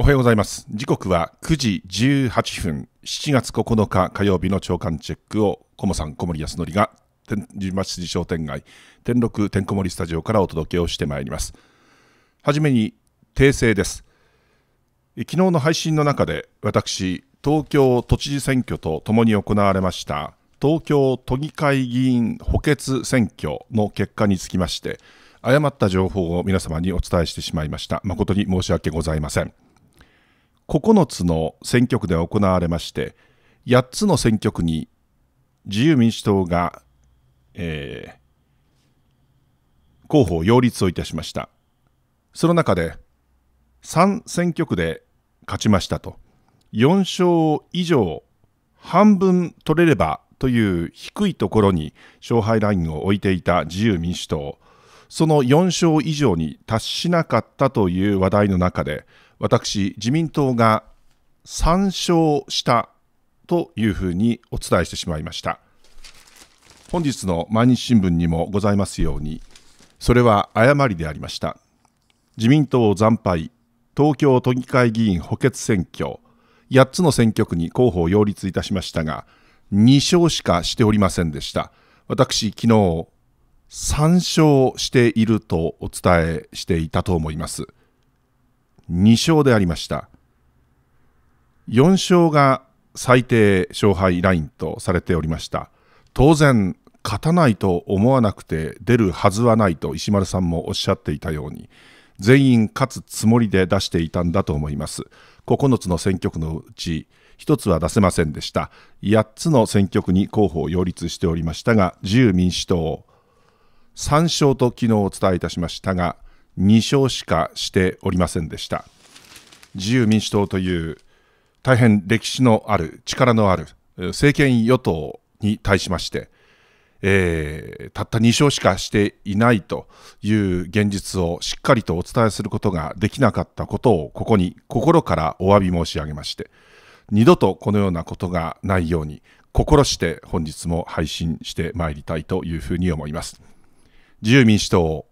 おはようございます。時刻は9時18分、7月9日火曜日の朝刊チェックを、コモさん、小森康則が、天神町商店街、天禄天小森スタジオからお届けをしてまいります。はじめに、訂正です。昨日の配信の中で、私、東京都知事選挙とともに行われました、東京都議会議員補欠選挙の結果につきまして、誤った情報を皆様にお伝えしてしまいました。誠に申し訳ございません。9つの選挙区で行われまして8つの選挙区に自由民主党が、えー、候補擁立をいたしましたその中で3選挙区で勝ちましたと4勝以上半分取れればという低いところに勝敗ラインを置いていた自由民主党その4勝以上に達しなかったという話題の中で私、自民党が参照したというふうにお伝えしてしまいました。本日の毎日新聞にもございますように、それは誤りでありました。自民党惨敗、東京都議会議員補欠選挙、8つの選挙区に候補を擁立いたしましたが、2勝しかしておりませんでした。私、昨日、3勝しているとお伝えしていたと思います。2勝でありました4勝が最低勝敗ラインとされておりました当然勝たないと思わなくて出るはずはないと石丸さんもおっしゃっていたように全員勝つつもりで出していたんだと思います9つの選挙区のうち1つは出せませんでした8つの選挙区に候補を擁立しておりましたが自由民主党3勝と昨日お伝えいたしましたが2勝しかしておりませんでした自由民主党という大変歴史のある力のある政権与党に対しまして、えー、たった2勝しかしていないという現実をしっかりとお伝えすることができなかったことをここに心からお詫び申し上げまして二度とこのようなことがないように心して本日も配信してまいりたいというふうに思います。自由民主党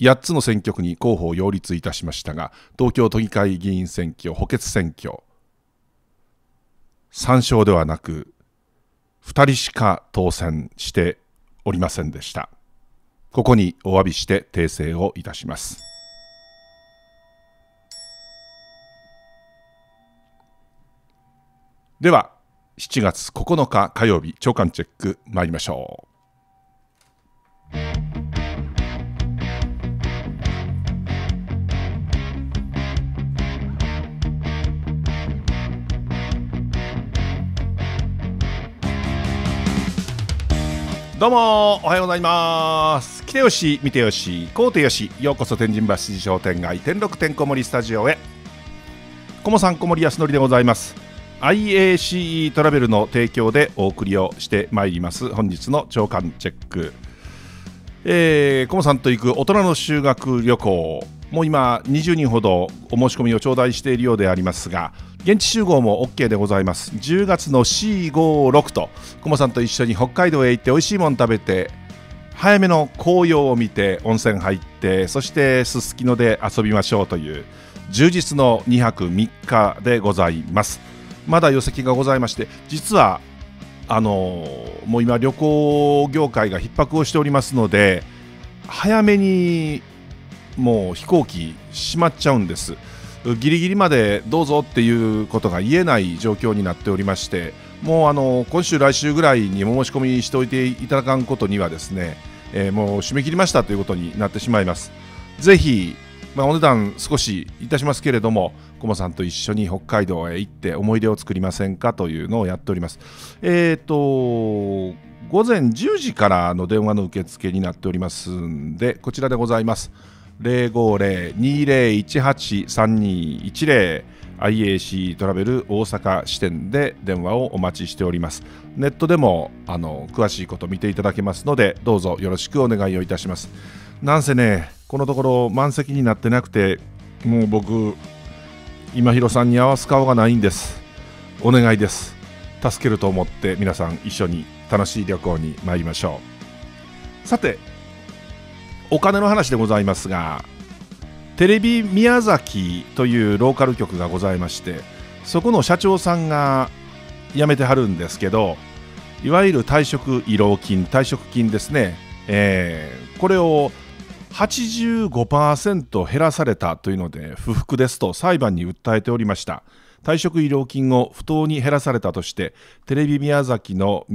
8つの選挙区に候補を擁立いたしましたが、東京都議会議員選挙、補欠選挙、3勝ではなく、2人しか当選しておりませんでした。ここにお詫びして訂正をいたします。では、7月9日火曜日、朝刊チェック参りましょう。どうもおはようございます来てよし見てよしこうてよしようこそ天神橋筋商店街天禄天こ森スタジオへこもさんこもりやすのりでございます IACE トラベルの提供でお送りをしてまいります本日の朝刊チェックえー、コモさんと行く大人の修学旅行もう今20人ほどお申し込みを頂戴しているようでありますが現地集合も OK でございます10月の456とコモさんと一緒に北海道へ行って美味しいもの食べて早めの紅葉を見て温泉入ってそしてすすきので遊びましょうという充実の2泊3日でございますまだ余席がございまして実はあのもう今旅行業界が逼迫をしておりますので早めにもう飛行機閉まっちゃうんですギリギリまでどうぞっていうことが言えない状況になっておりましてもうあの今週来週ぐらいに申し込みしておいていただかんことにはですね、えー、もう締め切りましたということになってしまいますぜひ、まあ、お値段少しいたしますけれどもコモさんと一緒に北海道へ行って思い出を作りませんかというのをやっております。えっ、ー、と午前10時からの電話の受付になっておりますんでこちらでございます。050-2018-3210 IAC トラベル大阪支店で電話をお待ちしておりますネットでもあの詳しいこと見ていただけますのでどうぞよろしくお願いをいたしますなんせねこのところ満席になってなくてもう僕今広さんに合わす顔がないんですお願いです助けると思って皆さん一緒に楽しい旅行に参りましょうさてお金の話でございますがテレビ宮崎というローカル局がございましてそこの社長さんが辞めてはるんですけどいわゆる退職慰労金退職金ですね、えー、これを85%減らされたというので不服ですと裁判に訴えておりました退職医療金を不当に減らされたとしてテレビ宮崎の、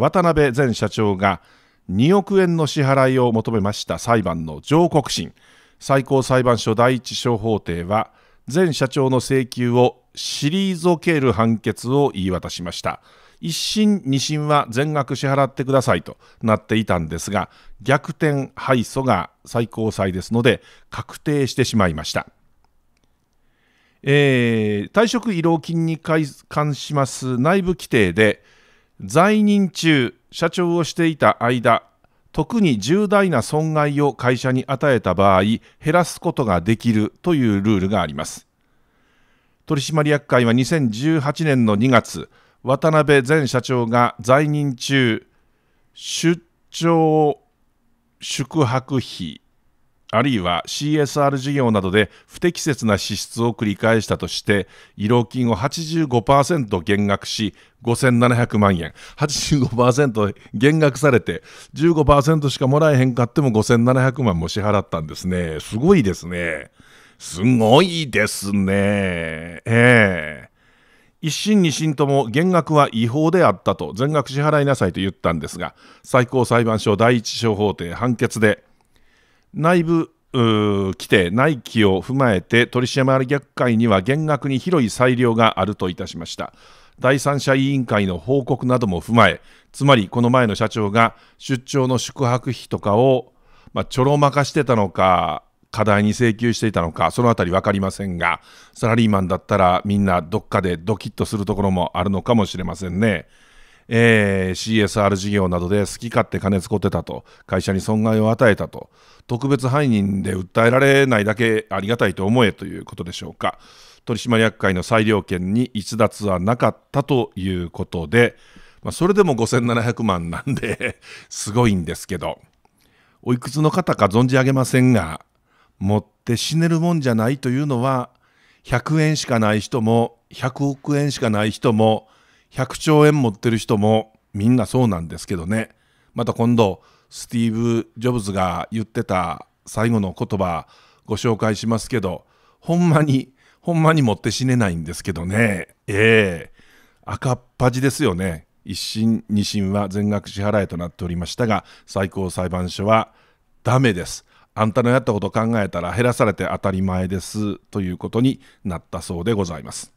渡辺前社長が2億円の支払いを求めました裁判の上告審最高裁判所第一小法廷は前社長の請求を退ける判決を言い渡しました。1審、2審は全額支払ってくださいとなっていたんですが、逆転敗訴が最高裁ですので、確定してしまいました。えー、退職慰労金に関します内部規定で、在任中、社長をしていた間、特に重大な損害を会社に与えた場合、減らすことができるというルールがあります。取締役会は2018年の2月、渡辺前社長が在任中出張宿泊費あるいは CSR 事業などで不適切な支出を繰り返したとして慰労金を85%減額し5700万円85%減額されて15%しかもらえへんかっても5700万も支払ったんですねすごいですねすごいですねええー一審二審とも減額は違法であったと全額支払いなさいと言ったんですが最高裁判所第一小法廷判決で内部規定内規を踏まえて取締役会には減額に広い裁量があるといたしました第三者委員会の報告なども踏まえつまりこの前の社長が出張の宿泊費とかを、まあ、ちょろまかしてたのか課題に請求していたのか、そのあたり分かりませんが、サラリーマンだったらみんなどっかでドキッとするところもあるのかもしれませんね。えー、CSR 事業などで好き勝手金使ってたと、会社に損害を与えたと、特別背任で訴えられないだけありがたいと思えということでしょうか。取締役会の裁量権に逸脱はなかったということで、まあ、それでも5700万なんですごいんですけど、おいくつの方か存じ上げませんが、持って死ねるもんじゃないというのは100円しかない人も100億円しかない人も100兆円持ってる人もみんなそうなんですけどねまた今度スティーブ・ジョブズが言ってた最後の言葉ご紹介しますけどほんまにほんまに持って死ねないんですけどねええ赤っ端ですよね一審二審は全額支払いとなっておりましたが最高裁判所はダメですあんたのやったことを考えたら減らされて当たり前ですということになったそうでございます。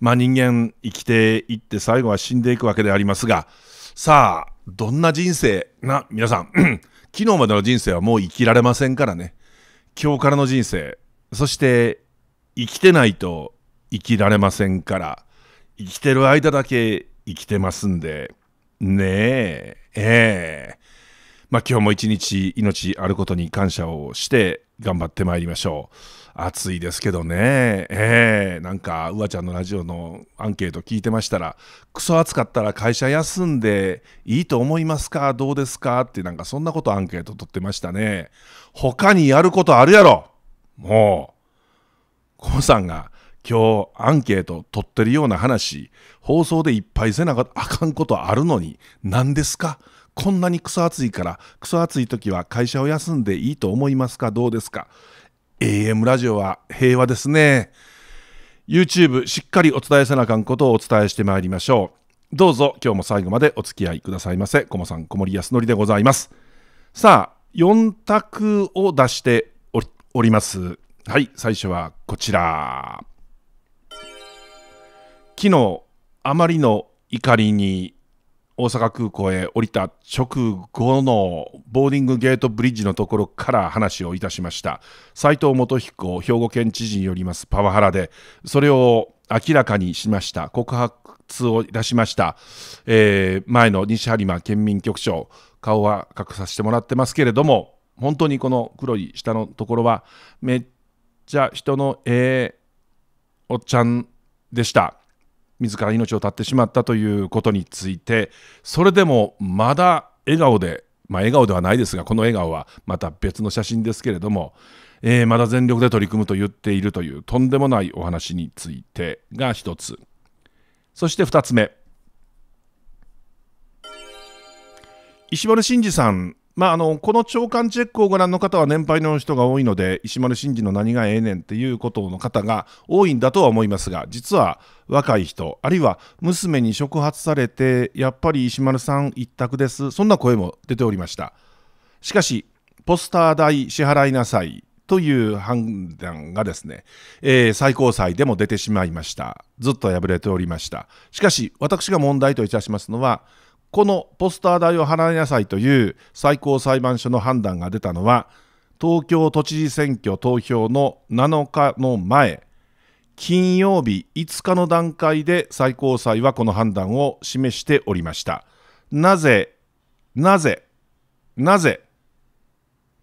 まあ人間生きていって最後は死んでいくわけでありますがさあどんな人生な皆さん 昨日までの人生はもう生きられませんからね今日からの人生そして生きてないと生きられませんから生きてる間だけ生きてますんでねえええまあ、今日も一日命あることに感謝をして頑張ってまいりましょう暑いですけどねえー、なんかうわちゃんのラジオのアンケート聞いてましたら「クソ暑かったら会社休んでいいと思いますかどうですか?」ってなんかそんなことアンケート取ってましたね他にやることあるやろもうコウさんが今日アンケート取ってるような話放送でいっぱいせなあかんことあるのに何ですかこんなにクソ暑いからクソ暑い時は会社を休んでいいと思いますかどうですか AM ラジオは平和ですね YouTube しっかりお伝えせなあかんことをお伝えしてまいりましょうどうぞ今日も最後までお付き合いくださいませこもさん小森康則でございますさあ4択を出しておりますはい最初はこちら昨日あまりの怒りに大阪空港へ降りた直後のボーディングゲートブリッジのところから話をいたしました斉藤元彦兵庫県知事によりますパワハラでそれを明らかにしました告発をいたしました、えー、前の西播磨県民局長顔は隠させてもらってますけれども本当にこの黒い下のところはめっちゃ人のええおっちゃんでした自ら命を絶ってしまったということについてそれでもまだ笑顔でまあ笑顔ではないですがこの笑顔はまた別の写真ですけれども、えー、まだ全力で取り組むと言っているというとんでもないお話についてが1つそして2つ目石丸真二さんまあ、あのこの長官チェックをご覧の方は年配の人が多いので石丸真二の何がええねんっていうことの方が多いんだとは思いますが実は若い人あるいは娘に触発されてやっぱり石丸さん一択ですそんな声も出ておりましたしかしポスター代支払いなさいという判断がですね、えー、最高裁でも出てしまいましたずっと敗れておりましたしかし私が問題といたしますのはこのポスター代を払いなさいという最高裁判所の判断が出たのは東京都知事選挙投票の7日の前金曜日5日の段階で最高裁はこの判断を示しておりましたなぜなぜなぜ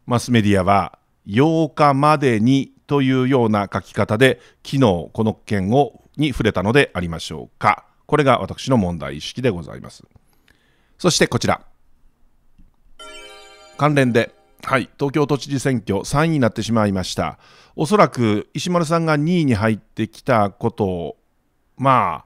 マスメディアは8日までにというような書き方で昨日この件をに触れたのでありましょうかこれが私の問題意識でございます。そしてこちら。関連で、はい、東京都知事選挙3位になってしまいました。おそらく石丸さんが2位に入ってきたことを、まあ、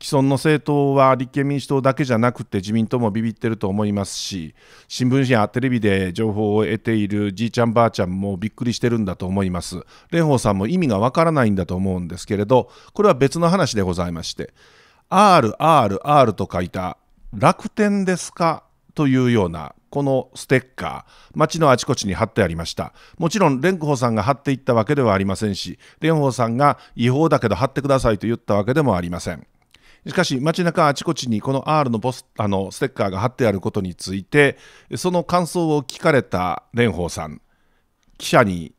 既存の政党は立憲民主党だけじゃなくて自民党もビビってると思いますし新聞やテレビで情報を得ているじいちゃんばあちゃんもびっくりしてるんだと思います蓮舫さんも意味がわからないんだと思うんですけれどこれは別の話でございまして RRR と書いた楽天ですかというようなこのステッカー街のあちこちに貼ってありましたもちろん蓮舫さんが貼っていったわけではありませんし蓮舫さんが違法だけど貼ってくださいと言ったわけでもありませんしかし街中あちこちにこの R のボスあのステッカーが貼ってあることについてその感想を聞かれた蓮舫さん記者に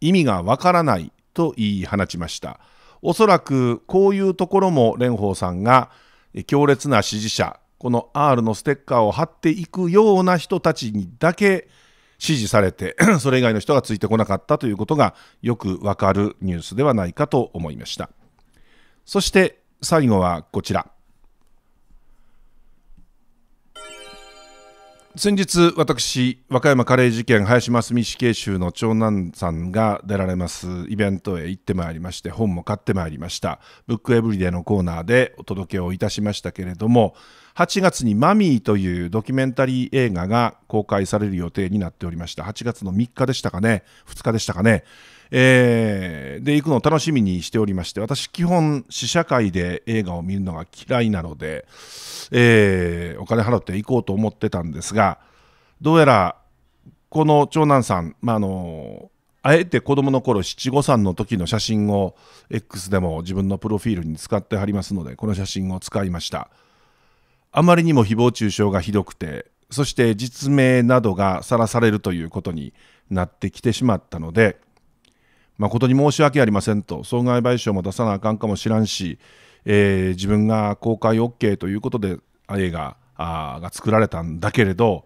意味がわからないと言い放ちましたおそらくこういうところも蓮舫さんが強烈な支持者この R のステッカーを貼っていくような人たちにだけ指示されて、それ以外の人がついてこなかったということがよくわかるニュースではないかと思いました。そして最後はこちら。先日私和歌山カレー事件林真澄死刑囚の長男さんが出られますイベントへ行ってまいりまして本も買ってまいりましたブックエブリデーのコーナーでお届けをいたしましたけれども8月にマミーというドキュメンタリー映画が公開される予定になっておりました8月の3日でしたかね2日でしたかねえー、で行くのを楽しみにしておりまして私基本試写会で映画を見るのが嫌いなので、えー、お金払って行こうと思ってたんですがどうやらこの長男さん、まあ、あのあえて子供の頃七五三の時の写真を X でも自分のプロフィールに使ってはりますのでこの写真を使いましたあまりにも誹謗中傷がひどくてそして実名などがさらされるということになってきてしまったので誠に申し訳ありませんと損害賠償も出さなあかんかもしらんし、えー、自分が公開 OK ということで映画あが作られたんだけれど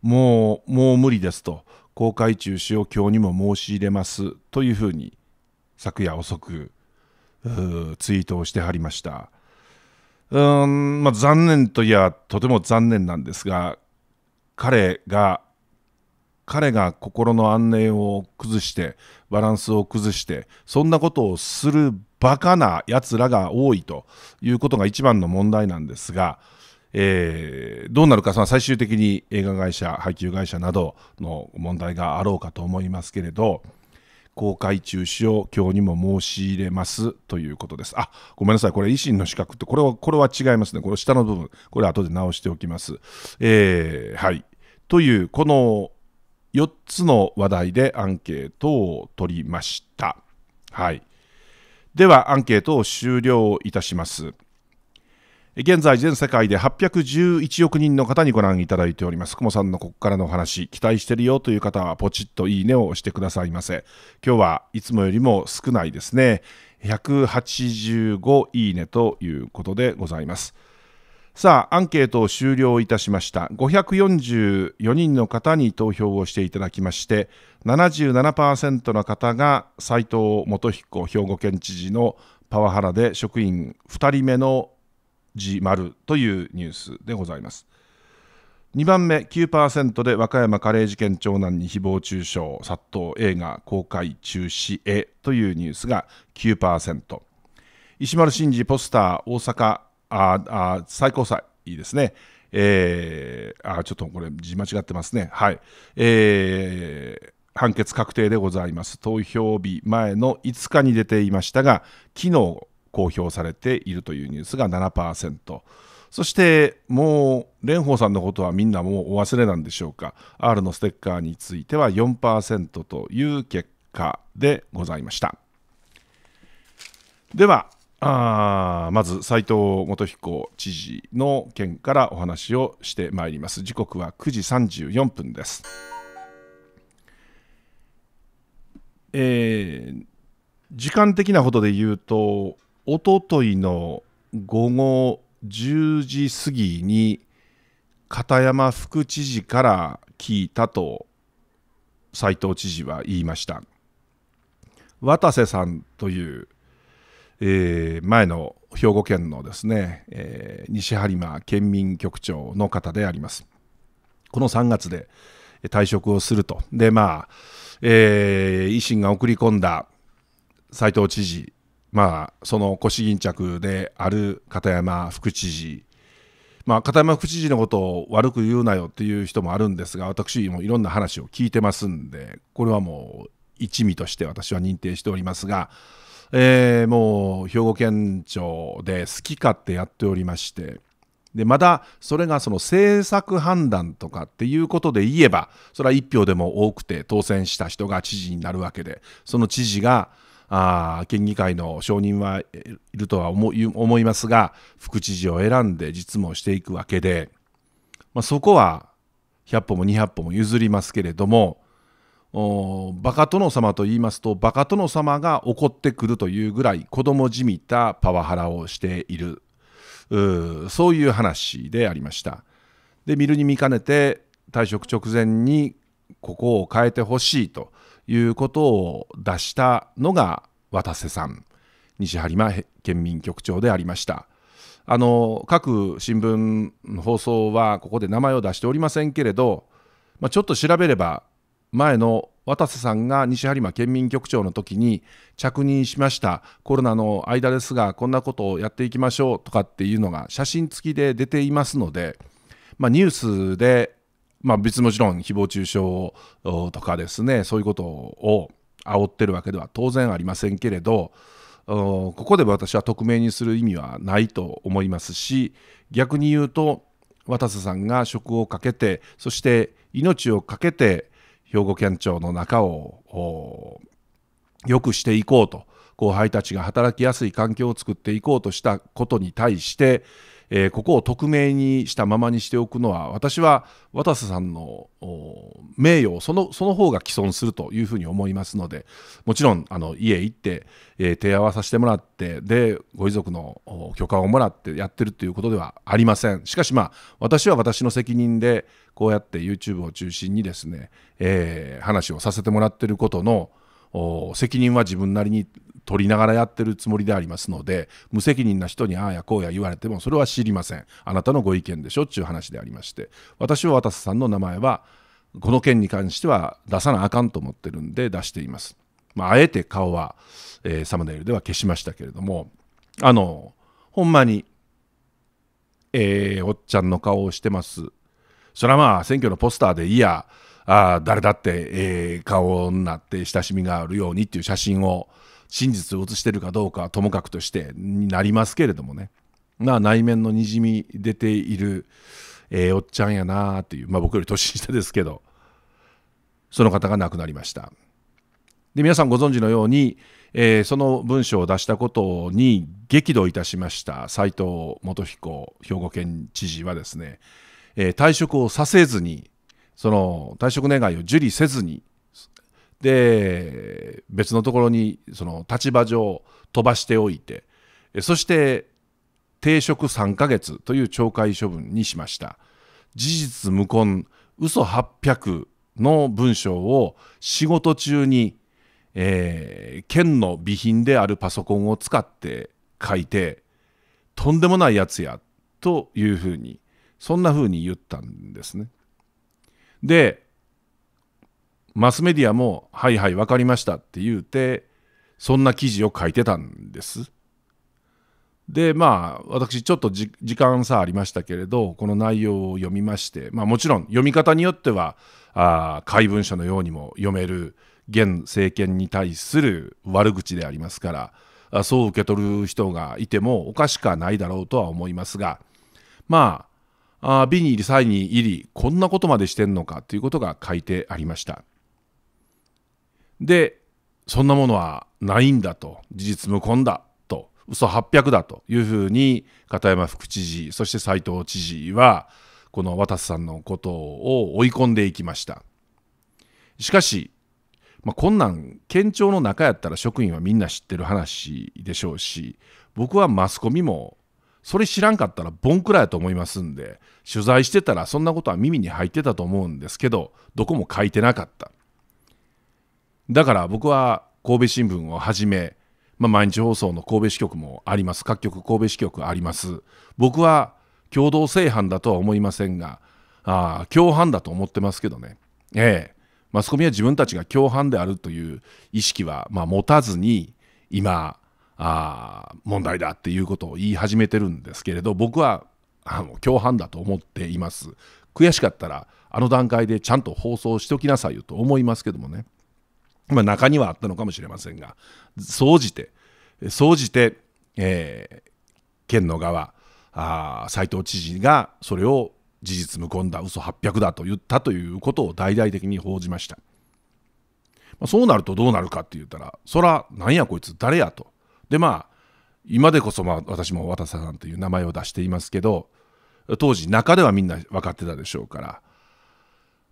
もうもう無理ですと公開中止を今日にも申し入れますというふうに昨夜遅くツイートをしてはりましたうん、まあ、残念といやとても残念なんですが彼が彼が心の安寧を崩してバランスを崩してそんなことをするバカなやつらが多いということが一番の問題なんですが、えー、どうなるか、最終的に映画会社配給会社などの問題があろうかと思いますけれど公開中止を今日にも申し入れますということです。あごめんなさい、これ維新の資格ってこれはこれは違いますね、これ下の部分、これ後で直しておきます。えー、はいというこの4つの話題でアンケートを取りました。はい。では、アンケートを終了いたします。現在、全世界で811億人の方にご覧いただいております。雲さんのここからのお話、期待してるよという方は、ポチッといいねを押してくださいませ。今日はいつもよりも少ないですね。185いいねということでございます。さあ、アンケートを終了いたしました。544人の方に投票をしていただきまして、77%の方が斉藤元彦兵庫県知事のパワハラで職員2人目の字丸というニュースでございます。2番目9%で和歌山カレー事件長男に誹謗中傷殺到映画公開中止へというニュースが9%石丸真二ポスター大阪ああ最高裁ですね、えー、あちょっとこれ字間違ってますね、はいえー、判決確定でございます投票日前の5日に出ていましたが昨日公表されているというニュースが7%そしてもう蓮舫さんのことはみんなもうお忘れなんでしょうか R のステッカーについては4%という結果でございましたではあまず斉藤元彦知事の件からお話をしてまいります時刻は9時34分です、えー、時間的なことで言うとおとといの午後10時過ぎに片山副知事から聞いたと斉藤知事は言いました渡瀬さんというえー、前の兵庫県のですね、えー、西播磨県民局長の方であります。この3月で退職をすると。で、まあ、えー、維新が送り込んだ斉藤知事、まあ、その腰巾着である片山副知事、まあ、片山副知事のことを悪く言うなよっていう人もあるんですが、私もいろんな話を聞いてますんで、これはもう一味として私は認定しておりますが、えー、もう兵庫県庁で好き勝手やっておりましてでまたそれがその政策判断とかっていうことで言えばそれは1票でも多くて当選した人が知事になるわけでその知事があ県議会の承認はいるとは思いますが副知事を選んで実務をしていくわけで、まあ、そこは100歩も200歩も譲りますけれどもバカ殿様と言いますとバカ殿様が怒ってくるというぐらい子供じみたパワハラをしているそういう話でありましたで見るに見かねて退職直前にここを変えてほしいということを出したのが渡瀬さん西播磨県民局長でありましたあの各新聞放送はここで名前を出しておりませんけれど、まあ、ちょっと調べれば前の渡瀬さんが西播磨県民局長の時に着任しましたコロナの間ですがこんなことをやっていきましょうとかっていうのが写真付きで出ていますので、まあ、ニュースで、まあ、別もちろん誹謗中傷とかですねそういうことを煽ってるわけでは当然ありませんけれどここで私は匿名にする意味はないと思いますし逆に言うと渡瀬さんが職をかけてそして命をかけて兵庫県庁の中を良くしていこうと後輩たちが働きやすい環境を作っていこうとしたことに対してえー、ここを匿名にしたままにしておくのは私は渡瀬さんの名誉そのその方が既存するというふうに思いますのでもちろんあの家行って、えー、手合わさせてもらってでご遺族の許可をもらってやってるということではありませんしかしまあ私は私の責任でこうやって YouTube を中心にですね、えー、話をさせてもらってることの責任は自分なりに取りながらやってるつもりでありますので無責任な人にああやこうや言われてもそれは知りませんあなたのご意見でしょっちゅう話でありまして私は渡瀬さんの名前はこの件に関しては出さなあかんと思ってるんで出しています、まあ、あえて顔は、えー、サムネイルでは消しましたけれどもあのほんまにえー、おっちゃんの顔をしてますそれはまあ選挙のポスターでいいやあ誰だって、えー、顔になって親しみがあるようにっていう写真を真実を写してるかどうかともかくとしてになりますけれどもねな内面のにじみ出ている、えー、おっちゃんやなっていう、まあ、僕より年下ですけどその方が亡くなりました。で皆さんご存知のように、えー、その文章を出したことに激怒いたしました斎藤元彦兵庫県知事はですね、えー、退職をさせずにその退職願を受理せずにで別のところにその立場上飛ばしておいてそして停職3ヶ月という懲戒処分にしました事実無根嘘800の文章を仕事中に、えー、県の備品であるパソコンを使って書いてとんでもないやつやというふうにそんなふうに言ったんですね。でマスメディアも「はいはい分かりました」って言うてそんな記事を書いてたんです。でまあ私ちょっと時間差ありましたけれどこの内容を読みまして、まあ、もちろん読み方によってはあ怪文書のようにも読める現政権に対する悪口でありますからそう受け取る人がいてもおかしくはないだろうとは思いますがまああ美に入り才に入りこんなことまでしてんのかということが書いてありましたでそんなものはないんだと事実無根だと嘘800だというふうに片山副知事そして斎藤知事はこの渡瀬さんのことを追い込んでいきましたしかし、まあ、こんなん県庁の中やったら職員はみんな知ってる話でしょうし僕はマスコミもそれ知らんかったらボンクラやと思いますんで取材してたらそんなことは耳に入ってたと思うんですけどどこも書いてなかっただから僕は神戸新聞をはじめ、まあ、毎日放送の神戸支局もあります各局神戸支局あります僕は共同正犯だとは思いませんがあ共犯だと思ってますけどねええマスコミは自分たちが共犯であるという意識は、まあ、持たずに今あ問題だっていうことを言い始めてるんですけれど僕はあの共犯だと思っています悔しかったらあの段階でちゃんと放送しておきなさいよと思いますけどもね、まあ、中にはあったのかもしれませんが総じて総じて、えー、県の側斎藤知事がそれを事実無根だ嘘800だと言ったということを大々的に報じました、まあ、そうなるとどうなるかって言ったらそらなんやこいつ誰やとでまあ今でこそまあ私も渡さんという名前を出していますけど当時中ではみんな分かってたでしょうから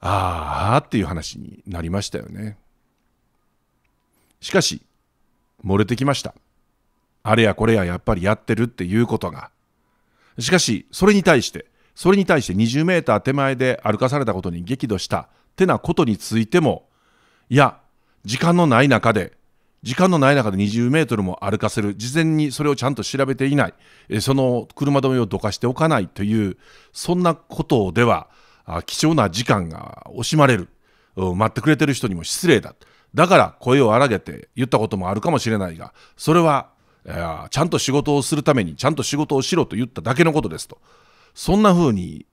ああっていう話になりましたよねしかし漏れてきましたあれやこれややっぱりやってるっていうことがしかしそれに対してそれに対して20メーター手前で歩かされたことに激怒したってなことについてもいや時間のない中で時間のない中で20メートルも歩かせる、事前にそれをちゃんと調べていない、その車止めをどかしておかないという、そんなことでは、貴重な時間が惜しまれる、待ってくれてる人にも失礼だ。だから声を荒げて言ったこともあるかもしれないが、それは、ちゃんと仕事をするために、ちゃんと仕事をしろと言っただけのことですと。そんな風に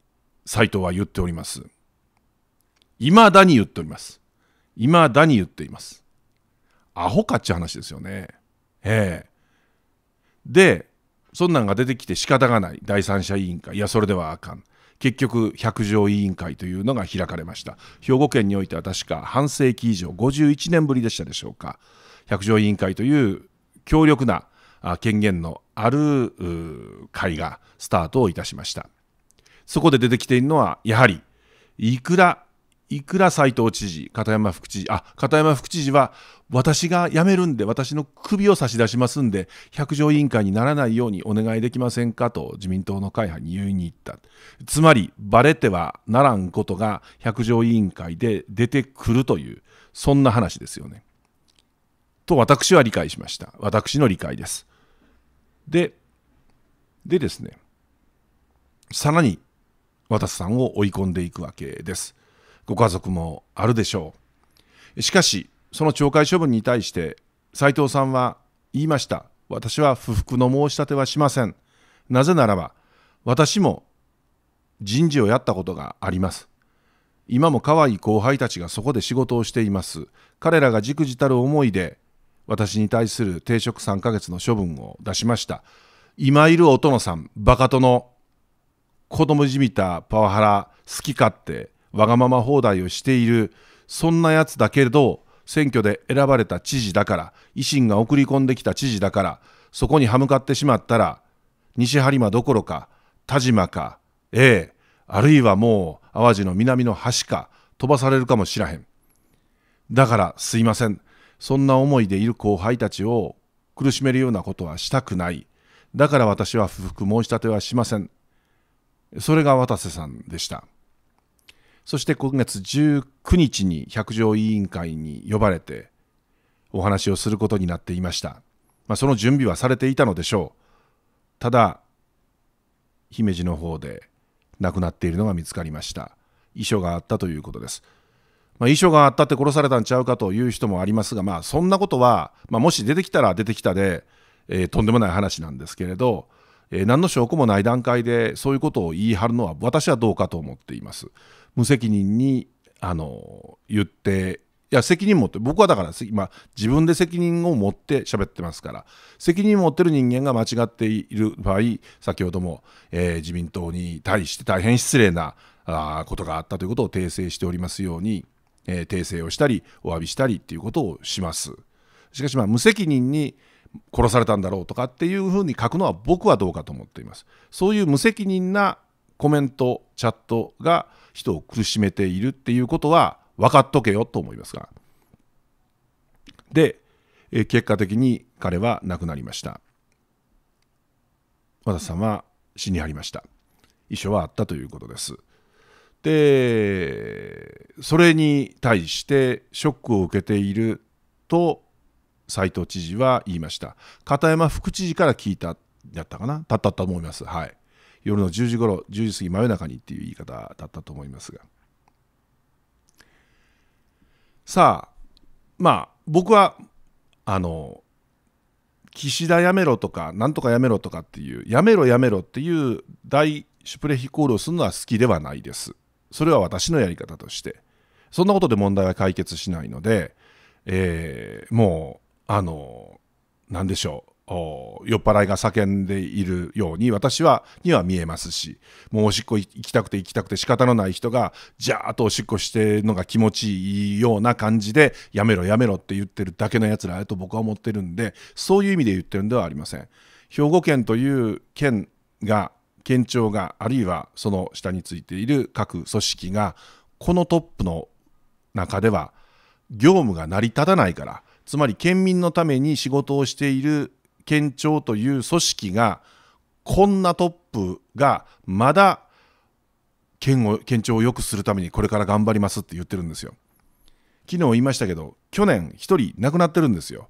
斎藤は言っております。未だに言っております。未だに言っています。アホかっちゅう話ですよね。ええ。で、そんなんが出てきて仕方がない第三者委員会。いや、それではあかん。結局、百条委員会というのが開かれました。兵庫県においては確か半世紀以上、51年ぶりでしたでしょうか。百条委員会という強力な権限のある会がスタートをいたしました。そこで出てきているのは、やはり、いくらいくら斎藤知事、片山副知事、あ、片山副知事は、私が辞めるんで、私の首を差し出しますんで、百条委員会にならないようにお願いできませんかと自民党の会派に言いに行った。つまり、ばれてはならんことが百条委員会で出てくるという、そんな話ですよね。と、私は理解しました。私の理解です。で、でですね、さらに、渡さんを追い込んでいくわけです。ご家族もあるでしょう。しかし、その懲戒処分に対して、斉藤さんは言いました。私は不服の申し立てはしません。なぜならば、私も人事をやったことがあります。今も可愛い後輩たちがそこで仕事をしています。彼らがじくじたる思いで、私に対する停職3ヶ月の処分を出しました。今いるお殿さん、バカ殿、子供じみたパワハラ、好き勝手、わがまま放題をしているそんなやつだけど選挙で選ばれた知事だから維新が送り込んできた知事だからそこに歯向かってしまったら西播磨どころか田島かええあるいはもう淡路の南の端か飛ばされるかもしらへんだからすいませんそんな思いでいる後輩たちを苦しめるようなことはしたくないだから私は不服申し立てはしませんそれが渡瀬さんでしたそして今月19日に百条委員会に呼ばれてお話をすることになっていました。まあ、その準備はされていたのでしょう。ただ、姫路の方で亡くなっているのが見つかりました。遺書があったということです。まあ、遺書があったって殺されたんちゃうかという人もありますが、まあ、そんなことは、まあ、もし出てきたら出てきたで、えー、とんでもない話なんですけれど、えー、何の証拠もない段階でそういうことを言い張るのは私はどうかと思っています。無責任にあの言っていや責任持って僕はだから今自分で責任を持って喋ってますから責任持ってる人間が間違っている場合先ほども、えー、自民党に対して大変失礼なあことがあったということを訂正しておりますように、えー、訂正をしたりお詫びしたりっていうことをします。しかしまあ無責任に殺されたんだろうとかっていうふうに書くのは僕はどうかと思っています。そういう無責任なコメントチャットが人を苦しめているっていうことは分かっとけよと思いますが。で、え結果的に彼は亡くなりました。和田さんは死にありました。遺書はあったということです。で、それに対してショックを受けていると斎藤知事は言いました。片山副知事から聞いたやったかなだったと思います。はい。夜の10時ろ10時過ぎ真夜中にっていう言い方だったと思いますがさあまあ僕はあの岸田やめろとかなんとかやめろとかっていうやめろやめろっていう大シュプレヒコールをするのは好きではないですそれは私のやり方としてそんなことで問題は解決しないので、えー、もうあの何でしょう酔っ払いが叫んでいるように私はには見えますしもうおしっこ行きたくて行きたくて仕方のない人がじゃーっとおしっこしてるのが気持ちいいような感じでやめろやめろって言ってるだけのやつらやと僕は思ってるんでそういう意味で言ってるんではありません。兵庫県という県が県庁があるいはその下についている各組織がこのトップの中では業務が成り立たないからつまり県民のために仕事をしている県庁という組織がこんなトップがまだ県を県庁を良くするためにこれから頑張りますって言ってるんですよ。昨日言いましたけど去年1人亡くなってるんですよ。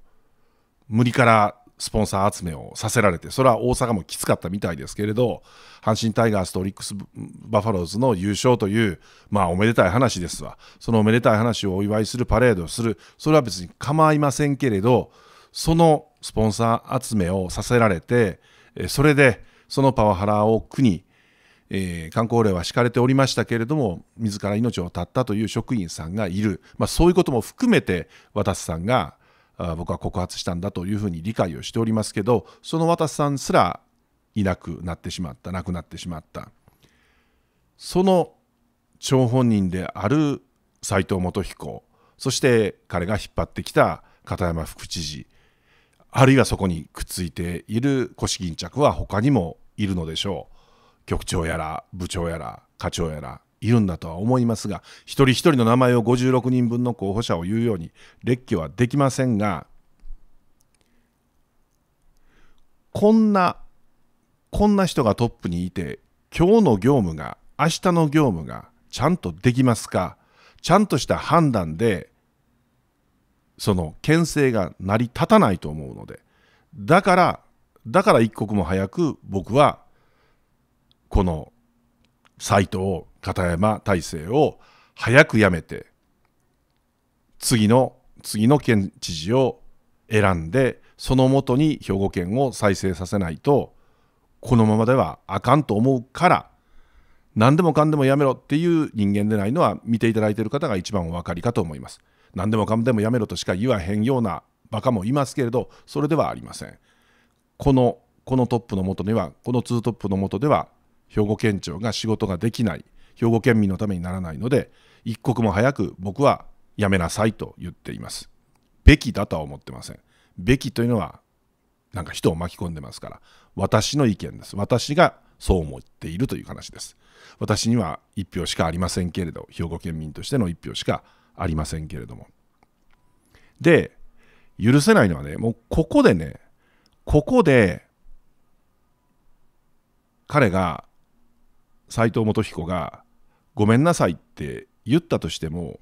無理からスポンサー集めをさせられてそれは大阪もきつかったみたいですけれど阪神タイガースとオリックス・バファローズの優勝というまあおめでたい話ですわそのおめでたい話をお祝いするパレードをするそれは別に構いませんけれどそのスポンサー集めをさせられて、それでそのパワハラを苦に、えー、観光令は敷かれておりましたけれども、自ら命を絶ったという職員さんがいる、まあ、そういうことも含めて、渡さんが僕は告発したんだというふうに理解をしておりますけど、その渡さんすらいなくなってしまった、亡くなってしまった。その張本人である斎藤元彦、そして彼が引っ張ってきた片山副知事、あるいはそこにくっついている腰巾着は他にもいるのでしょう局長やら部長やら課長やらいるんだとは思いますが一人一人の名前を56人分の候補者を言うように列挙はできませんがこんなこんな人がトップにいて今日の業務が明日の業務がちゃんとできますかちゃんとした判断でその牽制が成り立たないと思うのでだからだから一刻も早く僕はこの斎藤片山体制を早くやめて次の次の県知事を選んでそのもとに兵庫県を再生させないとこのままではあかんと思うから何でもかんでもやめろっていう人間でないのは見ていただいている方が一番お分かりかと思います。何でもかんでもやめろとしか言わへんようなバカもいますけれどそれではありませんこのこのトップのもとにはこの2トップのもとでは兵庫県庁が仕事ができない兵庫県民のためにならないので一刻も早く僕はやめなさいと言っていますべきだとは思ってませんべきというのはなんか人を巻き込んでますから私の意見です私がそう思っているという話です私には1票しかありませんけれど兵庫県民としての1票しかありませんけれども。で、許せないのはね、もうここでね、ここで、彼が、斎藤元彦が、ごめんなさいって言ったとしても、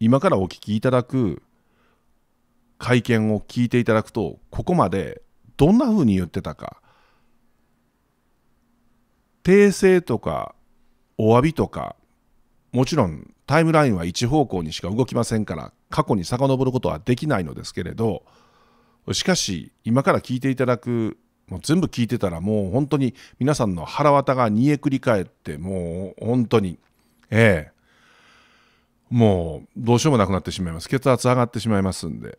今からお聞きいただく会見を聞いていただくと、ここまでどんなふうに言ってたか、訂正とか、お詫びとか、もちろんタイムラインは一方向にしか動きませんから過去に遡ることはできないのですけれどしかし今から聞いていただくもう全部聞いてたらもう本当に皆さんの腹渡が煮えくり返ってもう本当にええもうどうしようもなくなってしまいます血圧上がってしまいますんで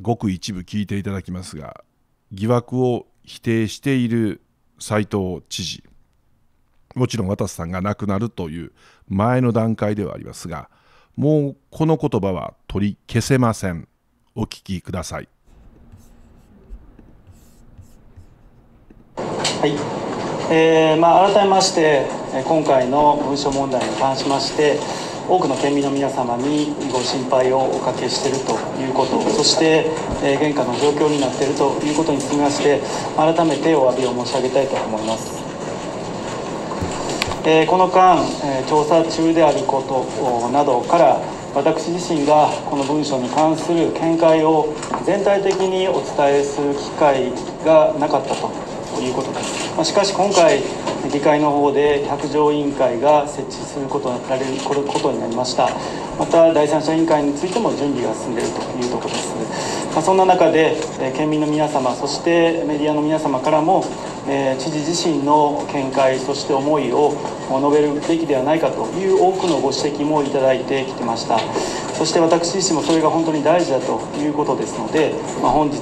ごく一部聞いていただきますが疑惑を否定している斉藤知事もちろん渡瀬さんが亡くなるという前の段階ではありますがもうこの言葉は取り消せませんお聞きくださいはいえーまあ、改めまして今回の文書問題に関しまして多くの県民の皆様にご心配をおかけしているということそして、えー、現下の状況になっているということにつきまして改めてお詫びを申し上げたいと思います。えこの間、え調査中であることなどから私自身がこの文書に関する見解を全体的にお伝えする機会がなかったとということです、まあ、しかし今回議会の方で百条委員会が設置することられるこれことになりましたまた第三者委員会についても準備が進んでいるというところです、まあ、そんな中で、え県民の皆様そしてメディアの皆様からも、え知事自身の見解そして思いを述べるべきではないかという多くのご指摘もいただいてきてましたそして私自身もそれが本当に大事だということですので、まあ、本日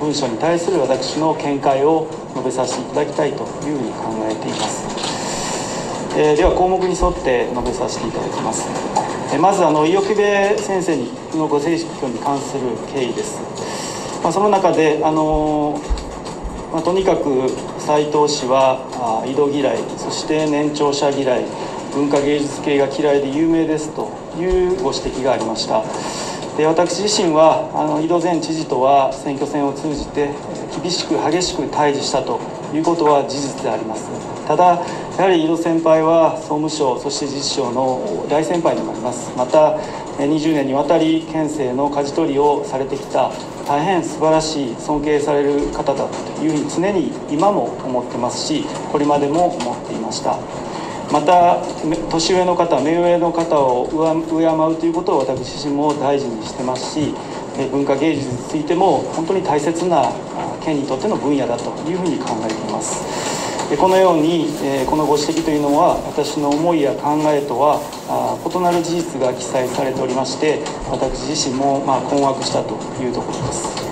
文書に対する私の見解を述べさせていただきたいというふうに考えています、えー、では項目に沿って述べさせていただきます、えー、まずあの伊予木部先生のご正式に関する経緯です、まあ、その中であのーまあ、とにかく斎藤氏は井戸嫌いそして年長者嫌い文化芸術系が嫌いで有名ですというご指摘がありましたで私自身はあの井戸前知事とは選挙戦を通じて厳しく激しく対峙したということは事実でありますただやはり井戸先輩は総務省そして自治省の大先輩にありますまた20年にわたり県政の舵取りをされてきた大変素晴らしい尊敬される方だというふうに常に今も思ってますしこれまでも思っていましたまた年上の方目上の方を敬うということを私自身も大事にしてますし文化芸術についても本当に大切な県にとっての分野だというふうに考えていますこのようにこのご指摘というのは私の思いや考えとは異なる事実が記載されておりまして私自身もま困惑したというところです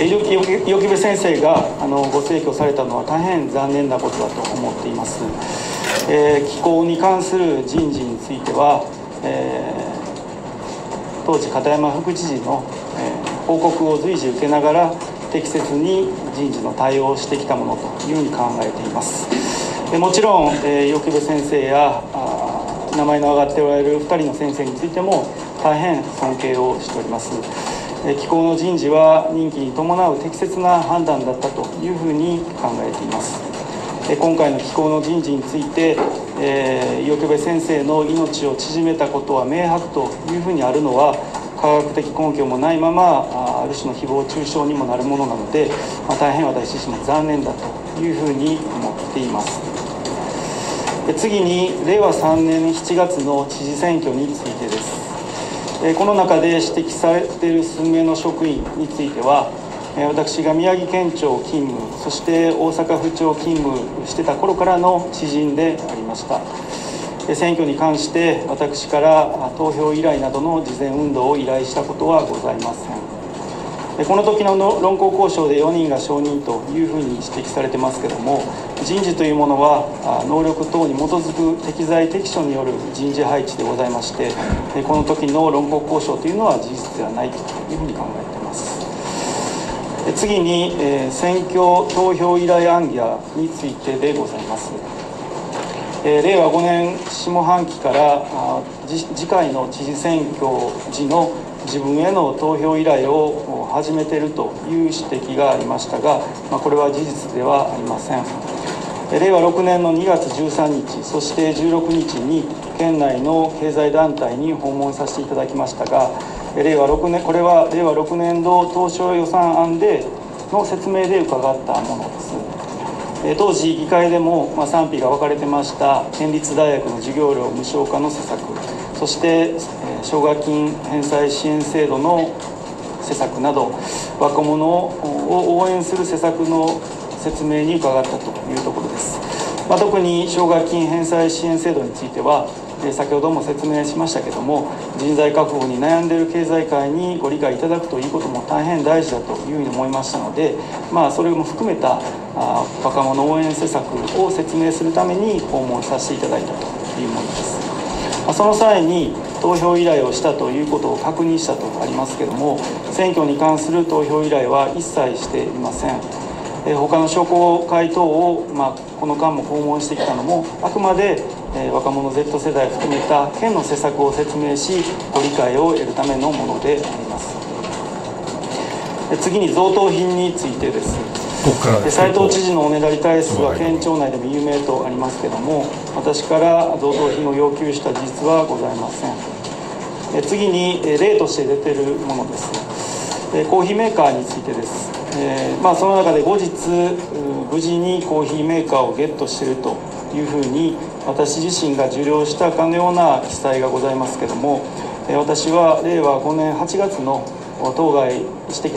医療木部先生があのご逝去されたのは大変残念なことだと思っています、えー、気候に関する人事については、えー、当時片山副知事の、えー、報告を随時受けながら適切に人事の対応をしてきたものというふうに考えていますでもちろん、えー、部先生や名前の挙がっておられる2人の先生についても大変尊敬をしております機構の人事は任期に伴う適切な判断だったというふうに考えています今回の機構の人事について、えー、部先生の命を縮めたことは明白というふうにあるのは科学的根拠もないままある種の誹謗中傷にもなるものなので、まあ、大変私自身も残念だというふうに思っています次に令和3年7月の知事選挙についてですえこの中で指摘されている数名の職員については、え私が宮城県庁勤務そして大阪府庁勤務してた頃からの知人でありました、え選挙に関して私から投票依頼などの事前運動を依頼したことはございませんこの時の論考交渉で4人が承認というふうに指摘されてますけども人事というものは能力等に基づく適材適所による人事配置でございましてこの時の論考交渉というのは事実ではないというふうに考えています次に、え選挙投票依頼案件についてでございますえ令和5年下半期から次回の知事選挙時の自分への投票依頼を始めているという指摘がありましたが、まあ、これは事実ではありません。令和6年の2月13日そして16日に県内の経済団体に訪問させていただきましたが令和6年これは令和6年度当初予算案での説明で伺ったものです当時議会でも、賛否が分かれてました県立大学の授業料無償化の施策そして奨学金返済支援制度の施策など若者を応援する施策の説明に伺ったというところです、まあ、特に奨学金返済支援制度については先ほども説明しましたけども人材確保に悩んでいる経済界にご理解いただくということも大変大事だというふうに思いましたので、まあ、それも含めた若者応援施策を説明するために訪問させていただいたというものです。その際に投票依頼をしたということを確認したとありますけども選挙に関する投票依頼は一切していません、えー、他の商工会等を、まあ、この間も訪問してきたのもあくまで、えー、若者 Z 世代含めた県の施策を説明しご理解を得るためのものであります次に贈答品についてです斉藤知事のおねだり体質は県庁内でも有名とありますけども私から贈答品を要求した事実はございませんえ次に例として出てるものですえコーヒーメーカーについてですえー、まあ、その中で後日無事にコーヒーメーカーをゲットしてるというふうに私自身が受領したかのような記載がございますけども、え私は令和5年8月の当該指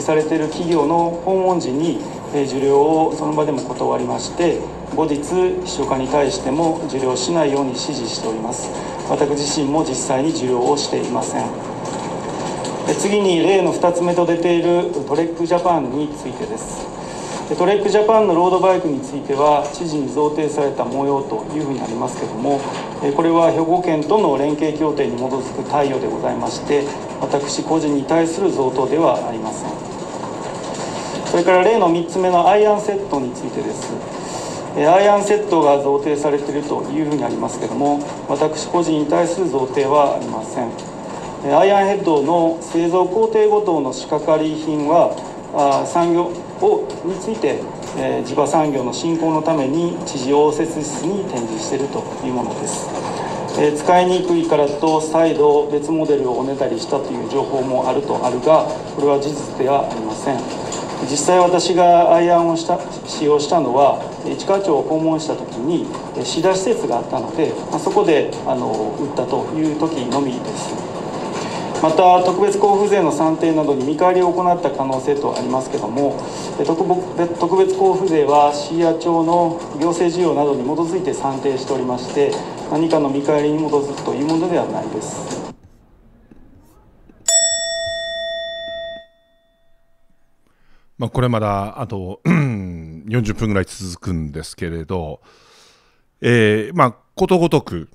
摘されている企業の訪問時に受領をその場でも断りまして後日秘書課に対しても受領しないように指示しております私自身も実際に受領をしていません次に例の2つ目と出ているトレックジャパンについてですトレックジャパンのロードバイクについては知事に贈呈された模様というふうになりますけどもこれは兵庫県との連携協定に基づく貸与でございまして私個人に対する贈答ではありませんそれから例の3つ目のアイアンセットについてですアイアンセットが贈呈されているというふうにありますけども私個人に対する贈呈はありませんアイアンヘッドの製造工程ごとの仕掛かり品は産業をについて地場産業の振興のために知事応接室に展示しているというものです使いにくいからと再度別モデルをおねだりしたという情報もあるとあるがこれは事実ではありません実際私がアイアンをした使用したのは市川町を訪問した時にシダ施設があったので、まそこであの打ったという時のみですまた特別交付税の算定などに見返りを行った可能性とありますけども特別交付税は市や町の行政事業などに基づいて算定しておりまして何かの見返りに基づくというものではないですまあ、これまだあと40分ぐらい続くんですけれど、えー、まあ、ことごとく、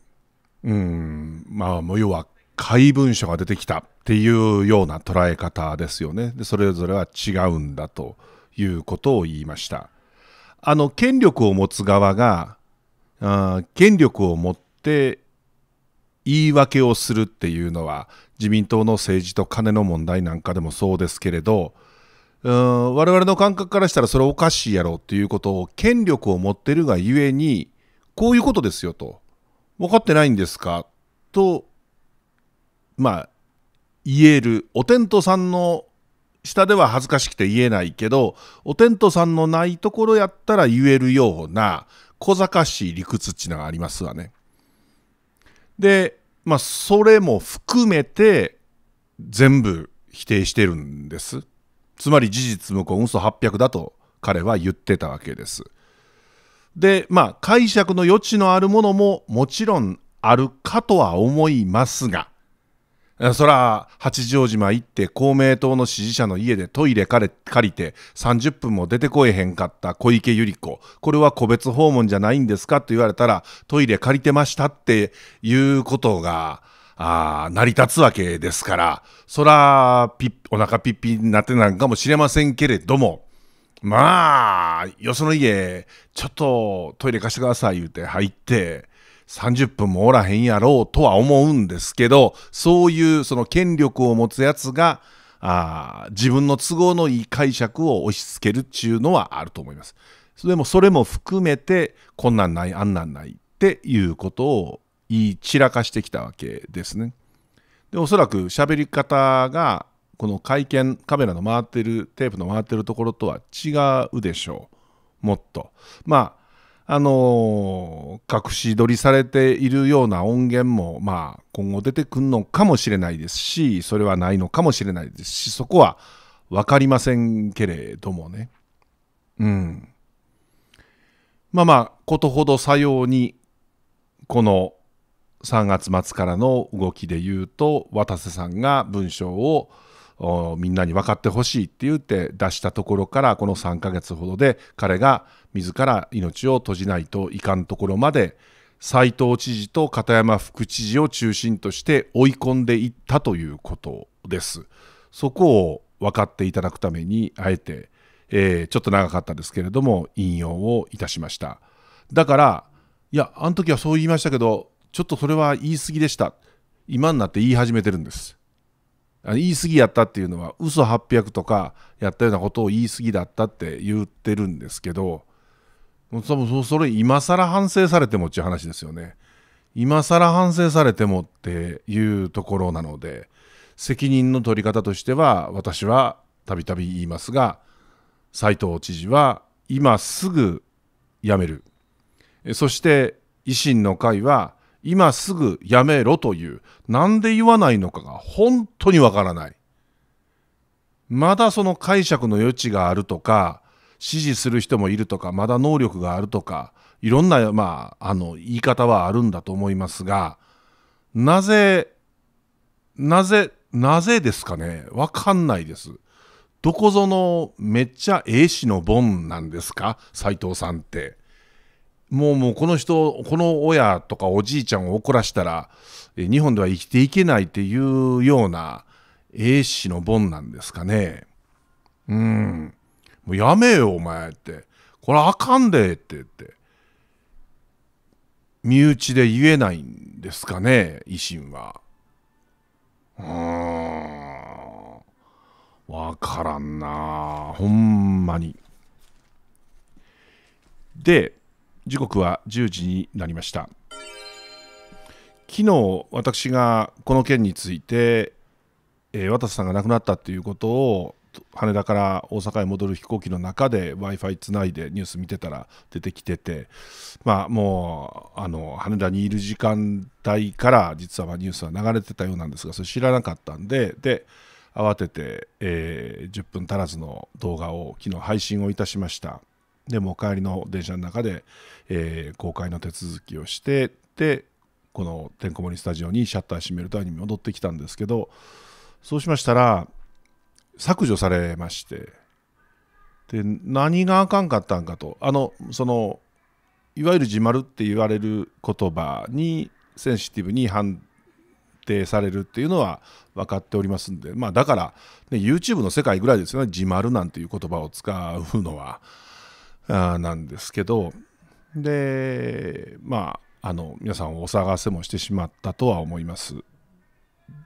うん、まあ、もう要は、怪文書が出てきたっていうような捉え方ですよね。でそれぞれは違うんだということを言いました。あの、権力を持つ側が、あ権力を持って言い訳をするっていうのは、自民党の政治と金の問題なんかでもそうですけれど、うん我々の感覚からしたらそれおかしいやろっていうことを権力を持ってるがゆえにこういうことですよと分かってないんですかとまあ言えるお天道さんの下では恥ずかしくて言えないけどお天道さんのないところやったら言えるような小賢しい理屈っちのがありますわね。でまあそれも含めて全部否定してるんです。つまり事実無根嘘800だと彼は言ってたわけです。でまあ解釈の余地のあるものももちろんあるかとは思いますがそら八丈島行って公明党の支持者の家でトイレ借りて30分も出てこえへんかった小池百合子これは個別訪問じゃないんですかと言われたらトイレ借りてましたっていうことがあ成り立つわけですから、そら、ピッ、お腹ピッピになってなんかもしれませんけれども、まあ、よその家、ちょっとトイレ貸してください言うて入って、30分もおらへんやろうとは思うんですけど、そういうその権力を持つやつが、あ自分の都合のいい解釈を押し付けるっちゅうのはあると思います。でもそれも含めて、こんなんない、あんなんないっていうことを言い散らかしてきたわけですね。でおそらく喋り方がこの会見カメラの回ってるテープの回ってるところとは違うでしょうもっと。まああのー、隠し撮りされているような音源も、まあ、今後出てくるのかもしれないですしそれはないのかもしれないですしそこは分かりませんけれどもね。うん、まあまあことほどさようにこの3月末からの動きで言うと渡瀬さんが文章をみんなに分かってほしいって言って出したところからこの3ヶ月ほどで彼が自ら命を閉じないといかんところまで斎藤知事と片山副知事を中心として追い込んでいったということです。そこを分かっていただくためにあえて、えー、ちょっと長かったですけれども引用をいたしました。だからいやあの時はそう言いましたけどちょっとそれは言い過ぎでした。今になって言い始めてるんです。言い過ぎやったっていうのは嘘800とかやったようなことを言い過ぎだったって言ってるんですけどそ分それ今更反省されてもっていう話ですよね今更反省されてもっていうところなので責任の取り方としては私はたびたび言いますが斎藤知事は今すぐ辞めるそして維新の会は今すぐやめろというなんで言わないのかが本当にわからないまだその解釈の余地があるとか支持する人もいるとかまだ能力があるとかいろんな、まあ、あの言い方はあるんだと思いますがなぜなぜなぜですかねわかんないです。どこぞのめっちゃ英氏のボンなんですか斎藤さんって。もうもうこの人この親とかおじいちゃんを怒らしたら日本では生きていけないっていうような英氏の本なんですかねうんもうやめよお前ってこれあかんでって言って身内で言えないんですかね維新はうんわからんなほんまにで時刻は10時になりました昨日私がこの件について、えー、渡瀬さんが亡くなったということを羽田から大阪へ戻る飛行機の中で w i f i つないでニュース見てたら出てきてて、まあ、もうあの羽田にいる時間帯から実はまニュースは流れてたようなんですがそれ知らなかったんでで慌てて、えー、10分足らずの動画を昨日配信をいたしました。でも帰りの電車の中で、えー、公開の手続きをしてでこのてんこ盛りスタジオにシャッター閉めるために戻ってきたんですけどそうしましたら削除されましてで何があかんかったんかとあのそのいわゆる自丸って言われる言葉にセンシティブに反定されるっていうのは分かっておりますんでまあだから、ね、YouTube の世界ぐらいですよね自丸なんていう言葉を使うのは。あなんですけどでまああの皆さんお騒がせもしてしまったとは思います。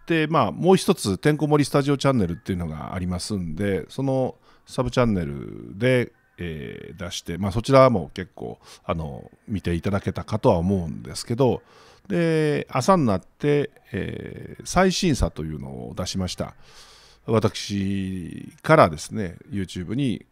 でまあもう一つ「てんこ盛りスタジオチャンネル」っていうのがありますんでそのサブチャンネルで、えー、出して、まあ、そちらも結構あの見ていただけたかとは思うんですけどで朝になって、えー、最審査というのを出しました私からですね YouTube に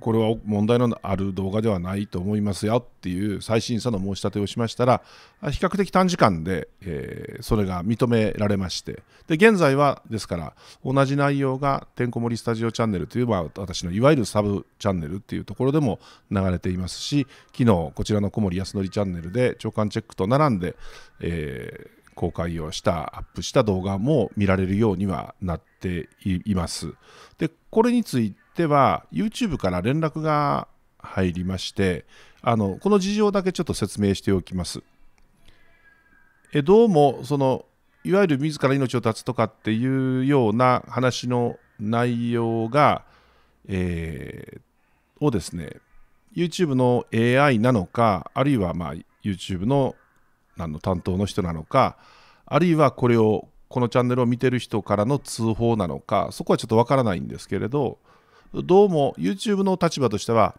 これは問題のある動画ではないと思いますよっていう再審査の申し立てをしましたら、比較的短時間で、えー、それが認められまして、で現在はですから、同じ内容がてんこ盛りスタジオチャンネルという、まあ、私のいわゆるサブチャンネルっていうところでも流れていますし、昨日こちらの小森康則チャンネルで長官チェックと並んで、えー公開をしたアップした動画も見られるようにはなっています。でこれについては YouTube から連絡が入りましてあのこの事情だけちょっと説明しておきます。えどうもそのいわゆる自ら命を絶つとかっていうような話の内容が、えー、をですね YouTube の AI なのかあるいはまあ YouTube の何の担当の人なのかあるいはこれをこのチャンネルを見てる人からの通報なのかそこはちょっとわからないんですけれどどうも YouTube の立場としては、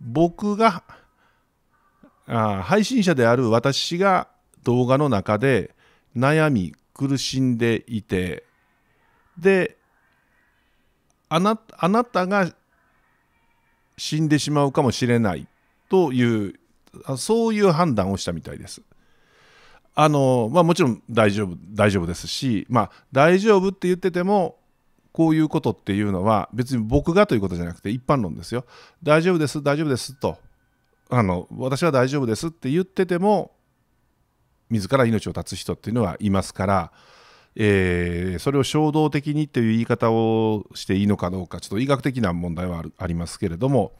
僕が、あ配信者である私が動画の中で悩み、苦しんでいて、で、あなあなたが死んでしまうかもしれないというそういう判断をしたみたいです。あのまあ、もちろん大丈夫大丈夫ですし、まあ、大丈夫って言っててもこういうことっていうのは別に僕がということじゃなくて一般論ですよ大丈夫です大丈夫ですとあの私は大丈夫ですって言ってても自ら命を絶つ人っていうのはいますから、えー、それを衝動的にという言い方をしていいのかどうかちょっと医学的な問題はありますけれども、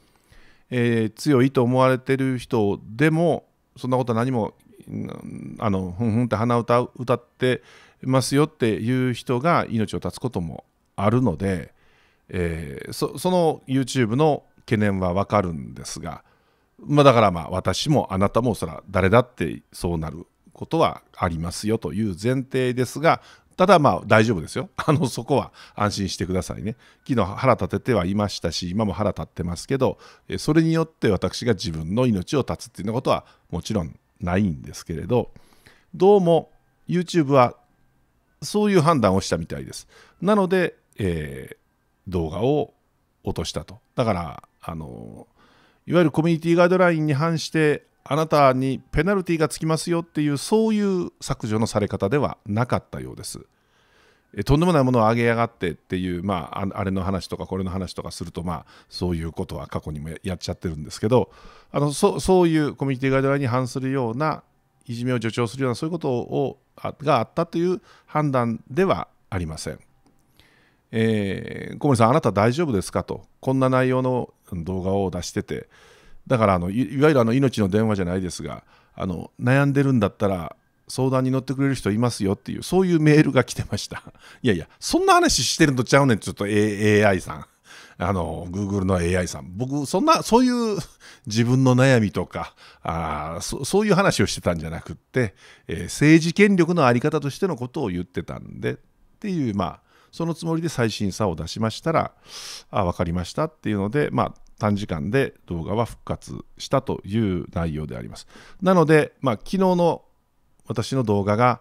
えー、強いと思われてる人でもそんなことは何もあのふんふんって鼻歌歌ってますよっていう人が命を絶つこともあるので、えー、そその YouTube の懸念はわかるんですが、まあ、だからまあ私もあなたもそら誰だってそうなることはありますよという前提ですがただまあ大丈夫ですよ あのそこは安心してくださいね昨日腹立ててはいましたし今も腹立ってますけどそれによって私が自分の命を絶つっていうようなことはもちろんないんですけれどどうも YouTube はそういう判断をしたみたいですなのでえー、動画を落としたと。だから、あのいわゆるコミュニティガイドラインに反してあなたにペナルティがつきますよっていうそういう削除のされ方ではなかったようです。えとんでもないものを上げやがってっていう、まあ、あれの話とかこれの話とかすると、まあ、そういうことは過去にもやっちゃってるんですけどあのそそういうコミュニティガイドラインに反するようないじめを助長するようなそういうことをあがあったという判断ではありません。えー、小森さん、あなた大丈夫ですかと、こんな内容の動画を出してて、だからあのいわゆるあの命の電話じゃないですが、あの悩んでるんだったら、相談に乗ってくれる人いますよっていう、そういうメールが来てました。いやいや、そんな話してるのちゃうねん、ちょっと、A、AI さん。あの、Google の AI さん。僕、そんな、そういう自分の悩みとか、あそそういう話をしてたんじゃなくって、えー、政治権力のあり方としてのことを言ってたんで、っていう、まあ、そのつもりで最新査を出しましたら、あ分かりましたっていうので、まあ、短時間で動画は復活したという内容であります。なので、まあ、昨日の私の動画が、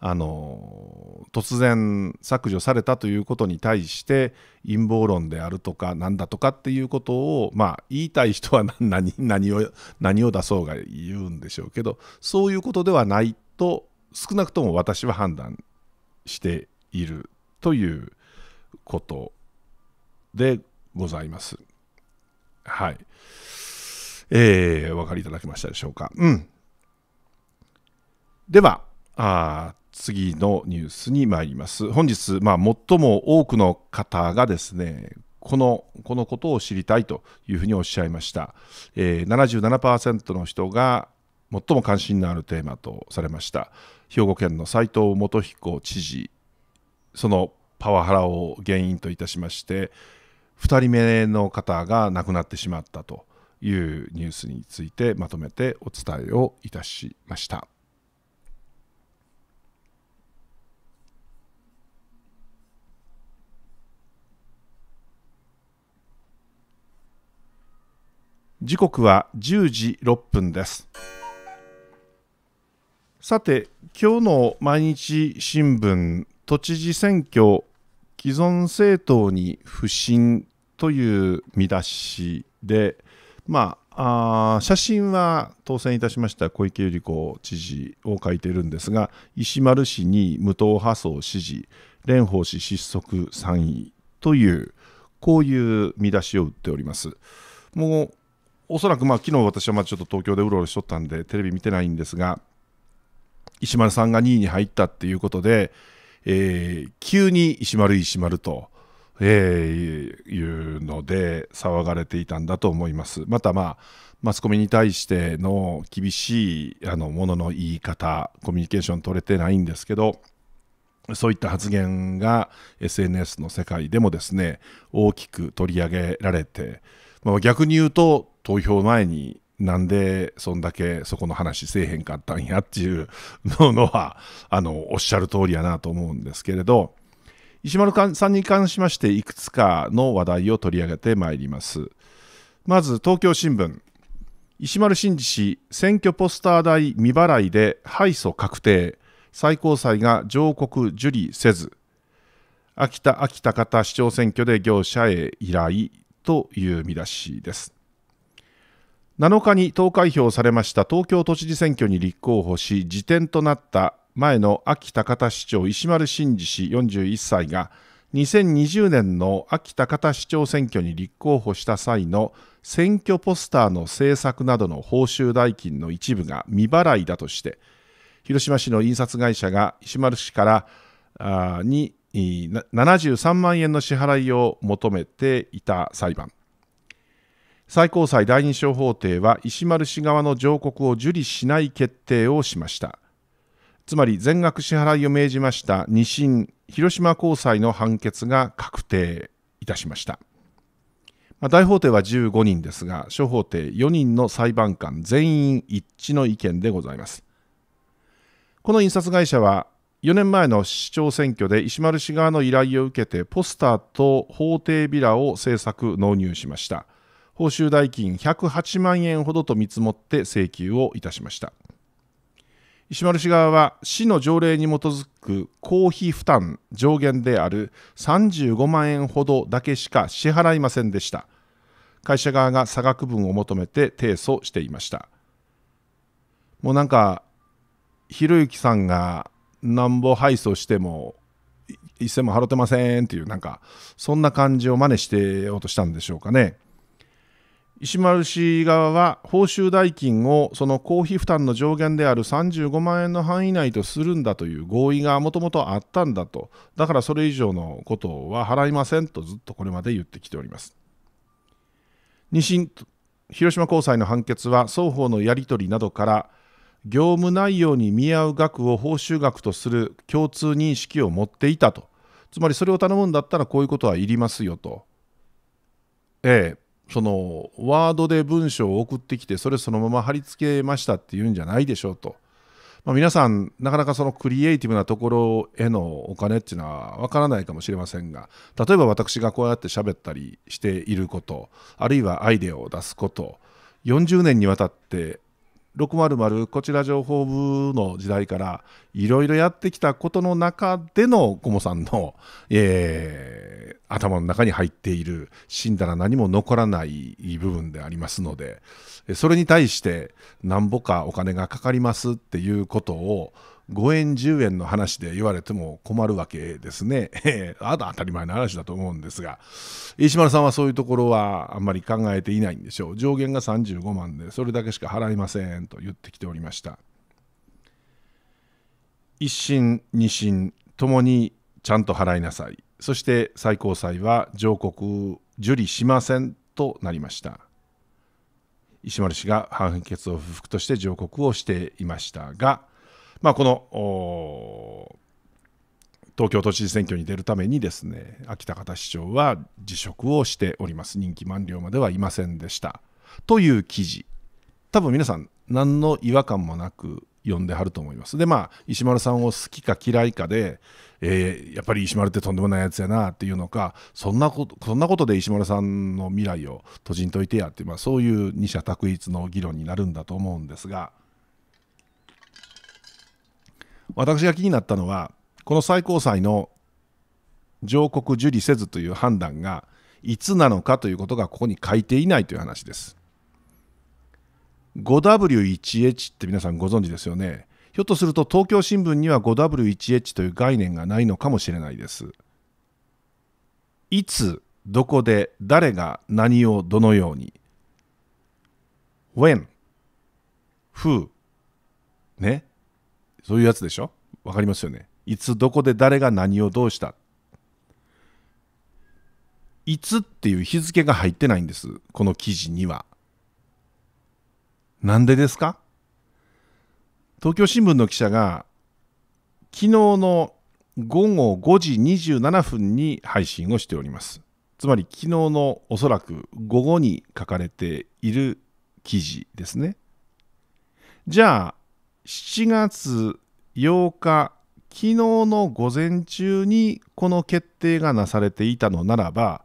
あの突然削除されたということに対して陰謀論であるとかなんだとかっていうことを、まあ、言いたい人は何 何を何を出そうが言うんでしょうけどそういうことではないと少なくとも私は判断しているということでございます。はい。えー、お分かりいただけましたでしょうか。うん。では、あ次のニュースに参ります。本日、まあ、最も多くの方がですね、このこのことを知りたいというふうにおっしゃいました。えー、77%の人が最も関心のあるテーマとされました。兵庫県の斉藤元彦知事そのパワハラを原因といたしまして2人目の方が亡くなってしまったというニュースについてまとめてお伝えをいたしました。時刻は10時6分です。さて今日の毎日新聞都知事選挙既存政党に不信という見出しで、まあ、あ写真は当選いたしました小池百合子知事を書いているんですが石丸氏に無党派層支持蓮舫氏失速3位というこういう見出しを打っております。もうおそらくまあ昨日私はまだちょっと東京でうろうろしとったんでテレビ見てないんですが石丸さんが2位に入ったっていうことでえー、急に石丸石丸と、えー、いうので騒がれていたんだと思います。またまあマスコミに対しての厳しいあのものの言い方コミュニケーション取れてないんですけどそういった発言が SNS の世界でもですね大きく取り上げられて、まあ、逆に言うと投票前になんでそんだけそこの話せえへんかったんやっていうのはあのおっしゃる通りやなと思うんですけれど石丸さんに関しましていくつかの話題を取り上げてまいりますまず東京新聞石丸真二氏選挙ポスター代未払いで敗訴確定最高裁が上告受理せず秋田秋田方市長選挙で業者へ依頼という見出しです7日に投開票されました東京都知事選挙に立候補し辞典となった前の秋高田市長石丸真二氏41歳が2020年の秋高田市長選挙に立候補した際の選挙ポスターの制作などの報酬代金の一部が未払いだとして広島市の印刷会社が石丸氏からに73万円の支払いを求めていた裁判最高裁第二小法廷は石丸氏側の上告を受理しない決定をしましたつまり全額支払いを命じました2審広島高裁の判決が確定いたしました、まあ、大法廷は15人ですが小法廷4人の裁判官全員一致の意見でございますこの印刷会社は4年前の市長選挙で石丸氏側の依頼を受けてポスターと法廷ビラを制作納入しました。報酬代金108万円ほどと見積もって請求をいたしました石丸氏側は市の条例に基づく公費負担上限である35万円ほどだけしか支払いませんでした会社側が差額分を求めて提訴していましたもうなんかひろゆきさんがなんぼ敗訴しても一銭も払ってませんっていうなんかそんな感じを真似してようとしたんでしょうかね。石丸氏側は報酬代金をその公費負担の上限である35万円の範囲内とするんだという合意がもともとあったんだとだからそれ以上のことは払いませんとずっとこれまで言ってきております2審広島高裁の判決は双方のやり取りなどから業務内容に見合う額を報酬額とする共通認識を持っていたとつまりそれを頼むんだったらこういうことはいりますよとええそのワードで文章を送ってきてそれそのまま貼り付けましたっていうんじゃないでしょうと、まあ、皆さんなかなかそのクリエイティブなところへのお金っていうのはわからないかもしれませんが例えば私がこうやって喋ったりしていることあるいはアイデアを出すこと40年にわたって600こちら情報部の時代からいろいろやってきたことの中でのコモさんの、えー、頭の中に入っている死んだら何も残らない部分でありますのでそれに対してなんぼかお金がかかりますっていうことを5円10円の話で言われても困るわけですね。あと当たり前の話だと思うんですが、石丸さんはそういうところはあんまり考えていないんでしょう。上限が35万で、それだけしか払いませんと言ってきておりました。一審、二審ともにちゃんと払いなさい。そして最高裁は上告受理しませんとなりました。石丸氏が判決を不服として上告をしていましたが、まあ、この東京都知事選挙に出るためにですね秋田方市長は辞職をしております任期満了まではいませんでしたという記事多分皆さん何の違和感もなく読んではると思いますでまあ石丸さんを好きか嫌いかで、えー、やっぱり石丸ってとんでもないやつやなっていうのかそんなことそんなことで石丸さんの未来を閉じんといてやって、まあ、そういう二者択一の議論になるんだと思うんですが。私が気になったのは、この最高裁の上告受理せずという判断がいつなのかということがここに書いていないという話です。5W1H って皆さんご存知ですよね。ひょっとすると東京新聞には 5W1H という概念がないのかもしれないです。いつ、どこで、誰が、何を、どのように。when, who, ね。そういうやつでしょわかりますよね。いつどこで誰が何をどうした。いつっていう日付が入ってないんです。この記事には。なんでですか東京新聞の記者が昨日の午後5時27分に配信をしております。つまり昨日のおそらく午後に書かれている記事ですね。じゃあ7月8日昨日の午前中にこの決定がなされていたのならば、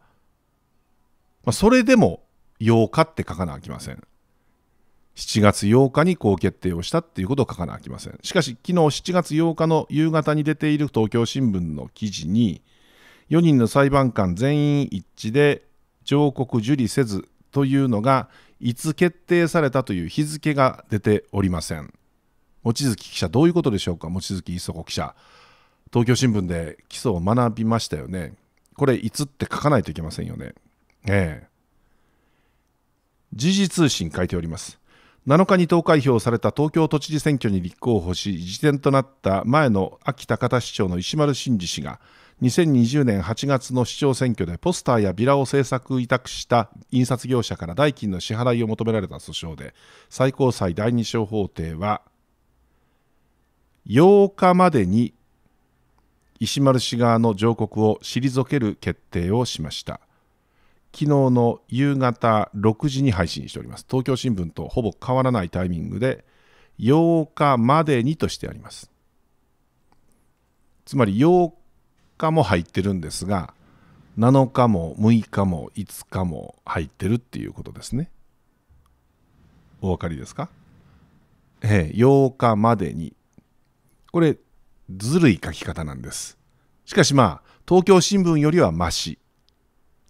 まあ、それでも8日って書かなあきません。7月8日にこう決定をしたっていうことを書かなあきません。しかし昨日7月8日の夕方に出ている東京新聞の記事に4人の裁判官全員一致で上告受理せずというのがいつ決定されたという日付が出ておりません。望月記者どういうことでしょうか望月磯子記者東京新聞で基礎を学びましたよねこれいつって書かないといけませんよねええ時事通信書いております7日に投開票された東京都知事選挙に立候補し辞点となった前の秋田方市長の石丸慎二氏が2020年8月の市長選挙でポスターやビラを制作委託した印刷業者から代金の支払いを求められた訴訟で最高裁第2小法廷は8日までに石丸氏側の上告を退ける決定をしました昨日の夕方6時に配信しております東京新聞とほぼ変わらないタイミングで8日までにとしてありますつまり8日も入ってるんですが7日も6日も5日も入ってるっていうことですねお分かりですかええ8日までにこれ、ずるい書き方なんです。しかしまあ、東京新聞よりはまし。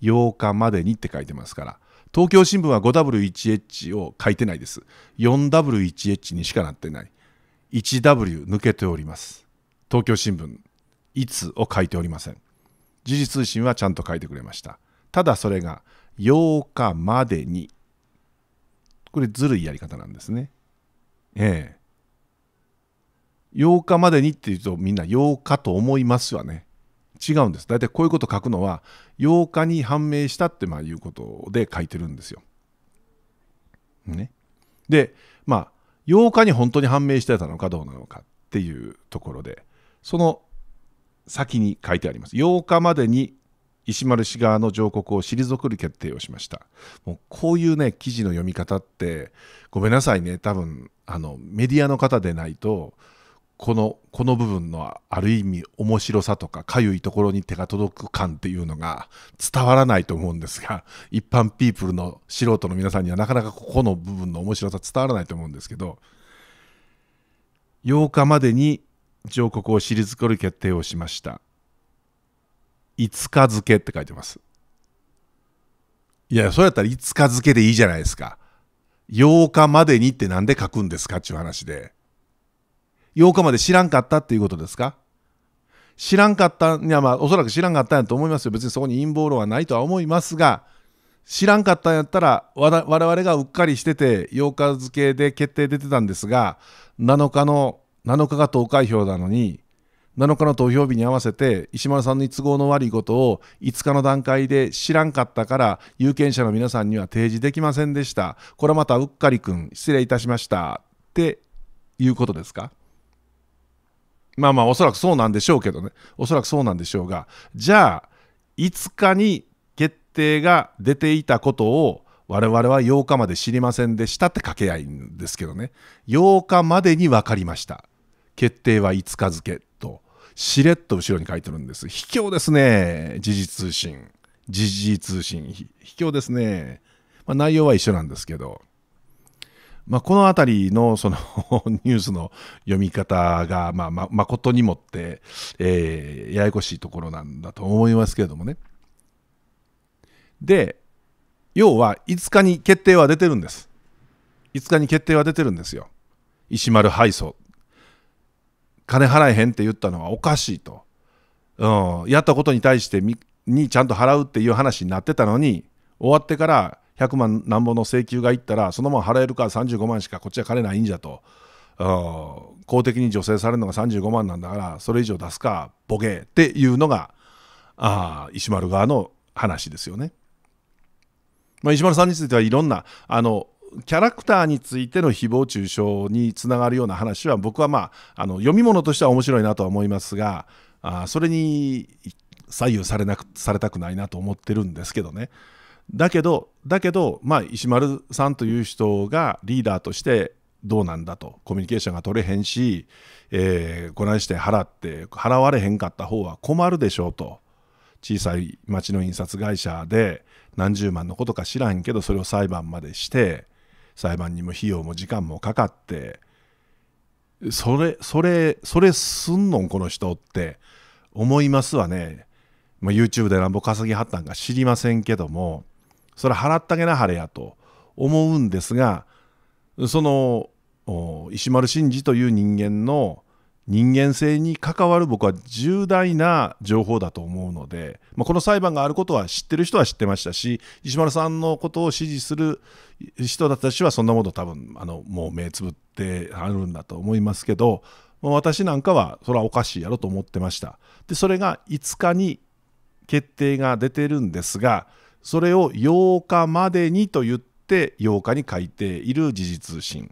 8日までにって書いてますから。東京新聞は 5W1H を書いてないです。4W1H にしかなってない。1W 抜けております。東京新聞、いつを書いておりません。時事通信はちゃんと書いてくれました。ただそれが8日までに。これずるいやり方なんですね。ええ。8日までにっていうとみんな8日と思いますわね。違うんです。大体こういうこと書くのは8日に判明したってまあいうことで書いてるんですよ。ね。で、まあ8日に本当に判明してたのかどうなのかっていうところで、その先に書いてあります。8日までに石丸氏側の上告を退くる決定をしました。もうこういうね、記事の読み方って、ごめんなさいね、多分あのメディアの方でないと、このこの部分のある意味面白さとかかゆいところに手が届く感っていうのが伝わらないと思うんですが一般ピープルの素人の皆さんにはなかなかここの部分の面白さ伝わらないと思うんですけど8日までに上告を退ける決定をしました5日付って書いてますいやそうやったら5日付でいいじゃないですか8日までにって何で書くんですかっていう話で8日まで知らんかったっていうことですか知らんかった、いやまあ、おそらく知らんかったんやと思いますよ。別にそこに陰謀論はないとは思いますが、知らんかったんやったら、我々がうっかりしてて、8日付で決定出てたんですが、7日の、7日が投開票なのに、7日の投票日に合わせて石丸さんの都合の悪いことを5日の段階で知らんかったから有権者の皆さんには提示できませんでしたこれまたうっかりくん失礼いたしましたっていうことですかまあまあおそらくそうなんでしょうけどねおそらくそうなんでしょうがじゃあ5日に決定が出ていたことを我々は8日まで知りませんでしたって掛け合いんですけどね8日までに分かりました決定は5日付としれっと後ろに書いてるんです卑怯ですね時事通信時事通信卑怯ですね、まあ、内容は一緒なんですけどまあ、この辺りのその ニュースの読み方が、まあ、ま誠にもって、えー、ややこしいところなんだと思いますけれどもね。で、要は5日に決定は出てるんです。5日に決定は出てるんですよ。石丸敗訴。金払えへんって言ったのはおかしいと。うん、やったことに対してにちゃんと払うっていう話になってたのに終わってから100万なんぼの請求がいったらそのまま払えるか35万しかこっちは金ないんじゃと、公的に助成されるのが35万なんだからそれ以上出すかボケっていうのがあ石丸側の話ですよね。まあ、石丸さんについてはいろんなあのキャラクターについての誹謗中傷につながるような話は僕はまああの読み物としては面白いなとは思いますがあそれに左右されなくされたくないなと思ってるんですけどね。だけどだけど、まあ、石丸さんという人がリーダーとしてどうなんだとコミュニケーションが取れへんし、えー、こないして払って払われへんかった方は困るでしょうと小さい町の印刷会社で何十万のことか知らんけどそれを裁判までして裁判にも費用も時間もかかってそれそれそれすんのんこの人って思いますわね、まあ、YouTube でなんぼ稼ぎはったんか知りませんけども。それ払ったげなはれやと思うんですがその石丸真二という人間の人間性に関わる僕は重大な情報だと思うので、まあ、この裁判があることは知ってる人は知ってましたし石丸さんのことを支持する人だったちはそんなこと多分あのもう目つぶってあるんだと思いますけど私なんかはそれはおかしいやろと思ってましたでそれが5日に決定が出てるんですがそれを8日までにと言って8日に書いている時事通信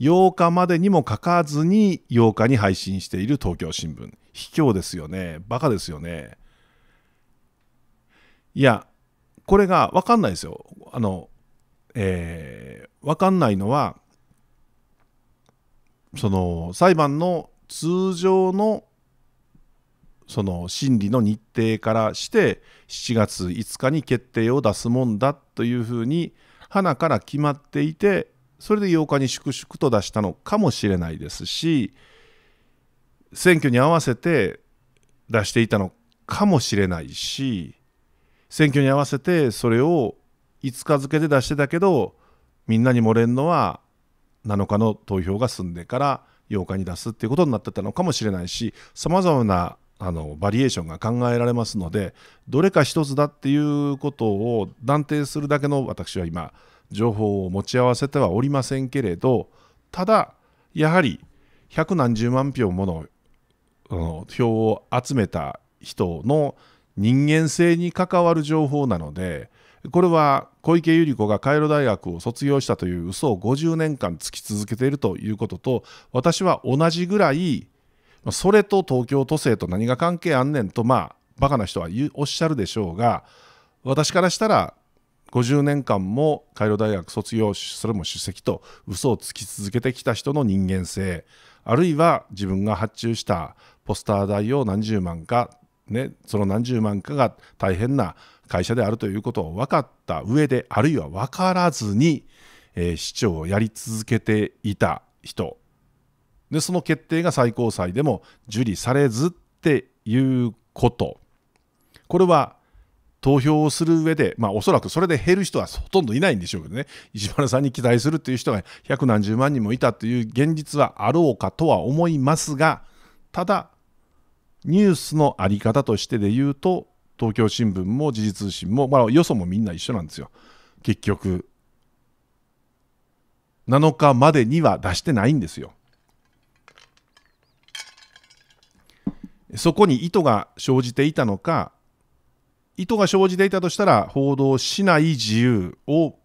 8日までにも書かずに8日に配信している東京新聞卑怯ですよねバカですよねいやこれが分かんないですよあのえー、分かんないのはその裁判の通常のその審理の日程からして7月5日に決定を出すもんだというふうに花から決まっていてそれで8日に粛々と出したのかもしれないですし選挙に合わせて出していたのかもしれないし選挙に合わせてそれを5日付で出してたけどみんなに漏れるのは7日の投票が済んでから8日に出すっていうことになってたのかもしれないしさまざまなあのバリエーションが考えられますのでどれか一つだっていうことを断定するだけの私は今情報を持ち合わせてはおりませんけれどただやはり百何十万票ものの票を集めた人の人間性に関わる情報なのでこれは小池百合子がカイロ大学を卒業したという嘘を50年間つき続けているということと私は同じぐらいそれと東京都政と何が関係あんねんとまあバカな人はおっしゃるでしょうが私からしたら50年間もカイロ大学卒業それも首席と嘘をつき続けてきた人の人間性あるいは自分が発注したポスター代を何十万か、ね、その何十万かが大変な会社であるということを分かった上であるいは分からずに、えー、市長をやり続けていた人でその決定が最高裁でも受理されずっていうことこれは投票をする上で、まあ、おそらくそれで減る人はほとんどいないんでしょうけどね石丸さんに期待するっていう人が百何十万人もいたという現実はあろうかとは思いますがただニュースの在り方としてで言うと東京新聞も時事通信も、まあ、よそもみんな一緒なんですよ結局7日までには出してないんですよそこに意図が生じていたのか意図が生じていたとしたら報道しない自由を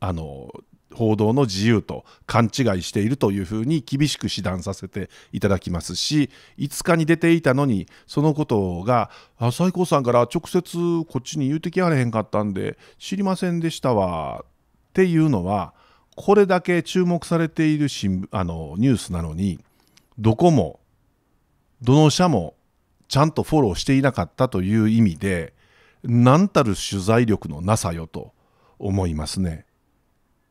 あの報道の自由と勘違いしているというふうに厳しく指弾させていただきますし5日に出ていたのにそのことが最高さんから直接こっちに言うてきやれへんかったんで知りませんでしたわっていうのはこれだけ注目されているあのニュースなのにどこもどの社もちゃんとフォローしていなかったという意味で何たる取材力のなさよと思いますね。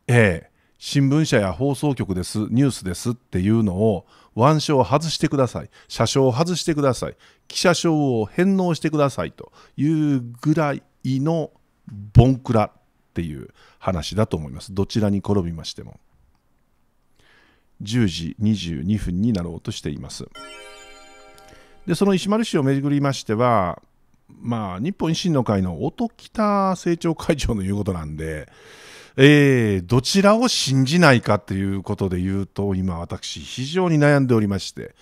ええ新聞社や放送局ですニュースですっていうのを腕章を外してください車掌を外してください記者証を返納してくださいというぐらいのボンクラっていう話だと思いますどちらに転びましても10時22分になろうとしています。でその石丸氏を巡りましては、まあ、日本維新の会の音喜多政調会長の言うことなんで、えー、どちらを信じないかということで言うと、今、私、非常に悩んでおりまして、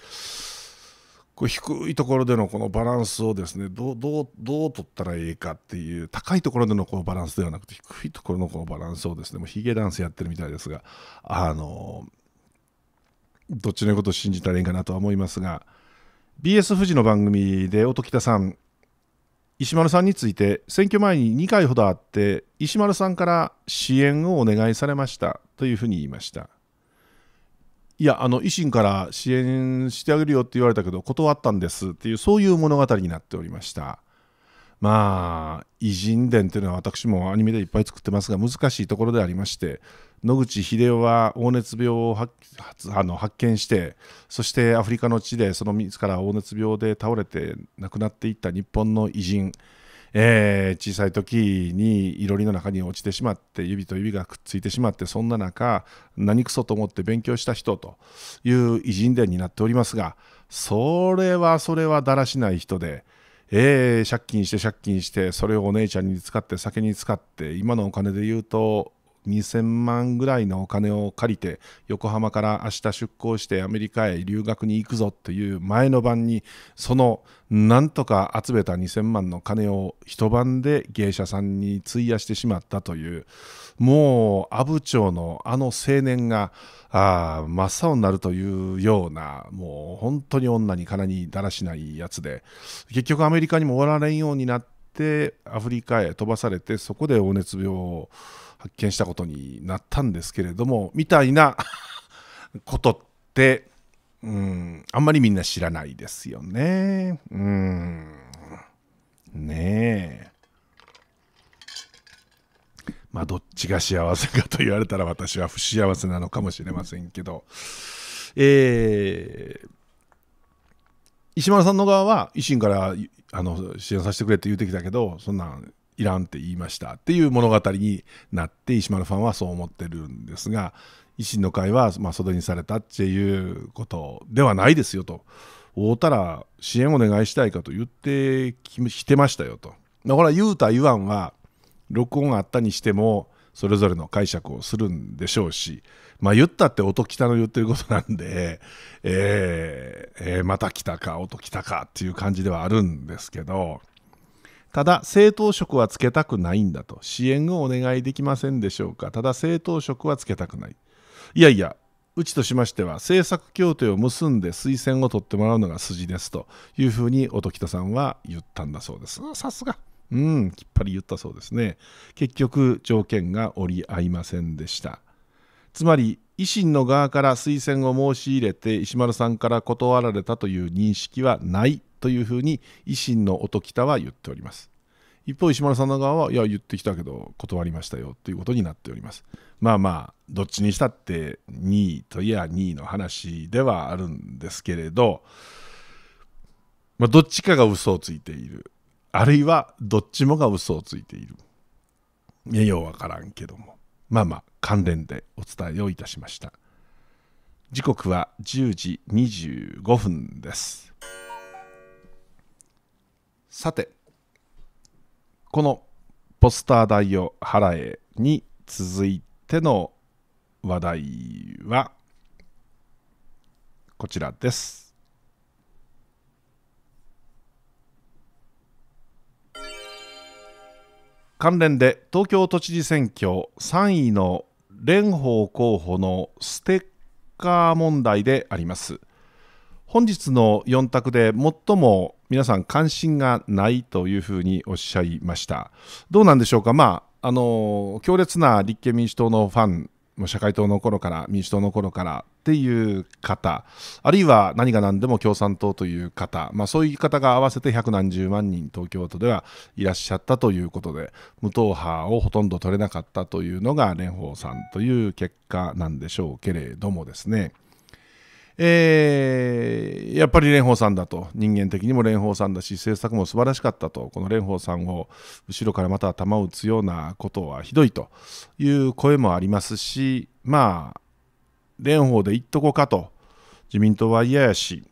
こう低いところでのこのバランスをですねどうどうどう取ったらいいかっていう高いところでのこのバランスではなくて低いところのこのバランスをですねもうヒゲダンスやってるみたいですがあのどっちのことを信じたらいいかなとは思いますが BS 富士の番組で音喜多さん石丸さんについて選挙前に2回ほどあって石丸さんから支援をお願いされましたというふうに言いましたいやあの維新から支援してあげるよって言われたけど断ったんですっていうそういう物語になっておりましたまあ偉人伝というのは私もアニメでいっぱい作ってますが難しいところでありまして野口英世は黄熱病を発あの発見してそしてアフリカの地でその自ら黄熱病で倒れて亡くなっていった日本の偉人、えー、小さい時にいろりの中に落ちてしまって指と指がくっついてしまってそんな中何くそと思って勉強した人という偉人伝になっておりますがそれはそれはだらしない人で。えー、借金して借金してそれをお姉ちゃんに使って酒に使って今のお金で言うと2000万ぐらいのお金を借りて横浜から明日出港してアメリカへ留学に行くぞという前の晩にそのなんとか集めた2000万の金を一晩で芸者さんに費やしてしまったというもう阿武町のあの青年があ真っ青になるというようなもう本当に女に金にだらしないやつで結局アメリカにもおられんようになってアフリカへ飛ばされてそこで黄熱病を発見したことになったんですけれどもみたいな ことってうんあんまりみんな知らないですよね。うんねえ。まあどっちが幸せかと言われたら私は不幸せなのかもしれませんけど、えー、石丸さんの側は維新からあの支援させてくれって言うてきたけどそんなんいらんって言いましたっていう物語になって石丸ファンはそう思ってるんですが維新の会はまあ袖にされたっていうことではないですよと会たら支援お願いしたいかと言ってきてましたよとだから言うた言わんは録音あったにしてもそれぞれの解釈をするんでしょうしまあ言ったって音北の言ってることなんで、えーえー、また来たか音来たかっていう感じではあるんですけど。ただ政党職はつけたくないんだと支援をお願いできませんでしょうかただ政党職はつけたくないいやいやうちとしましては政策協定を結んで推薦を取ってもらうのが筋ですというふうに音喜多さんは言ったんだそうですさすがうんきっぱり言ったそうですね結局条件が折り合いませんでしたつまり維新の側から推薦を申し入れて石丸さんから断られたという認識はないというふうに維新の音北は言っております一方石丸さんの側はいや言ってきたけど断りましたよということになっておりますまあまあどっちにしたって2位といや2位の話ではあるんですけれど、まあ、どっちかが嘘をついているあるいはどっちもが嘘をついているいやようわからんけどもまあまあ関連でお伝えをいたしました時刻は10時25分です。さてこのポスター代を払えに続いての話題はこちらです。関連で東京都知事選挙3位の蓮舫候補のステッカー問題であります。本日の4択で最も皆さん関心がないというふうにおっしゃいました。どうなんでしょうか、まあ、あの強烈な立憲民主党のファン、社会党の頃から民主党の頃からっていう方、あるいは何が何でも共産党という方、まあ、そういう方が合わせて百何十万人、東京都ではいらっしゃったということで、無党派をほとんど取れなかったというのが蓮舫さんという結果なんでしょうけれどもですね。えー、やっぱり蓮舫さんだと人間的にも蓮舫さんだし政策も素晴らしかったとこの蓮舫さんを後ろからまた頭を打つようなことはひどいという声もありますしまあ蓮舫で言っとこうかと自民党は嫌やし、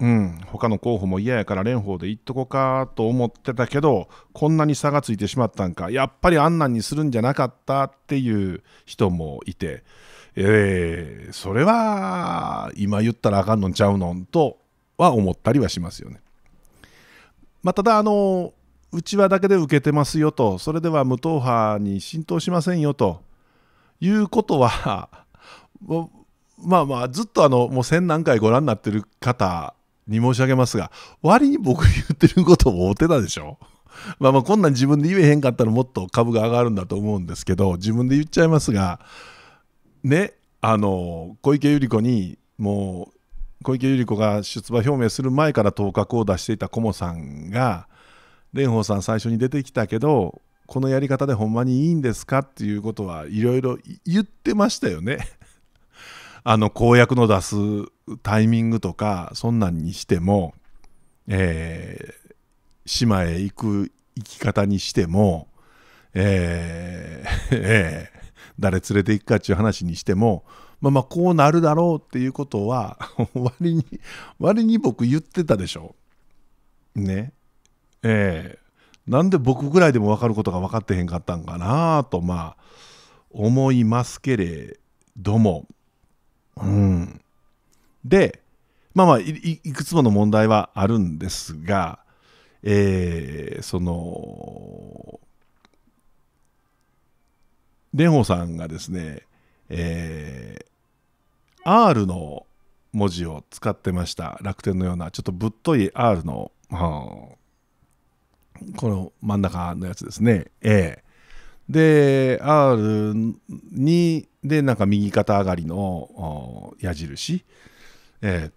うん、他の候補も嫌やから蓮舫で言っとこうかと思ってたけどこんなに差がついてしまったんかやっぱりあんなんにするんじゃなかったっていう人もいて。えー、それは今言ったらあかんのんちゃうのんとは思ったりはしますよね。まあ、ただあのうちわだけで受けてますよとそれでは無党派に浸透しませんよということは まあまあずっとあのもう千何回ご覧になってる方に申し上げますが割に僕言ってることをお手だでしょ。まあまあこんなん自分で言えへんかったらもっと株が上がるんだと思うんですけど自分で言っちゃいますがねあの小池百合子にもう小池百合子が出馬表明する前から頭角を出していたコモさんが蓮舫さん最初に出てきたけどこのやり方でほんまにいいんですかっていうことはいろいろ言ってましたよね。あの公約の出すタイミングとかそんなんにしても、えー、島へ行く生き方にしても、え えー、誰連れていくかっていう話にしても、まあまあこうなるだろうっていうことは、割に、割に僕言ってたでしょ。ね。ええー、なんで僕ぐらいでも分かることが分かってへんかったんかなと、まあ、思いますけれども。うん。で、まあまあい、いくつもの問題はあるんですが、えー、その、蓮舫さんがですね、えー、R の文字を使ってました楽天のようなちょっとぶっとい R の、はあ、この真ん中のやつですね、A、で R にでなんか右肩上がりの矢印、え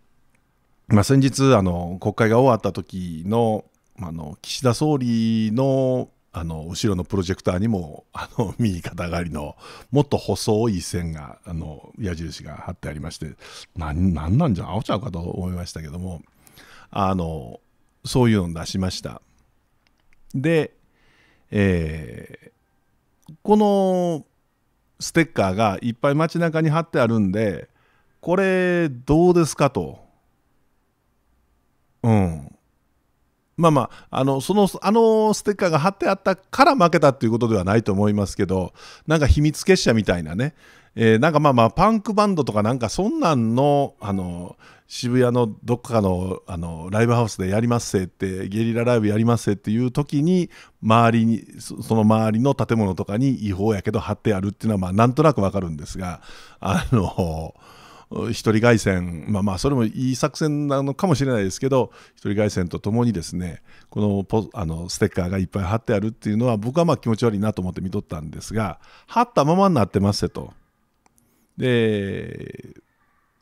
ー、まあ、先日あの国会が終わった時のあの岸田総理のあの後ろのプロジェクターにもあの 右肩上がりのもっと細い線があの矢印が貼ってありまして何なんじゃ青ちゃうかと思いましたけどもあのそういうのを出しましたで、えー、このステッカーがいっぱい街中に貼ってあるんでこれどうですかとうんまあまあ、あの、その、あのステッカーが貼ってあったから負けたっていうことではないと思いますけど、なんか秘密結社みたいなね、えー、なんかまあまあ、パンクバンドとかなんかそんなんの、あの、渋谷のどっかのあのライブハウスでやりますせって、ゲリラライブやりますせっていう時に、周りに、その周りの建物とかに違法やけど貼ってあるっていうのは、まあ、なんとなくわかるんですが、あの一人凱旋、まあまあ、それもいい作戦なのかもしれないですけど、一人凱旋とともにですね、このポあのステッカーがいっぱい貼ってあるっていうのは、僕はまあ気持ち悪いなと思って見とったんですが、貼ったままになってますと。で、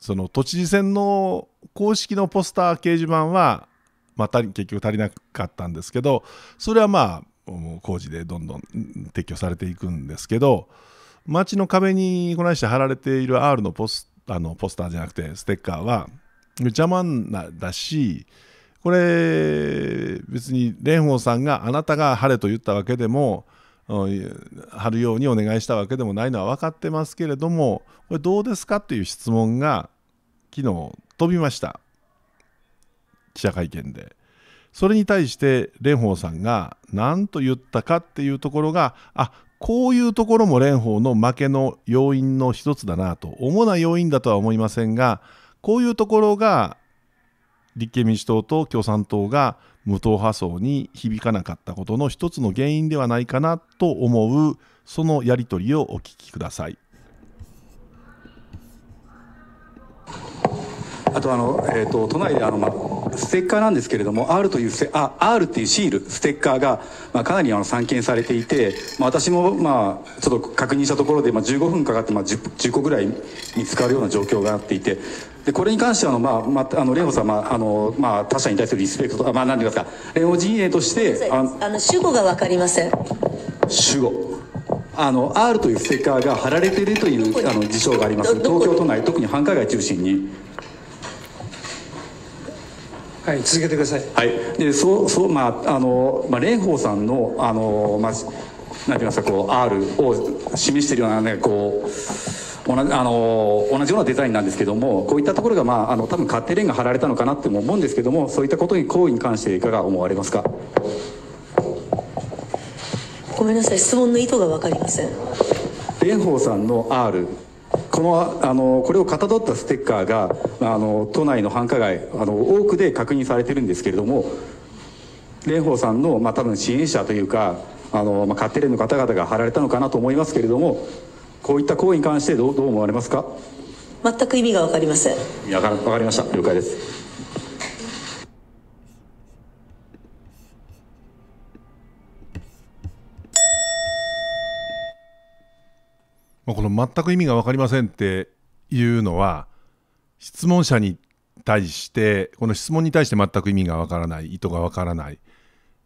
その都知事選の公式のポスター掲示板は、まあ、結局足りなかったんですけど、それはまあ、工事でどんどん撤去されていくんですけど、街の壁にこないして貼られている R のポスあのポスターじゃなくてステッカーは邪魔なだしこれ別に蓮舫さんがあなたが晴れと言ったわけでも貼るようにお願いしたわけでもないのは分かってますけれどもこれどうですかっていう質問が昨日飛びました記者会見で。それに対して蓮舫さんが何と言ったかっていうところがあこういうところも蓮舫の負けの要因の一つだなと主な要因だとは思いませんがこういうところが立憲民主党と共産党が無党派層に響かなかったことの一つの原因ではないかなと思うそのやり取りをお聞きください。あとあの、えっ、ー、と、都内であの、まあ、ステッカーなんですけれども、R というあ、R っていうシール、ステッカーが、まあ、かなりあの散見されていて、まあ、私も、まあ、ちょっと確認したところで、まあ、15分かかって、まあ10、10, 個ぐらい見つかるような状況があっていて、で、これに関してはあの、まあ、まあ、あの、蓮舫さん、まあ、あの、まあ、他者に対するリスペクトと、まあ、なんて言いますか、蓮舫陣営として、あの、あの主語がわかりません。主語。あの R というステッカーが貼られているというあの事象があります東京都内特に繁華街中心にはい、続けてください。はい、で、そう、そう、まあ、あの、まあ、蓮舫さんの、あの、まあ。なんて言いますか、こう、R を示しているような、ね、こう。同じあの同じようなデザインなんですけどもこういったところが、まあ、あの多分勝手レンが貼られたのかなっても思うんですけどもそういったことに行為に関していかが思われますかごめんなさい質問の意図が分かりません蓮舫さんの R このあのこれをかたどったステッカーがあの都内の繁華街あの多くで確認されてるんですけれども蓮舫さんの、まあ、多分支援者というかあの、まあ、家庭連の方々が貼られたのかなと思いますけれどもこういった行為に関してどうどう思われますか全く意味が分かりませんいや分かりました了解ですまあ、この全く意味が分かりませんっていうのは質問者に対してこの質問に対して全く意味が分からない意図が分からない、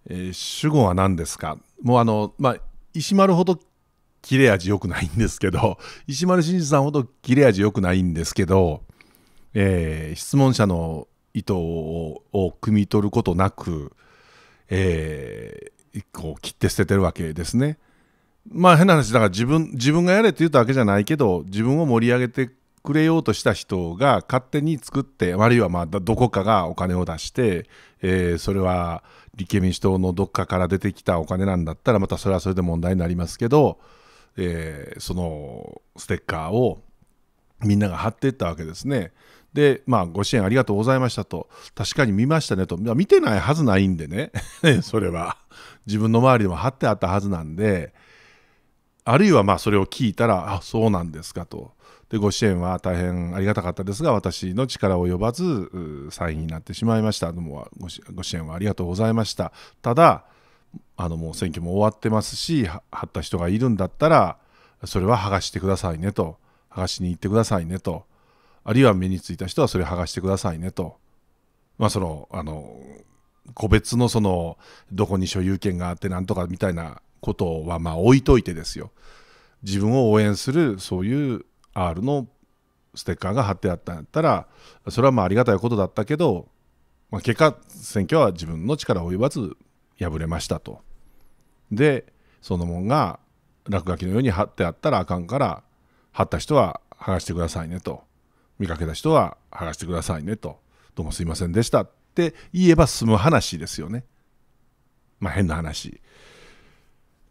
えー、主語は何ですかもうあのまあ石丸ほど切れ味良くないんですけど 石丸真二さんほど切れ味良くないんですけど、えー、質問者の意図をを汲み取ることなく、えー、こう切って捨ててるわけですね。まあ変な話だから自分自分がやれって言ったわけじゃないけど自分を盛り上げてくれようとした人が勝手に作ってあるいはまあどこかがお金を出して、えー、それは立憲民主党のどっかから出てきたお金なんだったらまたそれはそれで問題になりますけど、えー、そのステッカーをみんなが貼っていったわけですね。で、まあ、ご支援ありがとうございましたと、確かに見ましたねと、見てないはずないんでね、それは。自分の周りでも貼ってあったはずなんで、あるいはまあそれを聞いたら、あそうなんですかと。でご支援は大変ありがたかったですが私の力及ばず3位になってしまいましたどうもご支援はありがとうございましたただあのもう選挙も終わってますし貼った人がいるんだったらそれは剥がしてくださいねと剥がしに行ってくださいねとあるいは目についた人はそれ剥がしてくださいねとまあそのあの個別のそのどこに所有権があってなんとかみたいなことはまあ置いといてですよ自分を応援するそういう R のステッカーが貼ってあったんだったらそれはまあありがたいことだったけど、まあ、結果選挙は自分の力及ばず敗れましたと。でそのもんが落書きのように貼ってあったらあかんから貼った人は剥がしてくださいねと見かけた人は剥がしてくださいねとどうもすいませんでしたって言えば済む話ですよね。まあ変な話。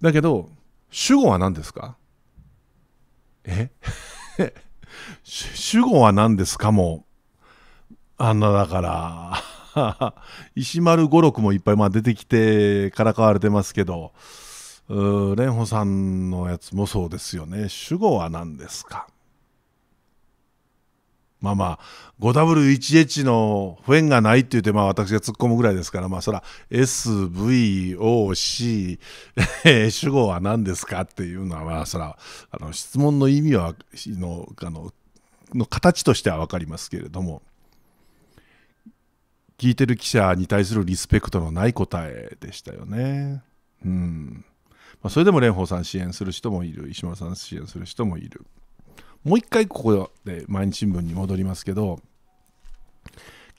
だけど、主語は何ですかえ 主語は何ですかもう。あんなだから 石丸五六もいっぱいまあ出てきてからかわれてますけど蓮舫さんのやつもそうですよね主語は何ですかまあまあ 5W1H の不ンがないって言ってまあ私が突っ込むぐらいですからまあそら SVOC 主語は何ですかっていうのはまあそらあの質問の意味はのあのの形としては分かりますけれども聞いてる記者に対するリスペクトのない答えでしたよね。うんまあ、それでも蓮舫さん支援する人もいる石丸さん支援する人もいる。もう一回ここで毎日新聞に戻りますけど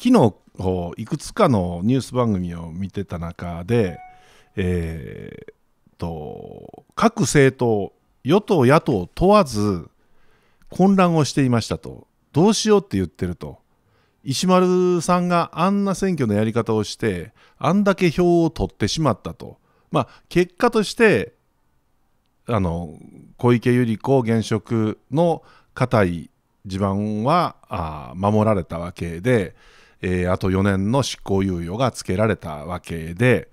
昨日いくつかのニュース番組を見てた中で、えー、と各政党与党野党問わず混乱をしていましたとどうしようって言ってると石丸さんがあんな選挙のやり方をしてあんだけ票を取ってしまったとまあ結果としてあの小池百合子現職の固い地盤はあ守られたわけで、えー、あと4年の執行猶予がつけられたわけで、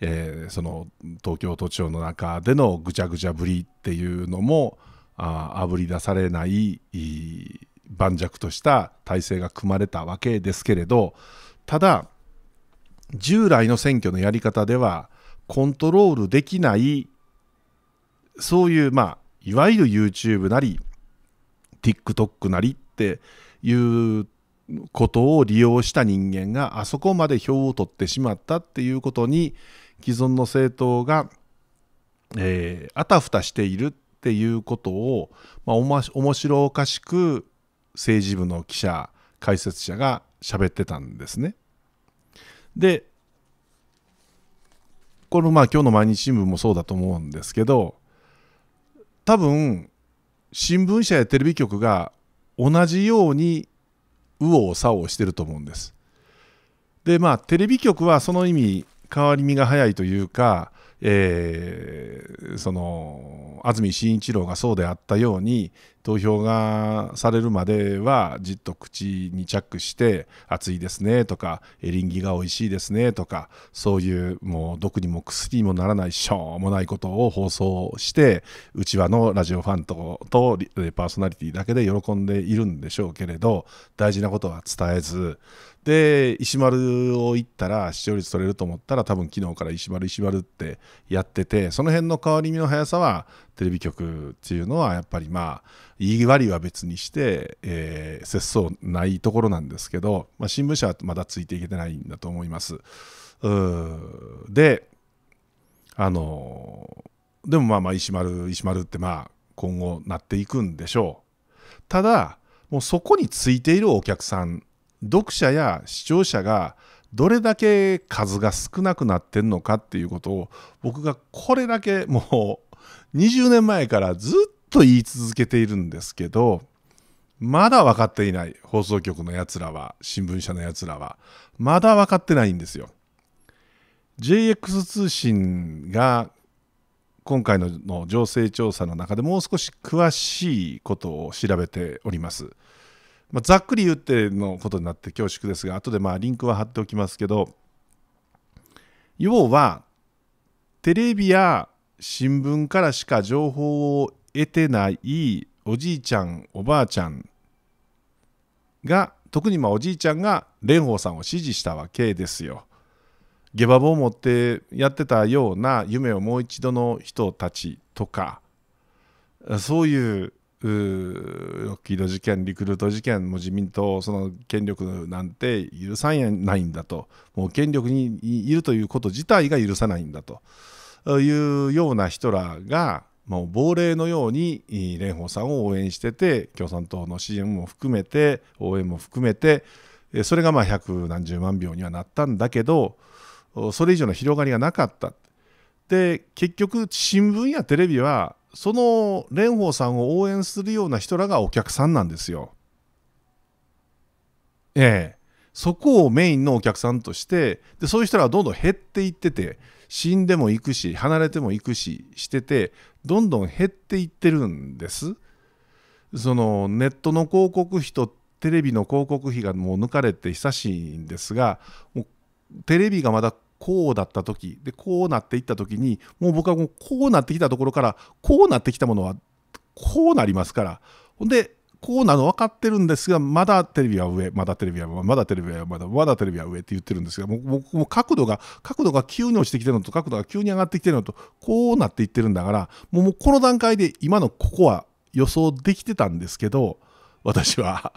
えー、その東京都庁の中でのぐちゃぐちゃぶりっていうのもあぶり出されない盤石とした体制が組まれたわけですけれどただ従来の選挙のやり方ではコントロールできないそういう、まあ、いわゆる YouTube なり、TikTok なりっていうことを利用した人間があそこまで票を取ってしまったっていうことに既存の政党が、えー、あたふたしているっていうことを、まあ、おま面白おかしく政治部の記者解説者が喋ってたんですね。でこのまあ今日の毎日新聞もそうだと思うんですけど多分新聞社やテレビ局が同じように右往左往してると思うんです。でまあテレビ局はその意味変わり身が早いというかえー、その安住紳一郎がそうであったように投票がされるまではじっと口にチャックして「熱いですね」とか「エリンギが美味しいですね」とかそういうもう毒にも薬にもならないしょうもないことを放送してうちわのラジオファンととパーソナリティだけで喜んでいるんでしょうけれど大事なことは伝えずで石丸を行ったら視聴率取れると思ったら多分昨日から石丸石丸ってやっててその辺の変わり身の速さはテレビ局っていうのはやっぱりまあ言い割りは別にして、えー、ないところなんですけど、まあ、新聞社はまだついていけてないんだと思います。であのー、でもまあまあ石丸石丸ってまあ今後なっていくんでしょう。ただもうそこについているお客さん読者や視聴者がどれだけ数が少なくなってんのかっていうことを僕がこれだけもう20年前からずっと言い続けているんですけどまだ分かっていない放送局のやつらは新聞社のやつらはまだ分かってないんですよ。JX 通信が今回の情勢調査の中でもう少し詳しいことを調べております。まあ、ざっくり言ってのことになって恐縮ですが後でまあリンクは貼っておきますけど要はテレビや新聞からしか情報を得てないおじいちゃんおばあちゃんが特にまおじいちゃんが蓮舫さんを支持したわけですよ。下馬棒を持ってやってたような夢をもう一度の人たちとかそういうロッキード事件、リクルート事件、も自民党、その権力なんて許さないんだと、もう権力にいるということ自体が許さないんだというような人らが、もう亡霊のように蓮舫さんを応援してて、共産党の支援も含めて、応援も含めて、それがまあ百何十万票にはなったんだけど、それ以上の広がりがなかった。で、結局、新聞やテレビはその蓮舫さんを応援するような人らがお客さんなんですよ。ええ。そこをメインのお客さんとしてでそういう人らはどんどん減っていってて死んでも行くし離れても行くししててどんどん減っていってるんです。そのネットの広告費とテレビの広告費がもう抜かれて久しいんですがテレビがまだこうだった時でこうなっていった時にもう僕はもうこうなってきたところからこうなってきたものはこうなりますからほんでこうなの分かってるんですがまだテレビは上まだテレビは上まだテレビはまだまだテレビは上って言ってるんですがもうもう角度が角度が急に落ちてきてるのと角度が急に上がってきてるのとこうなっていってるんだからもうこの段階で今のここは予想できてたんですけど私は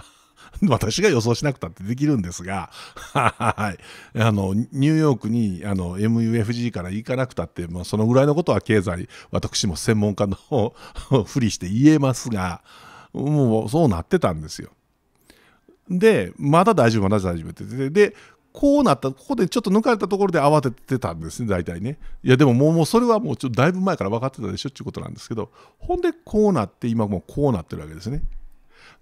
私が予想しなくたってできるんですが、はい。あの、ニューヨークに、あの、MUFG から行かなくたって、まあ、そのぐらいのことは経済、私も専門家のふり して言えますが、もうそうなってたんですよ。で、まだ大丈夫、まだ大丈夫って言って、で、こうなった、ここでちょっと抜かれたところで慌ててたんですね、大体ね。いや、でももうそれはもうちょっとだいぶ前から分かってたでしょっていうことなんですけど、ほんでこうなって、今もうこうなってるわけですね。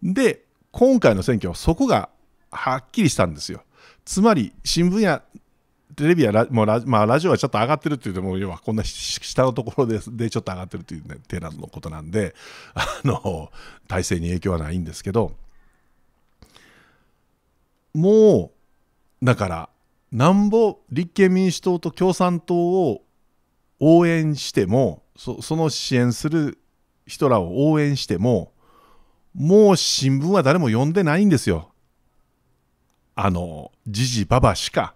で、今回の選挙はそこがはっきりしたんですよ。つまり新聞やテレビやラ,、まあ、ラジオはちょっと上がってるって言うとも要はこんな下のところででちょっと上がってるっていう、ね、手なのことなんで あの体制に影響はないんですけどもうだからなんぼ立憲民主党と共産党を応援してもその支援する人らを応援してももう新聞は誰も読んでないんですよ。あの、じじばばしか。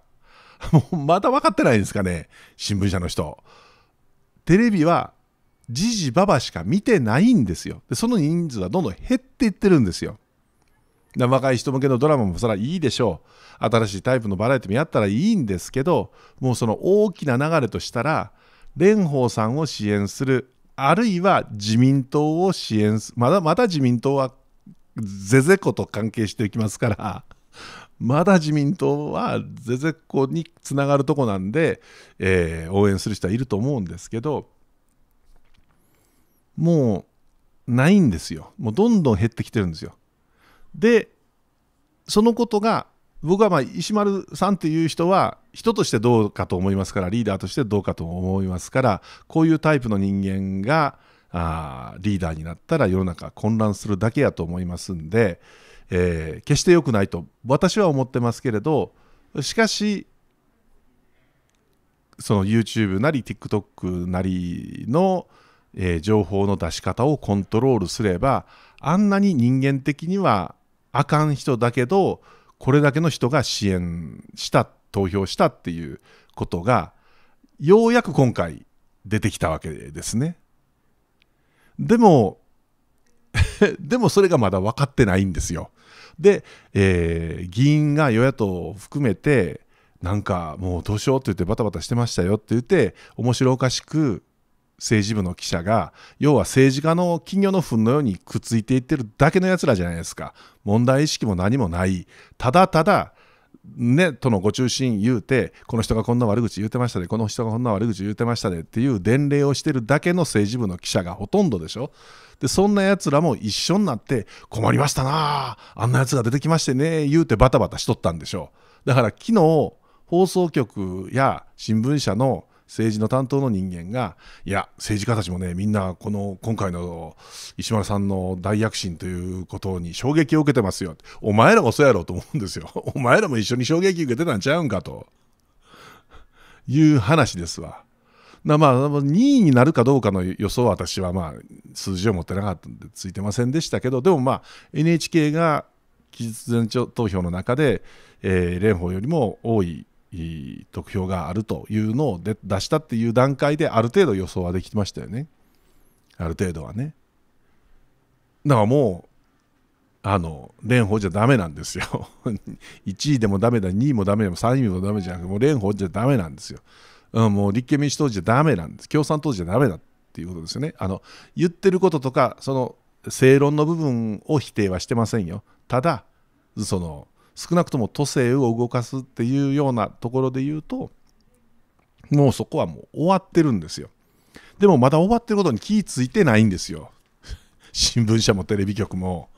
もうまだ分かってないんですかね、新聞社の人。テレビはじじばばしか見てないんですよで。その人数はどんどん減っていってるんですよ。若い人向けのドラマもそらいいでしょう。新しいタイプのバラエティもやったらいいんですけど、もうその大きな流れとしたら、蓮舫さんを支援するあるいは自民党を支援すまだまだ自民党はぜぜこと関係していきますから。まだ自民党はぜぜこにつながるとこなんで、えー、応援する人はいると思うんですけどもうないんですよもうどんどん減ってきてるんですよでそのことが僕はまあ石丸さんっていう人は人としてどうかと思いますからリーダーとしてどうかと思いますからこういうタイプの人間があーリーダーになったら世の中混乱するだけやと思いますんで、えー、決して良くないと私は思ってますけれどしかしその YouTube なり TikTok なりの、えー、情報の出し方をコントロールすればあんなに人間的にはあかん人だけどこれだけの人が支援した投票したっていうことがようやく今回出てきたわけですね。でも でもそれがまだ分かってないんですよ。で、えー、議員が与野党を含めてなんかもうどうしようって言ってバタバタしてましたよって言って面白おかしく政治部の記者が要は政治家の企業の糞のようにくっついていってるだけのやつらじゃないですか問題意識も何もないただただね、とのご中心言うて、この人がこんな悪口言うてましたで、この人がこんな悪口言うてましたでっていう伝令をしてるだけの政治部の記者がほとんどでしょ。で、そんなやつらも一緒になって、困りましたなあんなやつが出てきましてね、言うてバタバタしとったんでしょう。だから昨日、放送局や新聞社の政治の担当の人間がいや政治家たちもねみんなこの今回の石丸さんの大躍進ということに衝撃を受けてますよお前らもそうやろうと思うんですよ お前らも一緒に衝撃受けてたんちゃうんかという話ですわ。なまあ、2位になるかどうかの予想は私はまあ数字を持ってなかったんでついてませんでしたけどでもまあ NHK が期日前投票の中で、えー、蓮舫よりも多い得票があるというのを出したっていう段階である程度予想はできましたよねある程度はねだからもうあの蓮舫じゃダメなんですよ1 位でもダメだ2位もダメだ3位もダメじゃなくてもう蓮舫じゃダメなんですよ、うん、もう立憲民主党じゃダメなんです共産党じゃダメだっていうことですよねあの言ってることとかその正論の部分を否定はしてませんよただその少なくとも都政を動かすっていうようなところで言うともうそこはもう終わってるんですよでもまだ終わってることに気付いてないんですよ 新聞社もテレビ局も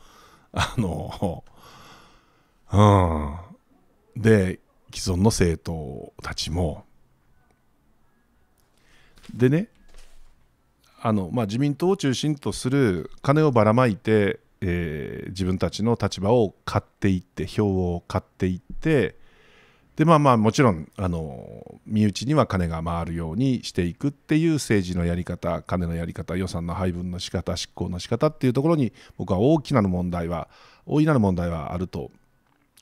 あのうんで既存の政党たちもでねあのまあ、自民党を中心とする金をばらまいてえー、自分たちの立場を買っていって票を買っていってでまあまあもちろんあの身内には金が回るようにしていくっていう政治のやり方金のやり方予算の配分の仕方執行の仕方っていうところに僕は大きな問題は大いなる問題はあると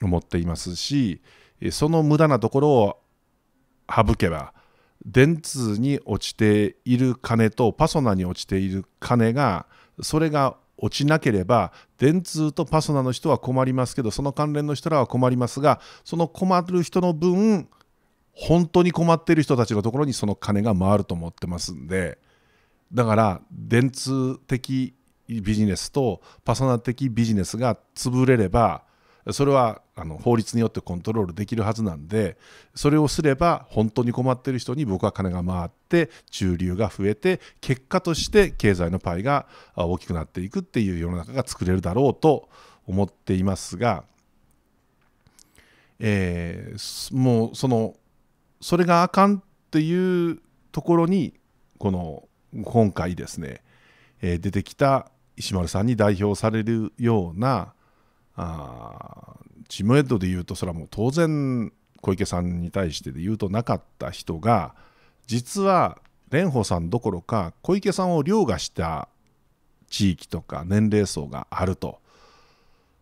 思っていますしその無駄なところを省けば電通に落ちている金とパソナに落ちている金がそれが落ちなければ電通とパソナの人は困りますけどその関連の人らは困りますがその困る人の分本当に困っている人たちのところにその金が回ると思ってますんでだから電通的ビジネスとパソナ的ビジネスが潰れればそれはあの法律によってコントロールできるはずなんでそれをすれば本当に困ってる人に僕は金が回って中流が増えて結果として経済のパイが大きくなっていくっていう世の中が作れるだろうと思っていますが、えー、もうそのそれがあかんっていうところにこの今回ですね、えー、出てきた石丸さんに代表されるようなあムエ名ドで言うとそれはもう当然小池さんに対してで言うとなかった人が実は蓮舫さんどころか小池さんを凌駕した地域とか年齢層があると。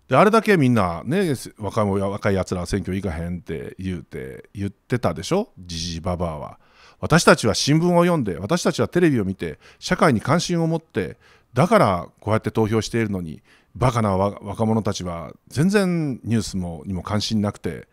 であれだけみんなね若い若いやつらは選挙行かへんって言うて言ってたでしょじじばばあは。私たちは新聞を読んで私たちはテレビを見て社会に関心を持ってだからこうやって投票しているのにバカな若者たちは全然ニュースもにも関心なくて、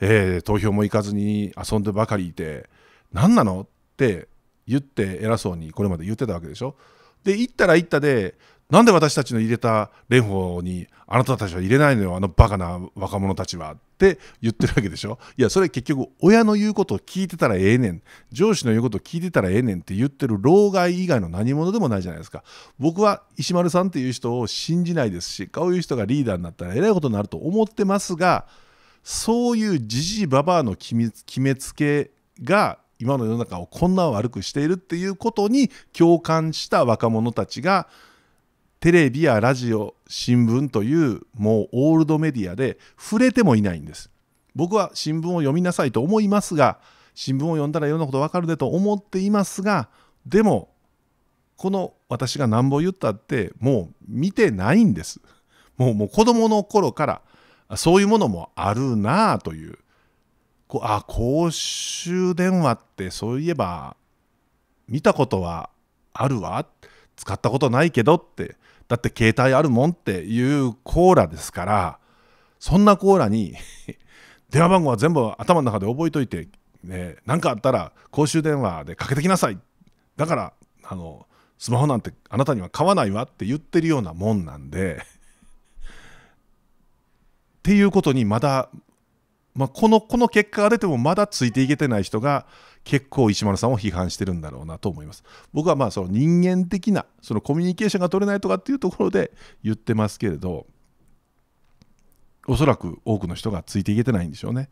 えー、投票も行かずに遊んでばかりいて何なのって言って偉そうにこれまで言ってたわけでしょ。で行ったら行ったでなんで私たちの入れた蓮舫にあなたたちは入れないのよあのバカな若者たちはって言ってるわけでしょいやそれ結局親の言うことを聞いてたらええねん上司の言うことを聞いてたらええねんって言ってる老害以外の何者でもないじゃないですか僕は石丸さんっていう人を信じないですしこういう人がリーダーになったらえらいことになると思ってますがそういうじじいばばあの決めつけが今の世の中をこんな悪くしているっていうことに共感した若者たちがテレビやラジオ新聞というもうオールドメディアで触れてもいないんです僕は新聞を読みなさいと思いますが新聞を読んだらいろんなことわかるでと思っていますがでもこの私がなんぼ言ったってもう見てないんですもうもう子供の頃からそういうものもあるなあというこうあ公衆電話ってそういえば見たことはあるわ使ったことないけどってだって携帯あるもんっていうコーラですからそんなコーラに 電話番号は全部頭の中で覚えといて何、ね、かあったら公衆電話でかけてきなさいだからあのスマホなんてあなたには買わないわって言ってるようなもんなんでっていうことにまだまあ、このこの結果が出てもまだついていけてない人が結構石丸さんを批判してるんだろうなと思います僕はまあその人間的なそのコミュニケーションが取れないとかっていうところで言ってますけれどおそらく多くの人がついていけてないんでしょうね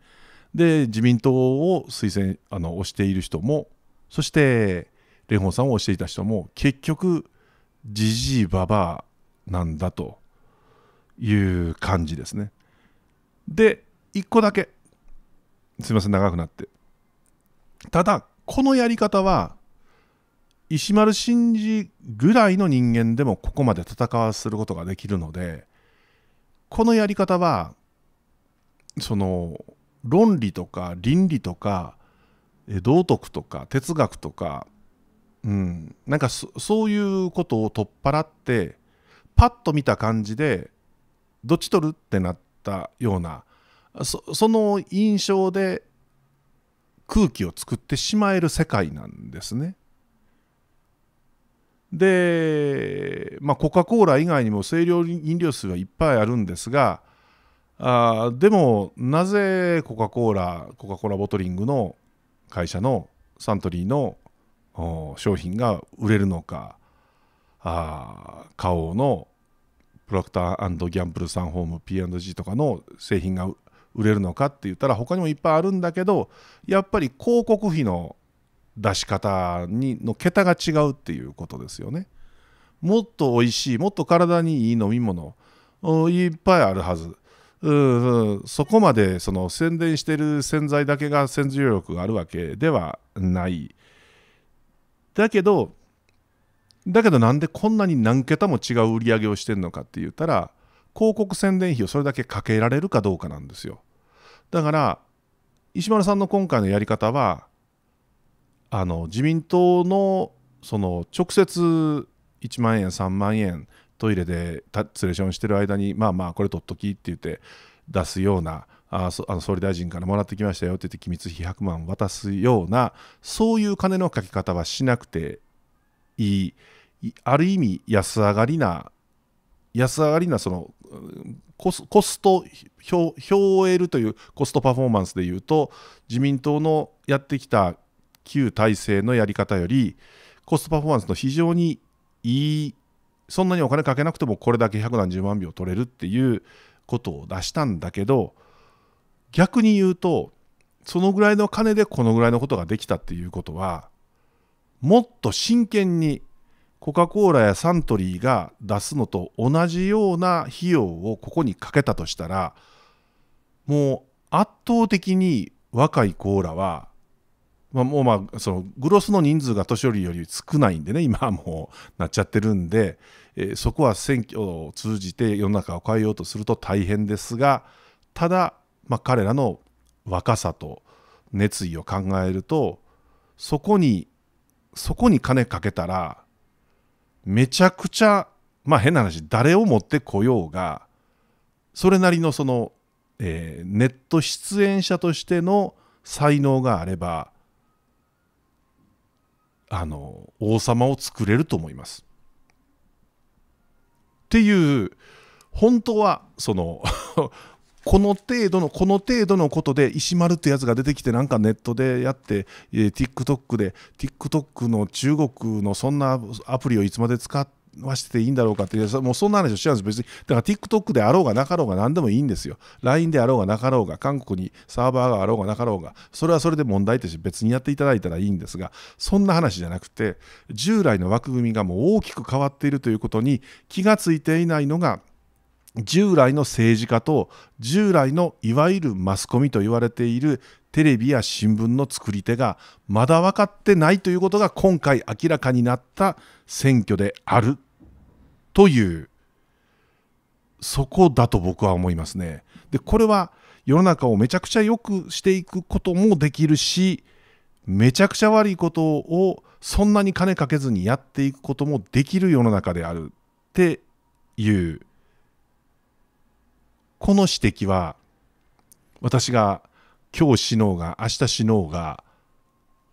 で自民党を推薦あの推している人もそして蓮舫さんを推していた人も結局じじいばばなんだという感じですねで1個だけすみません長くなってただこのやり方は石丸真二ぐらいの人間でもここまで戦わすることができるのでこのやり方はその論理とか倫理とか道徳とか哲学とか、うん、なんかそういうことを取っ払ってパッと見た感じでどっち取るってなったようなその印象で空気を作ってしまえる世界なんですね。で、まあ、コカ・コーラ以外にも清涼飲料水はいっぱいあるんですがあでもなぜコカ・コーラコカ・コーラボトリングの会社のサントリーの商品が売れるのかあ花王のプロクターギャンブルさんホーム P&G とかの製品が売れるのかって言ったら他にもいっぱいあるんだけどやっぱり広告費の出し方にの桁が違うっていうことですよね。もっと美味しいもっと体にいい飲み物いっぱいあるはず。そこまでその宣伝してる洗剤だけが洗浄力があるわけではない。だけどだけどなんでこんなに何桁も違う売り上げをしてるのかって言ったら広告宣伝費をそれだけかけられるかどうかなんですよ。だから石丸さんの今回のやり方はあの自民党のその直接1万円3万円トイレでツレーションしてる間にまあまあこれ取っときって言って出すようなあそあの総理大臣からもらってきましたよって言って機密費100万渡すようなそういう金のかけ方はしなくていいある意味安上がりな安上がりなそのコスコスト票を得るというコストパフォーマンスでいうと自民党のやってきた旧体制のやり方よりコストパフォーマンスの非常にいいそんなにお金かけなくてもこれだけ百何十万票取れるっていうことを出したんだけど逆に言うとそのぐらいの金でこのぐらいのことができたっていうことはもっと真剣にコカ・コーラやサントリーが出すのと同じような費用をここにかけたとしたらもう圧倒的に若いコーラは、まあ、もうまあそのグロスの人数が年寄りより少ないんでね今はもうなっちゃってるんで、えー、そこは選挙を通じて世の中を変えようとすると大変ですがただ、まあ、彼らの若さと熱意を考えるとそこにそこに金かけたらめちゃくちゃまあ変な話誰を持ってこようがそれなりのその、えー、ネット出演者としての才能があればあの王様を作れると思います。っていう本当はそのこの程度のこの程度のことで石丸ってやつが出てきてなんかネットでやって、えー、TikTok で TikTok の中国のそんなアプリをいつまで使わしていいんだろうかってもうそんな話をしちゃんです別にだから TikTok であろうがなかろうが何でもいいんですよ LINE であろうがなかろうが韓国にサーバーがあろうがなかろうがそれはそれで問題として別にやっていただいたらいいんですがそんな話じゃなくて従来の枠組みがもう大きく変わっているということに気がついていないのが従来の政治家と従来のいわゆるマスコミと言われているテレビや新聞の作り手がまだ分かってないということが今回明らかになった選挙であるというそこだと僕は思いますね。でこれは世の中をめちゃくちゃ良くしていくこともできるしめちゃくちゃ悪いことをそんなに金かけずにやっていくこともできる世の中であるっていうこの指摘は私が今日死のうが明日死のうが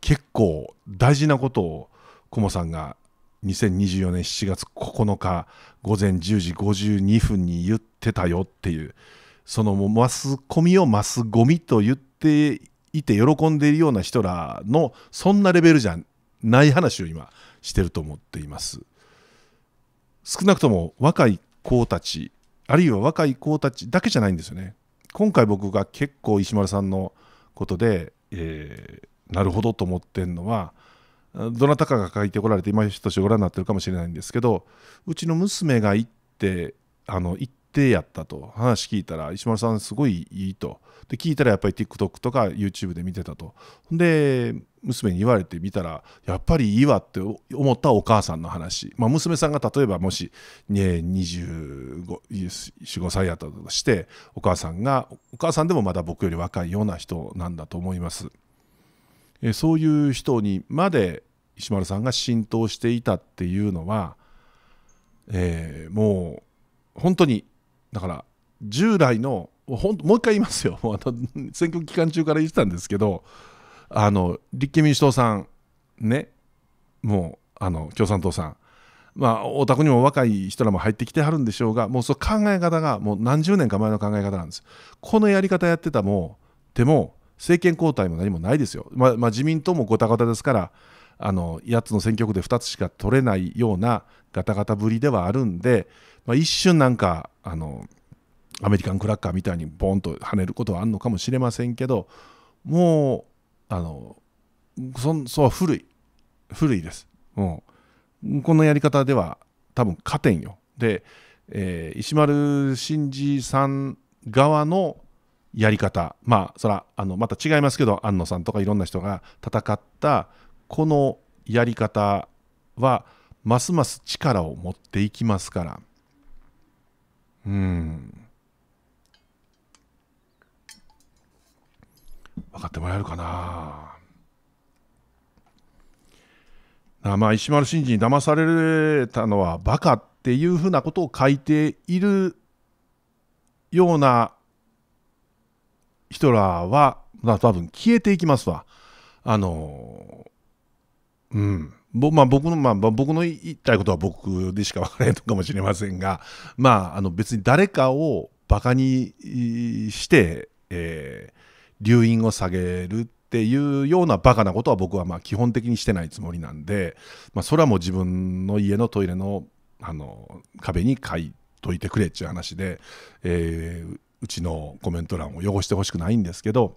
結構大事なことをコモさんが2024年7月9日午前10時52分に言ってたよっていうそのマスコミをマスゴミと言っていて喜んでいるような人らのそんなレベルじゃない話を今してると思っています少なくとも若い子たちあるいは若い子たちだけじゃないんですよね。今回僕が結構石丸さんのことで、えー、なるほどと思ってるのはどなたかが書いてこられて今人たご覧になってるかもしれないんですけどうちの娘が行ってあの行っ定やったと話聞いたら石丸さんすごいいいとで聞いたらやっぱり TikTok とか YouTube で見てたとで娘に言われてみたらやっぱりいいわって思ったお母さんの話、まあ、娘さんが例えばもし、ね、2545歳やったとしてお母さんがお母さんでもまだ僕より若いような人なんだと思います。えそういう人にまで石丸さんが浸透していたっていうのは、えー、もう本当にだから従来のほんもう一回言いますよ選挙期間中から言ってたんですけどあの立憲民主党さんねもうあの共産党さんまあ、お宅にも若い人らも入ってきてはるんでしょうがもうその考え方がもう何十年か前の考え方なんですこのやり方やってたもでも政権交代も何もないですよ、まあ、まあ、自民党もごたごたですからあの8つの選挙区で2つしか取れないようなガタガタぶりではあるんで、まあ、一瞬なんかあのアメリカンクラッカーみたいにボンと跳ねることはあるのかもしれませんけどもうあのそそう古い古いです、うん、このやり方では多分勝てんよで、えー、石丸慎二さん側のやり方まあそらあのまた違いますけど安野さんとかいろんな人が戦ったこのやり方はますます力を持っていきますから。うん。分かってもらえるかな。あまあ石丸信二に騙されたのはバカっていうふうなことを書いているような人らは、まあ、多分消えていきますわ。あのうん。ぼまあ、僕の、まあ、僕の言いたいことは僕でしか分からないのかもしれませんが、まあ、あの別に誰かをバカにして、えー、留飲を下げるっていうようなバカなことは僕はまあ基本的にしてないつもりなんで、まあ、それはもう自分の家のトイレのあの壁に書いといてくれっていう話で、えー、うちのコメント欄を汚してほしくないんですけど、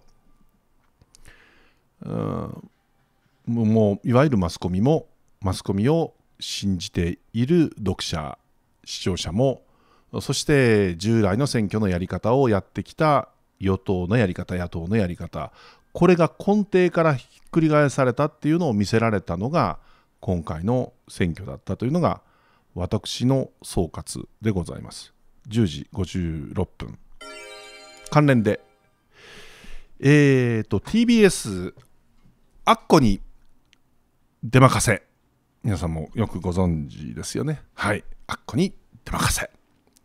うんもういわゆるマスコミもマスコミを信じている読者視聴者もそして従来の選挙のやり方をやってきた与党のやり方野党のやり方これが根底からひっくり返されたっていうのを見せられたのが今回の選挙だったというのが私の総括でございます。10時56分関連でえっ、ー、と TBS アッコに出かせ皆さんもよくご存知ですよねはいあっこに出まかせ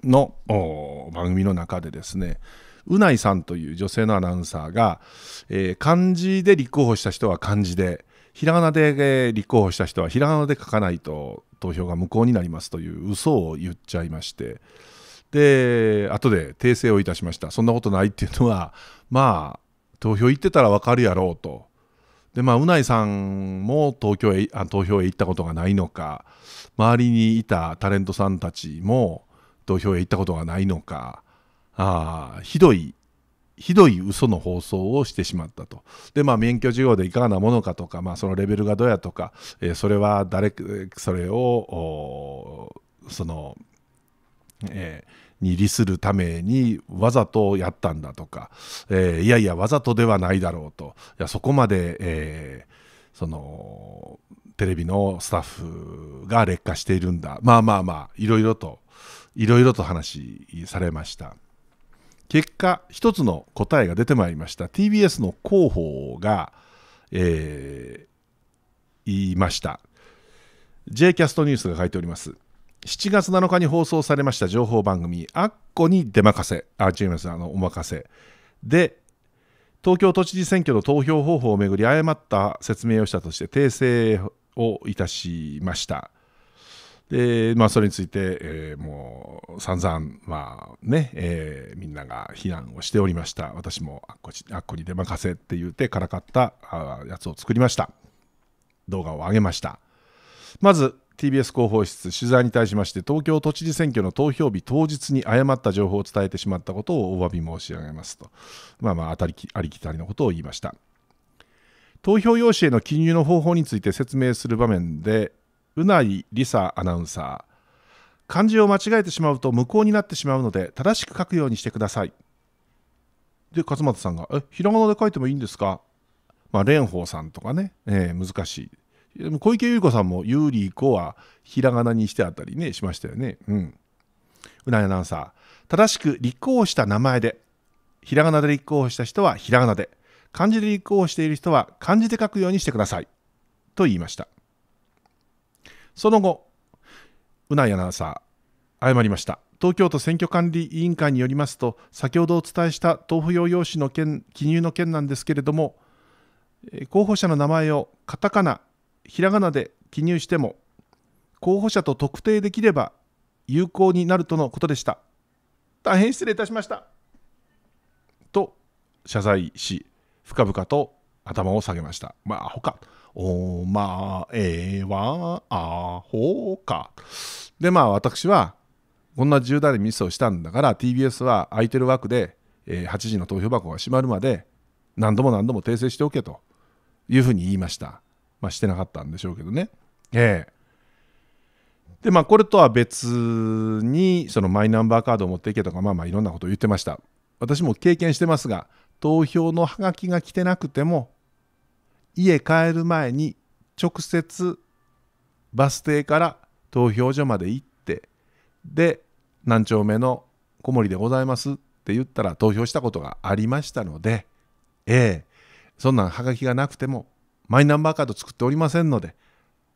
の番組の中でですねうないさんという女性のアナウンサーが、えー、漢字で立候補した人は漢字でひらがなで立候補した人はひらがなで書かないと投票が無効になりますという嘘を言っちゃいましてで後で訂正をいたしましたそんなことないっていうのはまあ投票行ってたら分かるやろうとでまあうないさんも東京へあ投票へ行ったことがないのか周りにいたタレントさんたちも投票へ行ったことがないのかあひどいひどい嘘の放送をしてしまったと。で、まあ、免許事業でいかがなものかとか、まあ、そのレベルがどうやとか、えー、それは誰、それを、その、えーに利するためにわざとやったんだとか、えー、いやいやわざとではないだろうといやそこまで、えー、そのテレビのスタッフが劣化しているんだまあまあまあいろいろといろいろと話されました結果一つの答えが出てまいりました TBS の広報が、えー、言いました J キャストニュースが書いております7月7日に放送されました情報番組、アッコに出任せ、あ、違います、あの、お任せ。で、東京都知事選挙の投票方法をめぐり誤った説明をしたとして訂正をいたしました。で、まあ、それについて、えー、もう散々、まあねえー、みんなが非難をしておりました。私もあっこに出任せって言うてからかったあやつを作りました。動画を上げました。まず、TBS 広報室取材に対しまして東京都知事選挙の投票日当日に誤った情報を伝えてしまったことをお詫び申し上げますとまあまあ当たりきありきたりのことを言いました投票用紙への記入の方法について説明する場面でうないりさアナウンサー漢字を間違えてしまうと無効になってしまうので正しく書くようにしてくださいで勝俣さんが「えひらがなで書いてもいいんですか?」まあ蓮舫さんとかね、えー、難しい小池百合子さんも「ゆり子」はひらがなにしてあったりねしましたよね。うん。うなやアナウンサー正しく立候補した名前でひらがなで立候補した人はひらがなで漢字で立候補している人は漢字で書くようにしてくださいと言いましたその後うなやアナウンサー謝りました東京都選挙管理委員会によりますと先ほどお伝えした豆腐用用紙の件記入の件なんですけれども候補者の名前をカタカナひらがなで記入しても候補者と特定できれば有効になるとのことでした大変失礼いたしましたと謝罪し深々と頭を下げましたまあほかお前はアホかでまあ私はこんな重大なミスをしたんだから TBS は空いてる枠で、えー、8時の投票箱が閉まるまで何度も何度も訂正しておけというふうに言いました。まあ、してなかったんでしょうけどね。ええ。で、まあ、これとは別に、そのマイナンバーカードを持っていけとか、まあまあ、いろんなことを言ってました。私も経験してますが、投票のハガキが来てなくても、家帰る前に直接バス停から投票所まで行って、で、何丁目の小森でございますって言ったら投票したことがありましたので、ええ、そんなんはがきがなくてもマイナンバーカード作っておりませんので、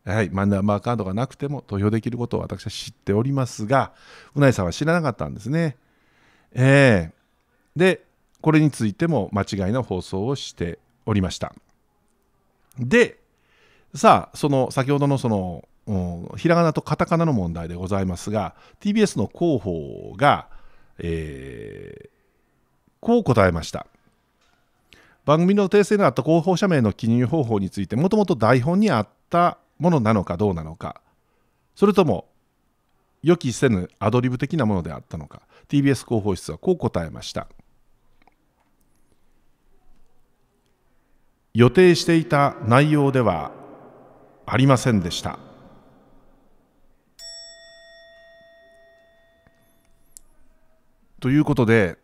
はい、マイナンバーカードがなくても投票できることを私は知っておりますが、うないさんは知らなかったんですね。えー、で、これについても間違いの放送をしておりました。で、さあ、その先ほどのその、うん、ひらがなとカタカナの問題でございますが、TBS の広報が、えー、こう答えました。番組の訂正のあった広報者名の記入方法についてもともと台本にあったものなのかどうなのかそれとも予期せぬアドリブ的なものであったのか TBS 広報室はこう答えました予定していた内容ではありませんでしたということで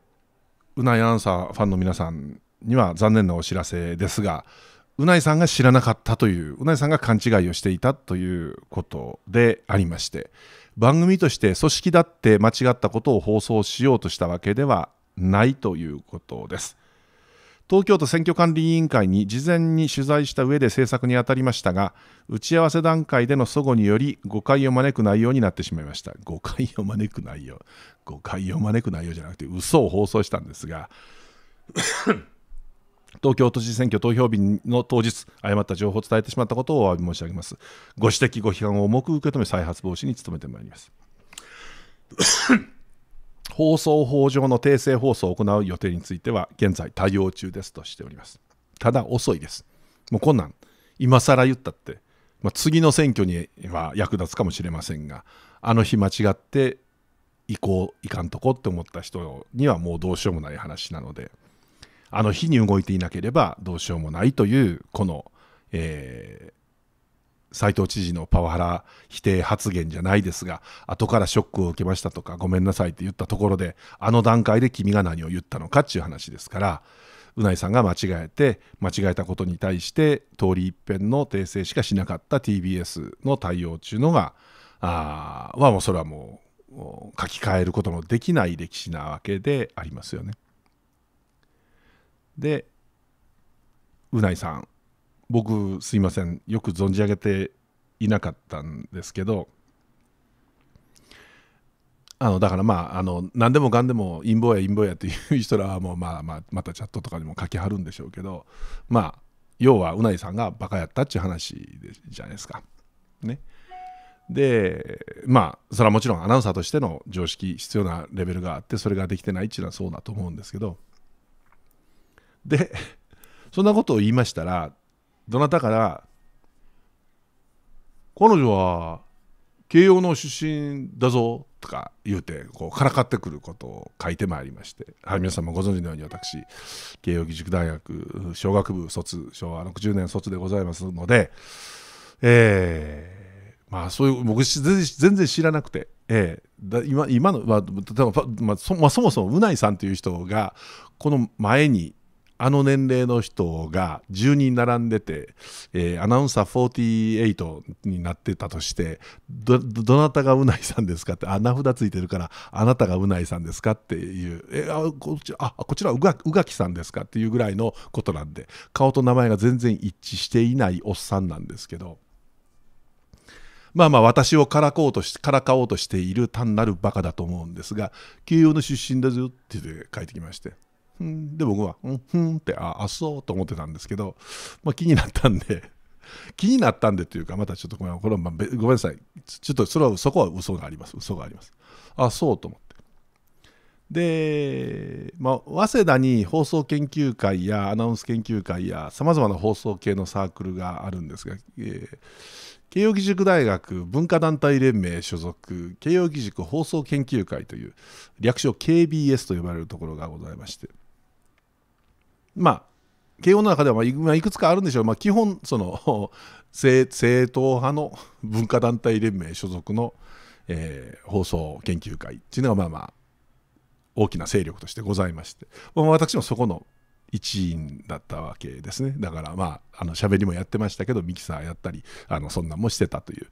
うないアンサーファンの皆さんには残念なお知らせですがうないさんが知らなかったといううないさんが勘違いをしていたということでありまして番組として組織だって間違ったことを放送しようとしたわけではないということです。東京都選挙管理委員会に事前に取材した上で制作に当たりましたが打ち合わせ段階での齟齬により誤解を招く内容になってしまいました誤解を招く内容誤解を招く内容じゃなくて嘘を放送したんですが東京都知事選挙投票日の当日、誤った情報を伝えてしまったことをお詫び申し上げます。ご指摘、ご批判を重く受け止め、再発防止に努めてまいります。放送法上の訂正放送を行う予定については、現在対応中ですとしております。ただ、遅いです。もう困難、今更言ったって、まあ、次の選挙には役立つかもしれませんが、あの日間違って、行こう、行かんとこって思った人にはもうどうしようもない話なので。あの日に動いていなければどうしようもないというこの、えー、斉藤知事のパワハラ否定発言じゃないですが後からショックを受けましたとかごめんなさいって言ったところであの段階で君が何を言ったのかっていう話ですからうないさんが間違えて間違えたことに対して通り一遍の訂正しかしなかった TBS の対応っていうのがあはもうそれはもう書き換えることのできない歴史なわけでありますよね。でうないさん僕すいませんよく存じ上げていなかったんですけどあのだからまああの何でもかんでも陰謀や陰謀やっていう人らはもうまあまあまたチャットとかにも書きはるんでしょうけどまあ要はうないさんがバカやったっていう話じゃないですか。ね。でまあそれはもちろんアナウンサーとしての常識必要なレベルがあってそれができてないっていうのはそうだと思うんですけどでそんなことを言いましたらどなたから「彼女は慶応の出身だぞ」とか言うてこうからかってくることを書いてまいりまして、はい、皆さんもご存知のように私慶應義塾大学小学部卒昭和60年卒でございますので、えー、まあそういう僕全然知らなくて。ええ、だ今今の、まあまあ、そもそもうないさんという人がこの前にあの年齢の人が10人並んでて、えー、アナウンサー48になってたとしてどどなたがうないさんですかってあ名札ついてるからあなたがうないさんですかっていうえあこっちあこちらうがうがきさんですかっていうぐらいのことなんで顔と名前が全然一致していないおっさんなんですけど。まあまあ私をからこうとし、からかおうとしている単なるバカだと思うんですが、慶応の出身だぞって書いてきまして、で僕は「うんふん」って「ああそう」と思ってたんですけど、まあ、気になったんで 気になったんでというかまたちょっとこれはごめんなさいちょっとそれはそこは嘘があります嘘がありますあそうと思ってで、まあ、早稲田に放送研究会やアナウンス研究会やさまざまな放送系のサークルがあるんですが、えー、慶應義塾大学文化団体連盟所属慶應義塾放送研究会という略称 KBS と呼ばれるところがございましてまあ慶応の中ではいくつかあるんでしょう、まあ、基本その 正統派の 文化団体連盟所属の、えー、放送研究会っていうのがまあまあ大きな勢力としてございまして、まあ、私もそこの一員だったわけですねだからまああの喋りもやってましたけどミキサーやったりあのそんなんもしてたという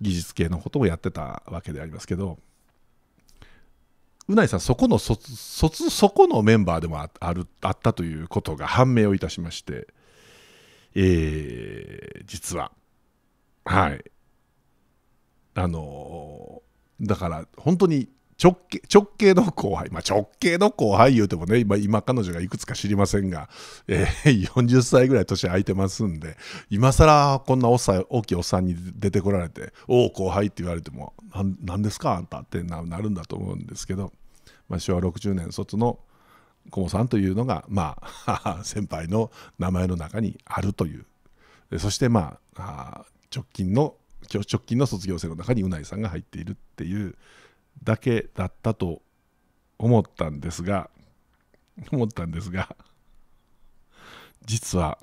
技術系のことをやってたわけでありますけどうないさんそこの卒卒そこのメンバーでもああるあったということが判明をいたしまして、えー、実ははい、あのー、だから本当に直系の後輩、まあ、直系の後輩言うてもね今今彼女がいくつか知りませんが、えー、40歳ぐらい年空いてますんで今更こんなおっさん大きいおっさんに出てこられて「おお後輩」って言われても「何ですかあんた」ってなるんだと思うんですけどまあ、昭和60年卒の顧問さんというのが、まあ、先輩の名前の中にあるというそしてまあ直近の直近の卒業生の中にうないさんが入っているっていうだけだったと思ったんですが 思ったんですが実は、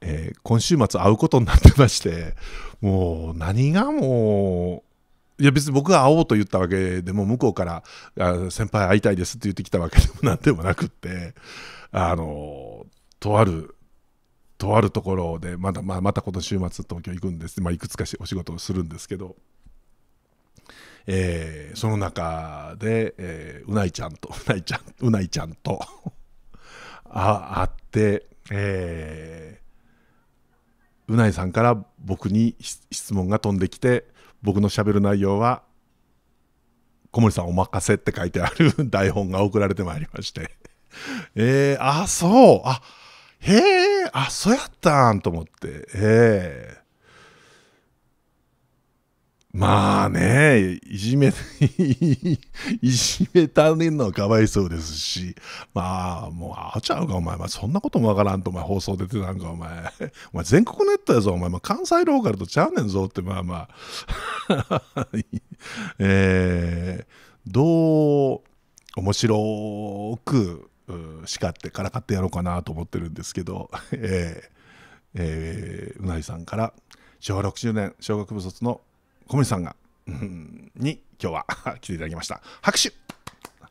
えー、今週末会うことになってましてもう何がもういや別に僕が会おうと言ったわけでも向こうから「先輩会いたいです」って言ってきたわけでも何でもなくってあのとあるとあるところでまだ、まあ、またこの週末東京行くんです、まあ、いくつかお仕事をするんですけど、えその中で、えうないちゃんとうないちゃんうないちゃんとあ会って、えうないさんから僕に質問が飛んできて。僕のしゃべる内容は小森さんお任せって書いてある 台本が送られてまいりましてえー、あ、そう、あ、へえ、あ、そうやったんと思って、ええーまあね、いじめ、いじめたねんのはかわいそうですし、まあ、もう、あちゃうか、お前、まあ、そんなこともわからんと、お前、放送出てなんか、お前、お前、全国ネットやぞ、お前、まあ、関西ローカルとちゃうねんぞって、まあまあ、えー、どう、面白く、叱ってからかってやろうかなと思ってるんですけど、えー、えー、うなりさんから、小6周年、小学部卒の小森さんが、に今日は 来ていただきました。拍手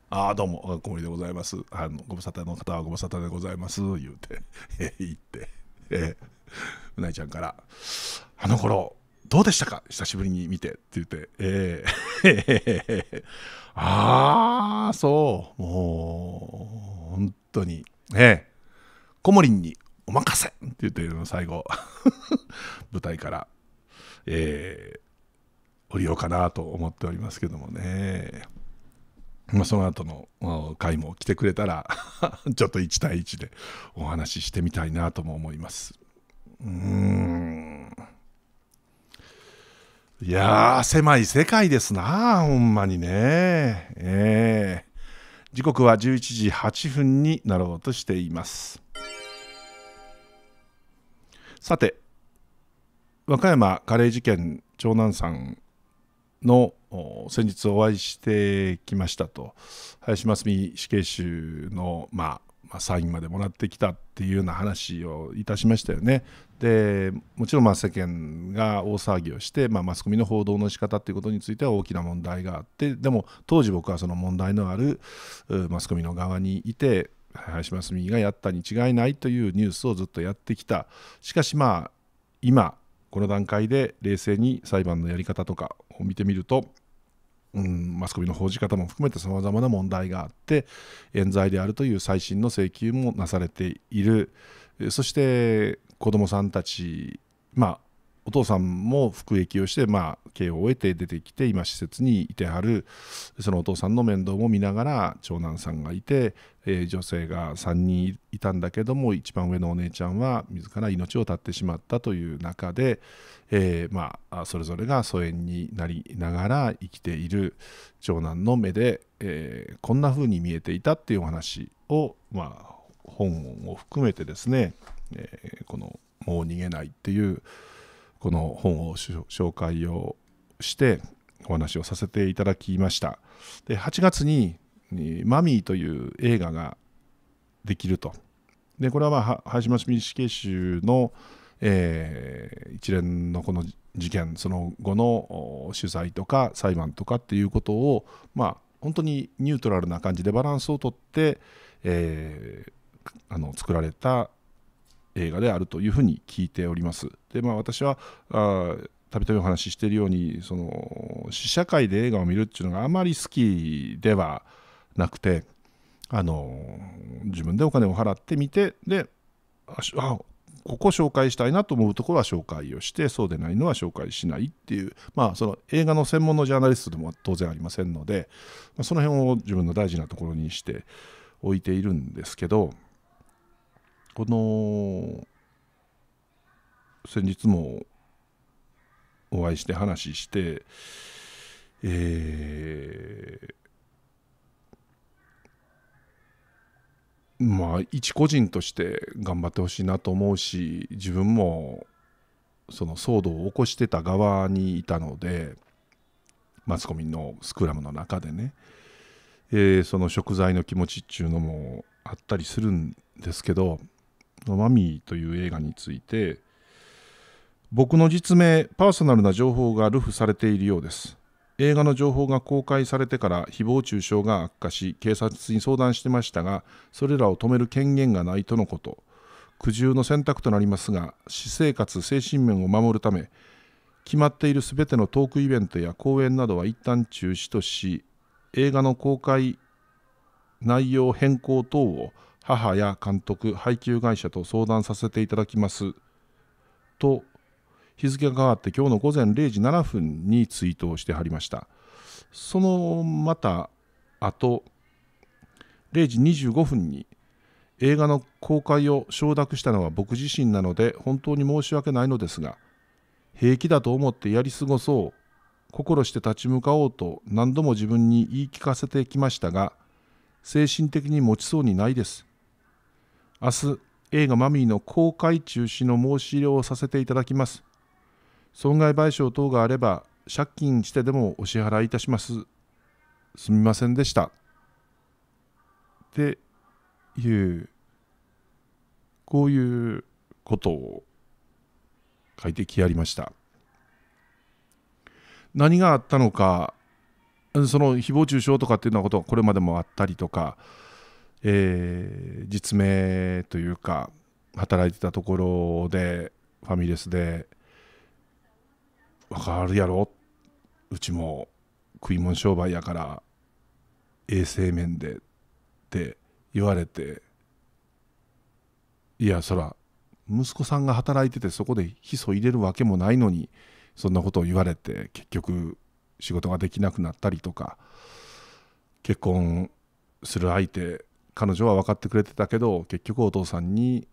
ああ、どうも、小森でございます。あのご無沙汰の方はご無沙汰でございます。言うて、え言って、えうなぎちゃんから、あの頃、どうでしたか久しぶりに見てって言って、えー、ああ、そう、もう、本当に、ええ小森にお任せって言って、最後、舞台から、えー、降りようかなと思っておりますけどもね。まあ、その後の回も来てくれたら ちょっと1対1でお話ししてみたいなとも思います。うーん。いやー、狭い世界ですな、ほんまにね。えー、時刻は11時8分になろうとしています。さて、和歌山カレー事件長男さんの先日お会いしてきましたと林真澄死刑囚の、まあ、サインまでもらってきたっていうような話をいたしましたよね。でもちろんまあ世間が大騒ぎをして、まあ、マスコミの報道の仕方っていうことについては大きな問題があってでも当時僕はその問題のあるマスコミの側にいて林真澄がやったに違いないというニュースをずっとやってきたしかしまあ今この段階で冷静に裁判のやり方とかを見てみると、うん、マスコミの報じ方も含めてさまざまな問題があって冤罪であるという再審の請求もなされているそして子どもさんたちまあお父さんも服役をして、まあ、刑を終えて出てきて今施設にいてはるそのお父さんの面倒も見ながら長男さんがいて、えー、女性が3人いたんだけども一番上のお姉ちゃんは自ら命を絶ってしまったという中で、えー、まあ、それぞれが疎遠になりながら生きている長男の目で、えー、こんな風に見えていたっていうお話を、まあ、本を含めてですね、えこの「もう逃げない」っていうこの本を紹介をしてお話をさせていただきましたで8月に「マミー」という映画ができるとでこれは、林真美死刑囚の、えー、一連のこの事件その後の取材とか裁判とかっていうことをまあ本当にニュートラルな感じでバランスをとって、えー、あの作られた映画であるというふうに聞いております。でまあ、私はたびたびお話ししているようにその試写会で映画を見るっていうのがあまり好きではなくてあの自分でお金を払ってみてであここ紹介したいなと思うところは紹介をしてそうでないのは紹介しないっていう、まあ、その映画の専門のジャーナリストでも当然ありませんので、まあ、その辺を自分の大事なところにしておいているんですけどこの先日もお会いして話して、えー、まあ一個人として頑張ってほしいなと思うし自分もその騒動を起こしてた側にいたのでマスコミのスクラムの中でね、えー、その食材の気持ちっていうのもあったりするんですけどの「マミー」という映画について僕の実名パーソナルな情報が流布されているようです映画の情報が公開されてから誹謗中傷が悪化し警察に相談してましたがそれらを止める権限がないとのこと苦渋の選択となりますが私生活精神面を守るため決まっているすべてのトークイベントや講演などは一旦中止とし映画の公開内容変更等を母や監督配給会社と相談させていただきますと日付が変わって今日の午前0時7分にツイートをしてはりましたそのまたあと0時25分に映画の公開を承諾したのは僕自身なので本当に申し訳ないのですが平気だと思ってやり過ごそう心して立ち向かおうと何度も自分に言い聞かせてきましたが精神的に持ちそうにないです明日映画「マミー」の公開中止の申し入れをさせていただきます損害賠償等があれば借金してでもお支払いいたしますすみませんでしたっていうこういうことを書いてきやりました何があったのかその誹謗中傷とかっていうようなことはこれまでもあったりとかえー、実名というか働いてたところでファミレスで「分かるやろうちも食い物商売やから衛生面で」って言われて「いやそら息子さんが働いててそこでヒ素入れるわけもないのにそんなことを言われて結局仕事ができなくなったりとか結婚する相手彼女は分かってくれてたけど結局お父さんに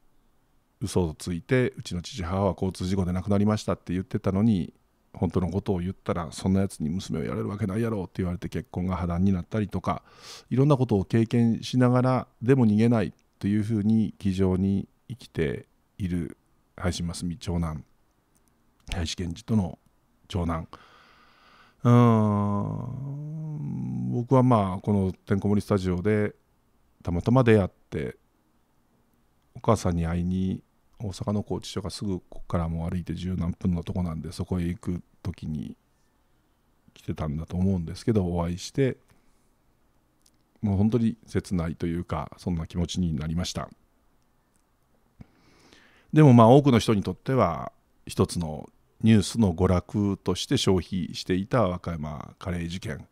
嘘をついてうちの父母は交通事故で亡くなりましたって言ってたのに本当のことを言ったらそんなやつに娘をやれるわけないやろって言われて結婚が破談になったりとかいろんなことを経験しながらでも逃げないというふうに気丈に生きている林真澄長男林賢治との長男うん僕はまあこの「てんこ盛りスタジオ」でたまたま出会ってお母さんに会いに大阪の拘置所がすぐここからもう歩いて十何分のとこなんでそこへ行く時に来てたんだと思うんですけどお会いしてもう本当に切ないというかそんな気持ちになりましたでもまあ多くの人にとっては一つのニュースの娯楽として消費していた和歌山カレー事件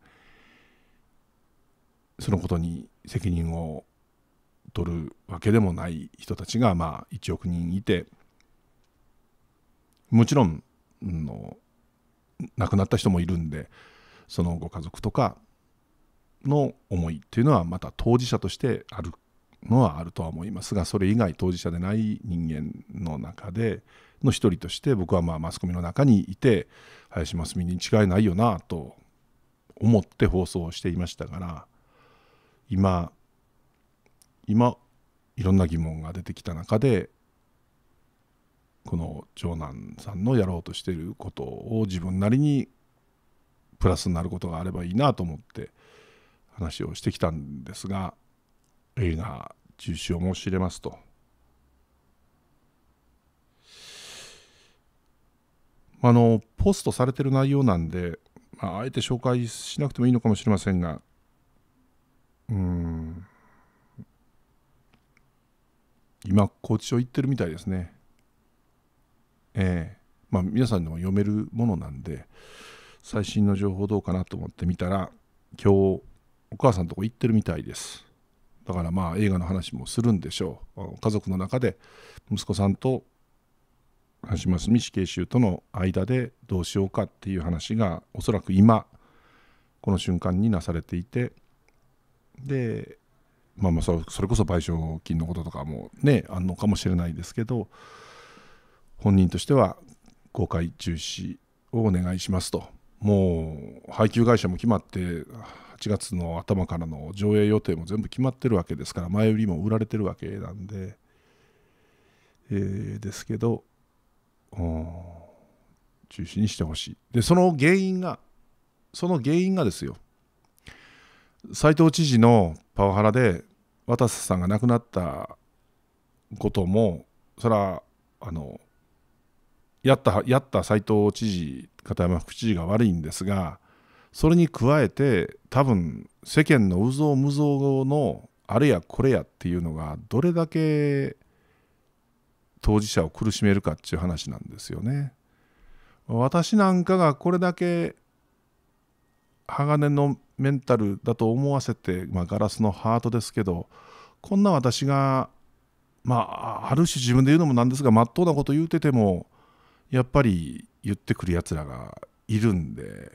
そのことに責任を取るわけでもない人たちがまあ1億人いてもちろんの亡くなった人もいるんでそのご家族とかの思いっていうのはまた当事者としてあるのはあるとは思いますがそれ以外当事者でない人間の中での一人として僕はまあマスコミの中にいて林真澄に違いないよなと思って放送していましたから今今いろんな疑問が出てきた中でこの長男さんのやろうとしてることを自分なりにプラスになることがあればいいなと思って話をしてきたんですが映画中止を申し入れますと。あのポストされてる内容なんで、まあ、あえて紹介しなくてもいいのかもしれませんがうん今拘置所行ってるみたいですねええまあ皆さんでも読めるものなんで最新の情報どうかなと思って見たら今日お母さんのとこ行ってるみたいですだからまあ映画の話もするんでしょう家族の中で息子さんと話します三死刑囚との間でどうしようかっていう話がおそらく今この瞬間になされていてでまあまあそれこそ賠償金のこととかもねあんのかもしれないですけど本人としては公開中止をお願いしますともう配給会社も決まって8月の頭からの上映予定も全部決まってるわけですから前売りも売られてるわけなんで、えー、ですけど、うん、中止にしてほしいでその原因がその原因がですよ斎藤知事のパワハラで渡瀬さんが亡くなったこともそれはあのやったやった斎藤知事片山副知事が悪いんですがそれに加えて多分世間のうぞうむぞうのあれやこれやっていうのがどれだけ当事者を苦しめるかっていう話なんですよね。私なんかがこれだけ鋼のメンタルだと思わせて、まあ、ガラスのハートですけどこんな私が、まあ、ある種自分で言うのもなんですがまっとうなこと言うててもやっぱり言ってくるやつらがいるんで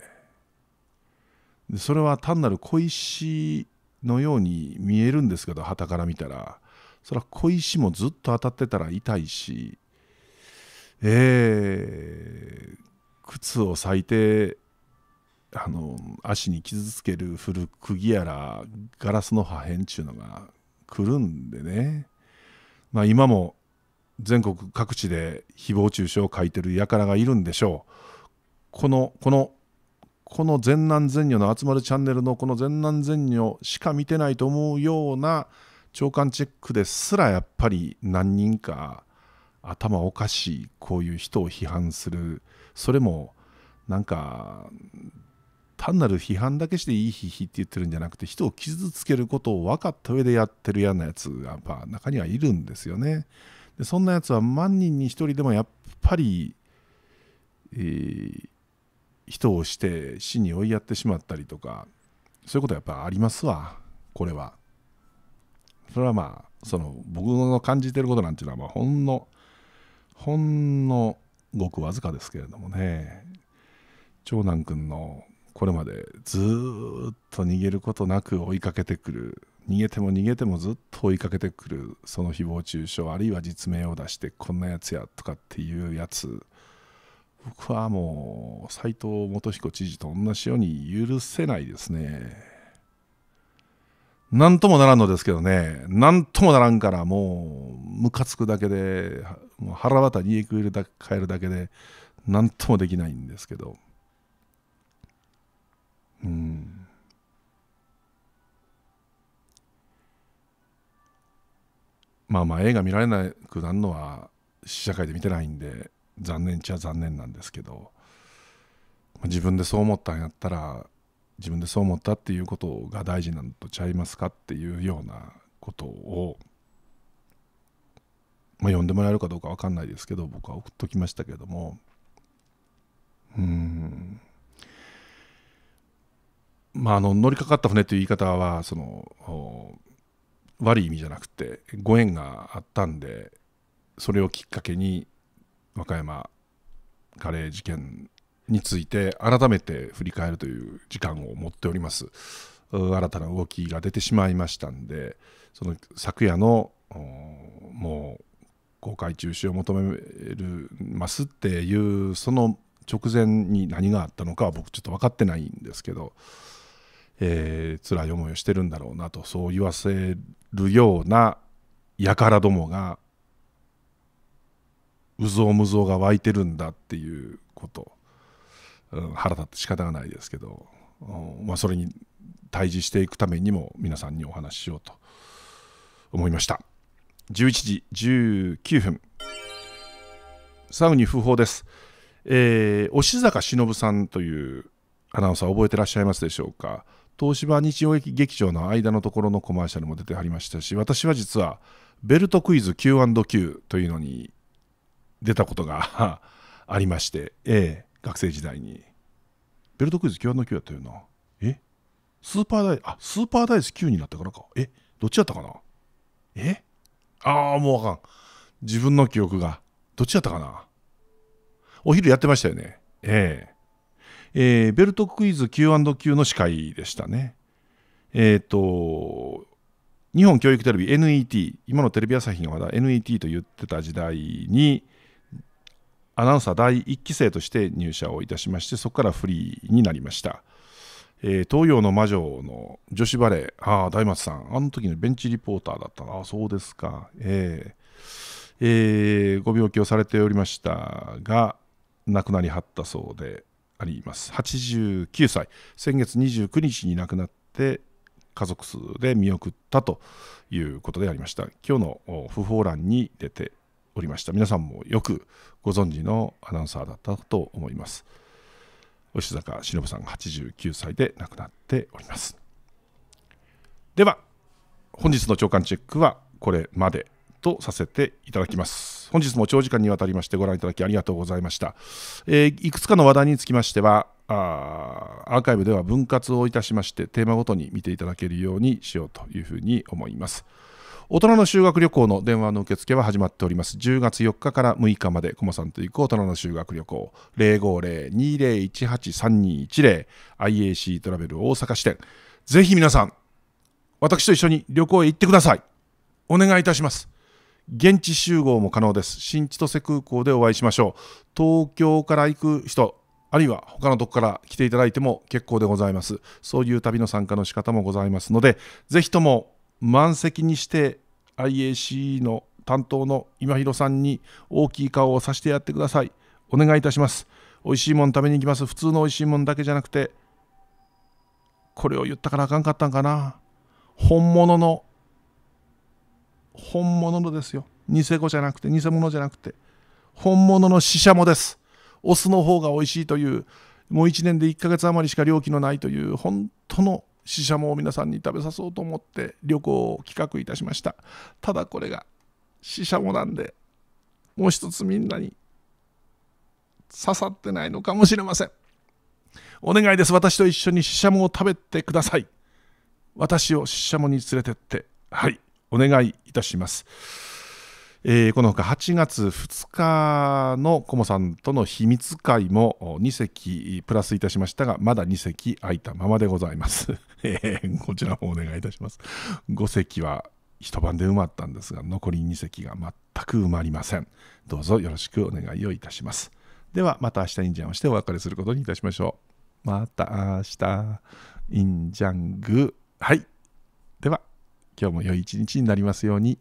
でそれは単なる小石のように見えるんですけどはたから見たらそれは小石もずっと当たってたら痛いしえー、靴を裂いてあの足に傷つける古釘やらガラスの破片っちゅうのが来るんでね、まあ、今も全国各地で誹謗中傷を書いてる輩がいるんでしょうこのこのこの全男全女の集まるチャンネルのこの全男全女しか見てないと思うような長官チェックですらやっぱり何人か頭おかしいこういう人を批判するそれもなんか単なる批判だけしていいひひって言ってるんじゃなくて人を傷つけることを分かった上でやってる嫌なやつがやっぱ中にはいるんですよね。でそんなやつは万人に1人でもやっぱり、えー、人をして死に追いやってしまったりとかそういうことはやっぱありますわこれは。それはまあその僕の感じてることなんていうのはまほんのほんのごくわずかですけれどもね長男くんのこれまでずっと逃げることなく追いかけてくる逃げても逃げてもずっと追いかけてくるその誹謗中傷あるいは実名を出してこんなやつやとかっていうやつ僕はもう斎藤元彦知事と同じように許せないですね何ともならんのですけどね何ともならんからもうムカつくだけでもう腹渡りにえくえるだ変えるだけで何ともできないんですけどまあまあ映画見られなくなるのは試写会で見てないんで残念っちゃ残念なんですけど、ま自分でそう思ったんやったら自分でそう思ったっていうことが大事なんとちゃいますかっていうようなことを、まあ、読んでもらえるかどうか分かんないですけど僕は送っときましたけどもうんまあ、あの乗りかかった船という言い方はその悪い意味じゃなくてご縁があったんでそれをきっかけに和歌山カレー事件について改めて振り返るという時間を持っております新たな動きが出てしまいましたんでその昨夜のもう公開中止を求めるますっていうその直前に何があったのかは僕ちょっと分かってないんですけどえー、辛い思いをしてるんだろうなとそう言わせるような輩どもがうぞうむぞうが湧いてるんだっていうこと、うん、腹立って仕方がないですけど、うんまあ、それに対峙していくためにも皆さんにお話ししようと思いました11時19分サウに訃報です、えー、押坂忍さんというアナウンサー覚えてらっしゃいますでしょうか東芝日曜劇場の間のところのコマーシャルも出てはりましたし私は実はベルトクイズ Q&Q というのに出たことが ありまして、ええ、学生時代にベルトクイズ Q&Q やったよなえスーパーダイスあスーパーダイス Q になったからかえどっちやったかなえああもうあかん自分の記憶がどっちやったかなお昼やってましたよねえええー、ベルトクイズ Q&Q の司会でしたね。えっ、ー、と、日本教育テレビ NET、今のテレビ朝日がまだ NET と言ってた時代に、アナウンサー第1期生として入社をいたしまして、そこからフリーになりました。えー、東洋の魔女の女子バレー、ああ、大松さん、あの時のベンチリポーターだったな、あそうですか、えーえー、ご病気をされておりましたが、亡くなりはったそうで、あります89歳先月29日に亡くなって家族数で見送ったということでありました今日の不法欄に出ておりました皆さんもよくご存知のアナウンサーだったと思います吉坂忍さん89歳で亡くなっておりますでは本日の朝刊チェックはこれまでとさせていただきます本日も長時間にわたりましてご覧いただきありがとうございました、えー、いくつかの話題につきましてはあーアーカイブでは分割をいたしましてテーマごとに見ていただけるようにしようというふうに思います大人の修学旅行の電話の受付は始まっております10月4日から6日までコモさんと行く大人の修学旅行050-2018-3210 IAC トラベル大阪支店ぜひ皆さん私と一緒に旅行へ行ってくださいお願いいたします現地集合も可能です。新千歳空港でお会いしましょう。東京から行く人、あるいは他のとこから来ていただいても結構でございます。そういう旅の参加の仕方もございますので、ぜひとも満席にして IAC の担当の今広さんに大きい顔をさしてやってください。お願いいたします。美味しいもん食べに行きます。普通の美味しいもんだけじゃなくて、これを言ったからあかんかったんかな。本物の本物のですよ。偽子じゃなくて、偽物じゃなくて、本物のシシャモです。オスの方が美味しいという、もう1年で1ヶ月余りしか料金のないという、本当のシシャモを皆さんに食べさそうと思って旅行を企画いたしました。ただこれがシシャモなんで、もう一つみんなに刺さってないのかもしれません。お願いです。私と一緒にシシャモを食べてください。私をシシャモに連れてって。はい。お願いいたします。えー、このほか8月2日のコモさんとの秘密会も2席プラスいたしましたが、まだ2席空いたままでございます。えー、こちらもお願いいたします。5席は一晩で埋まったんですが、残り2席が全く埋まりません。どうぞよろしくお願いをいたします。ではまた明日インジャンをしてお別れすることにいたしましょう。また明日インジャング。はい。今日も良い一日になりますように。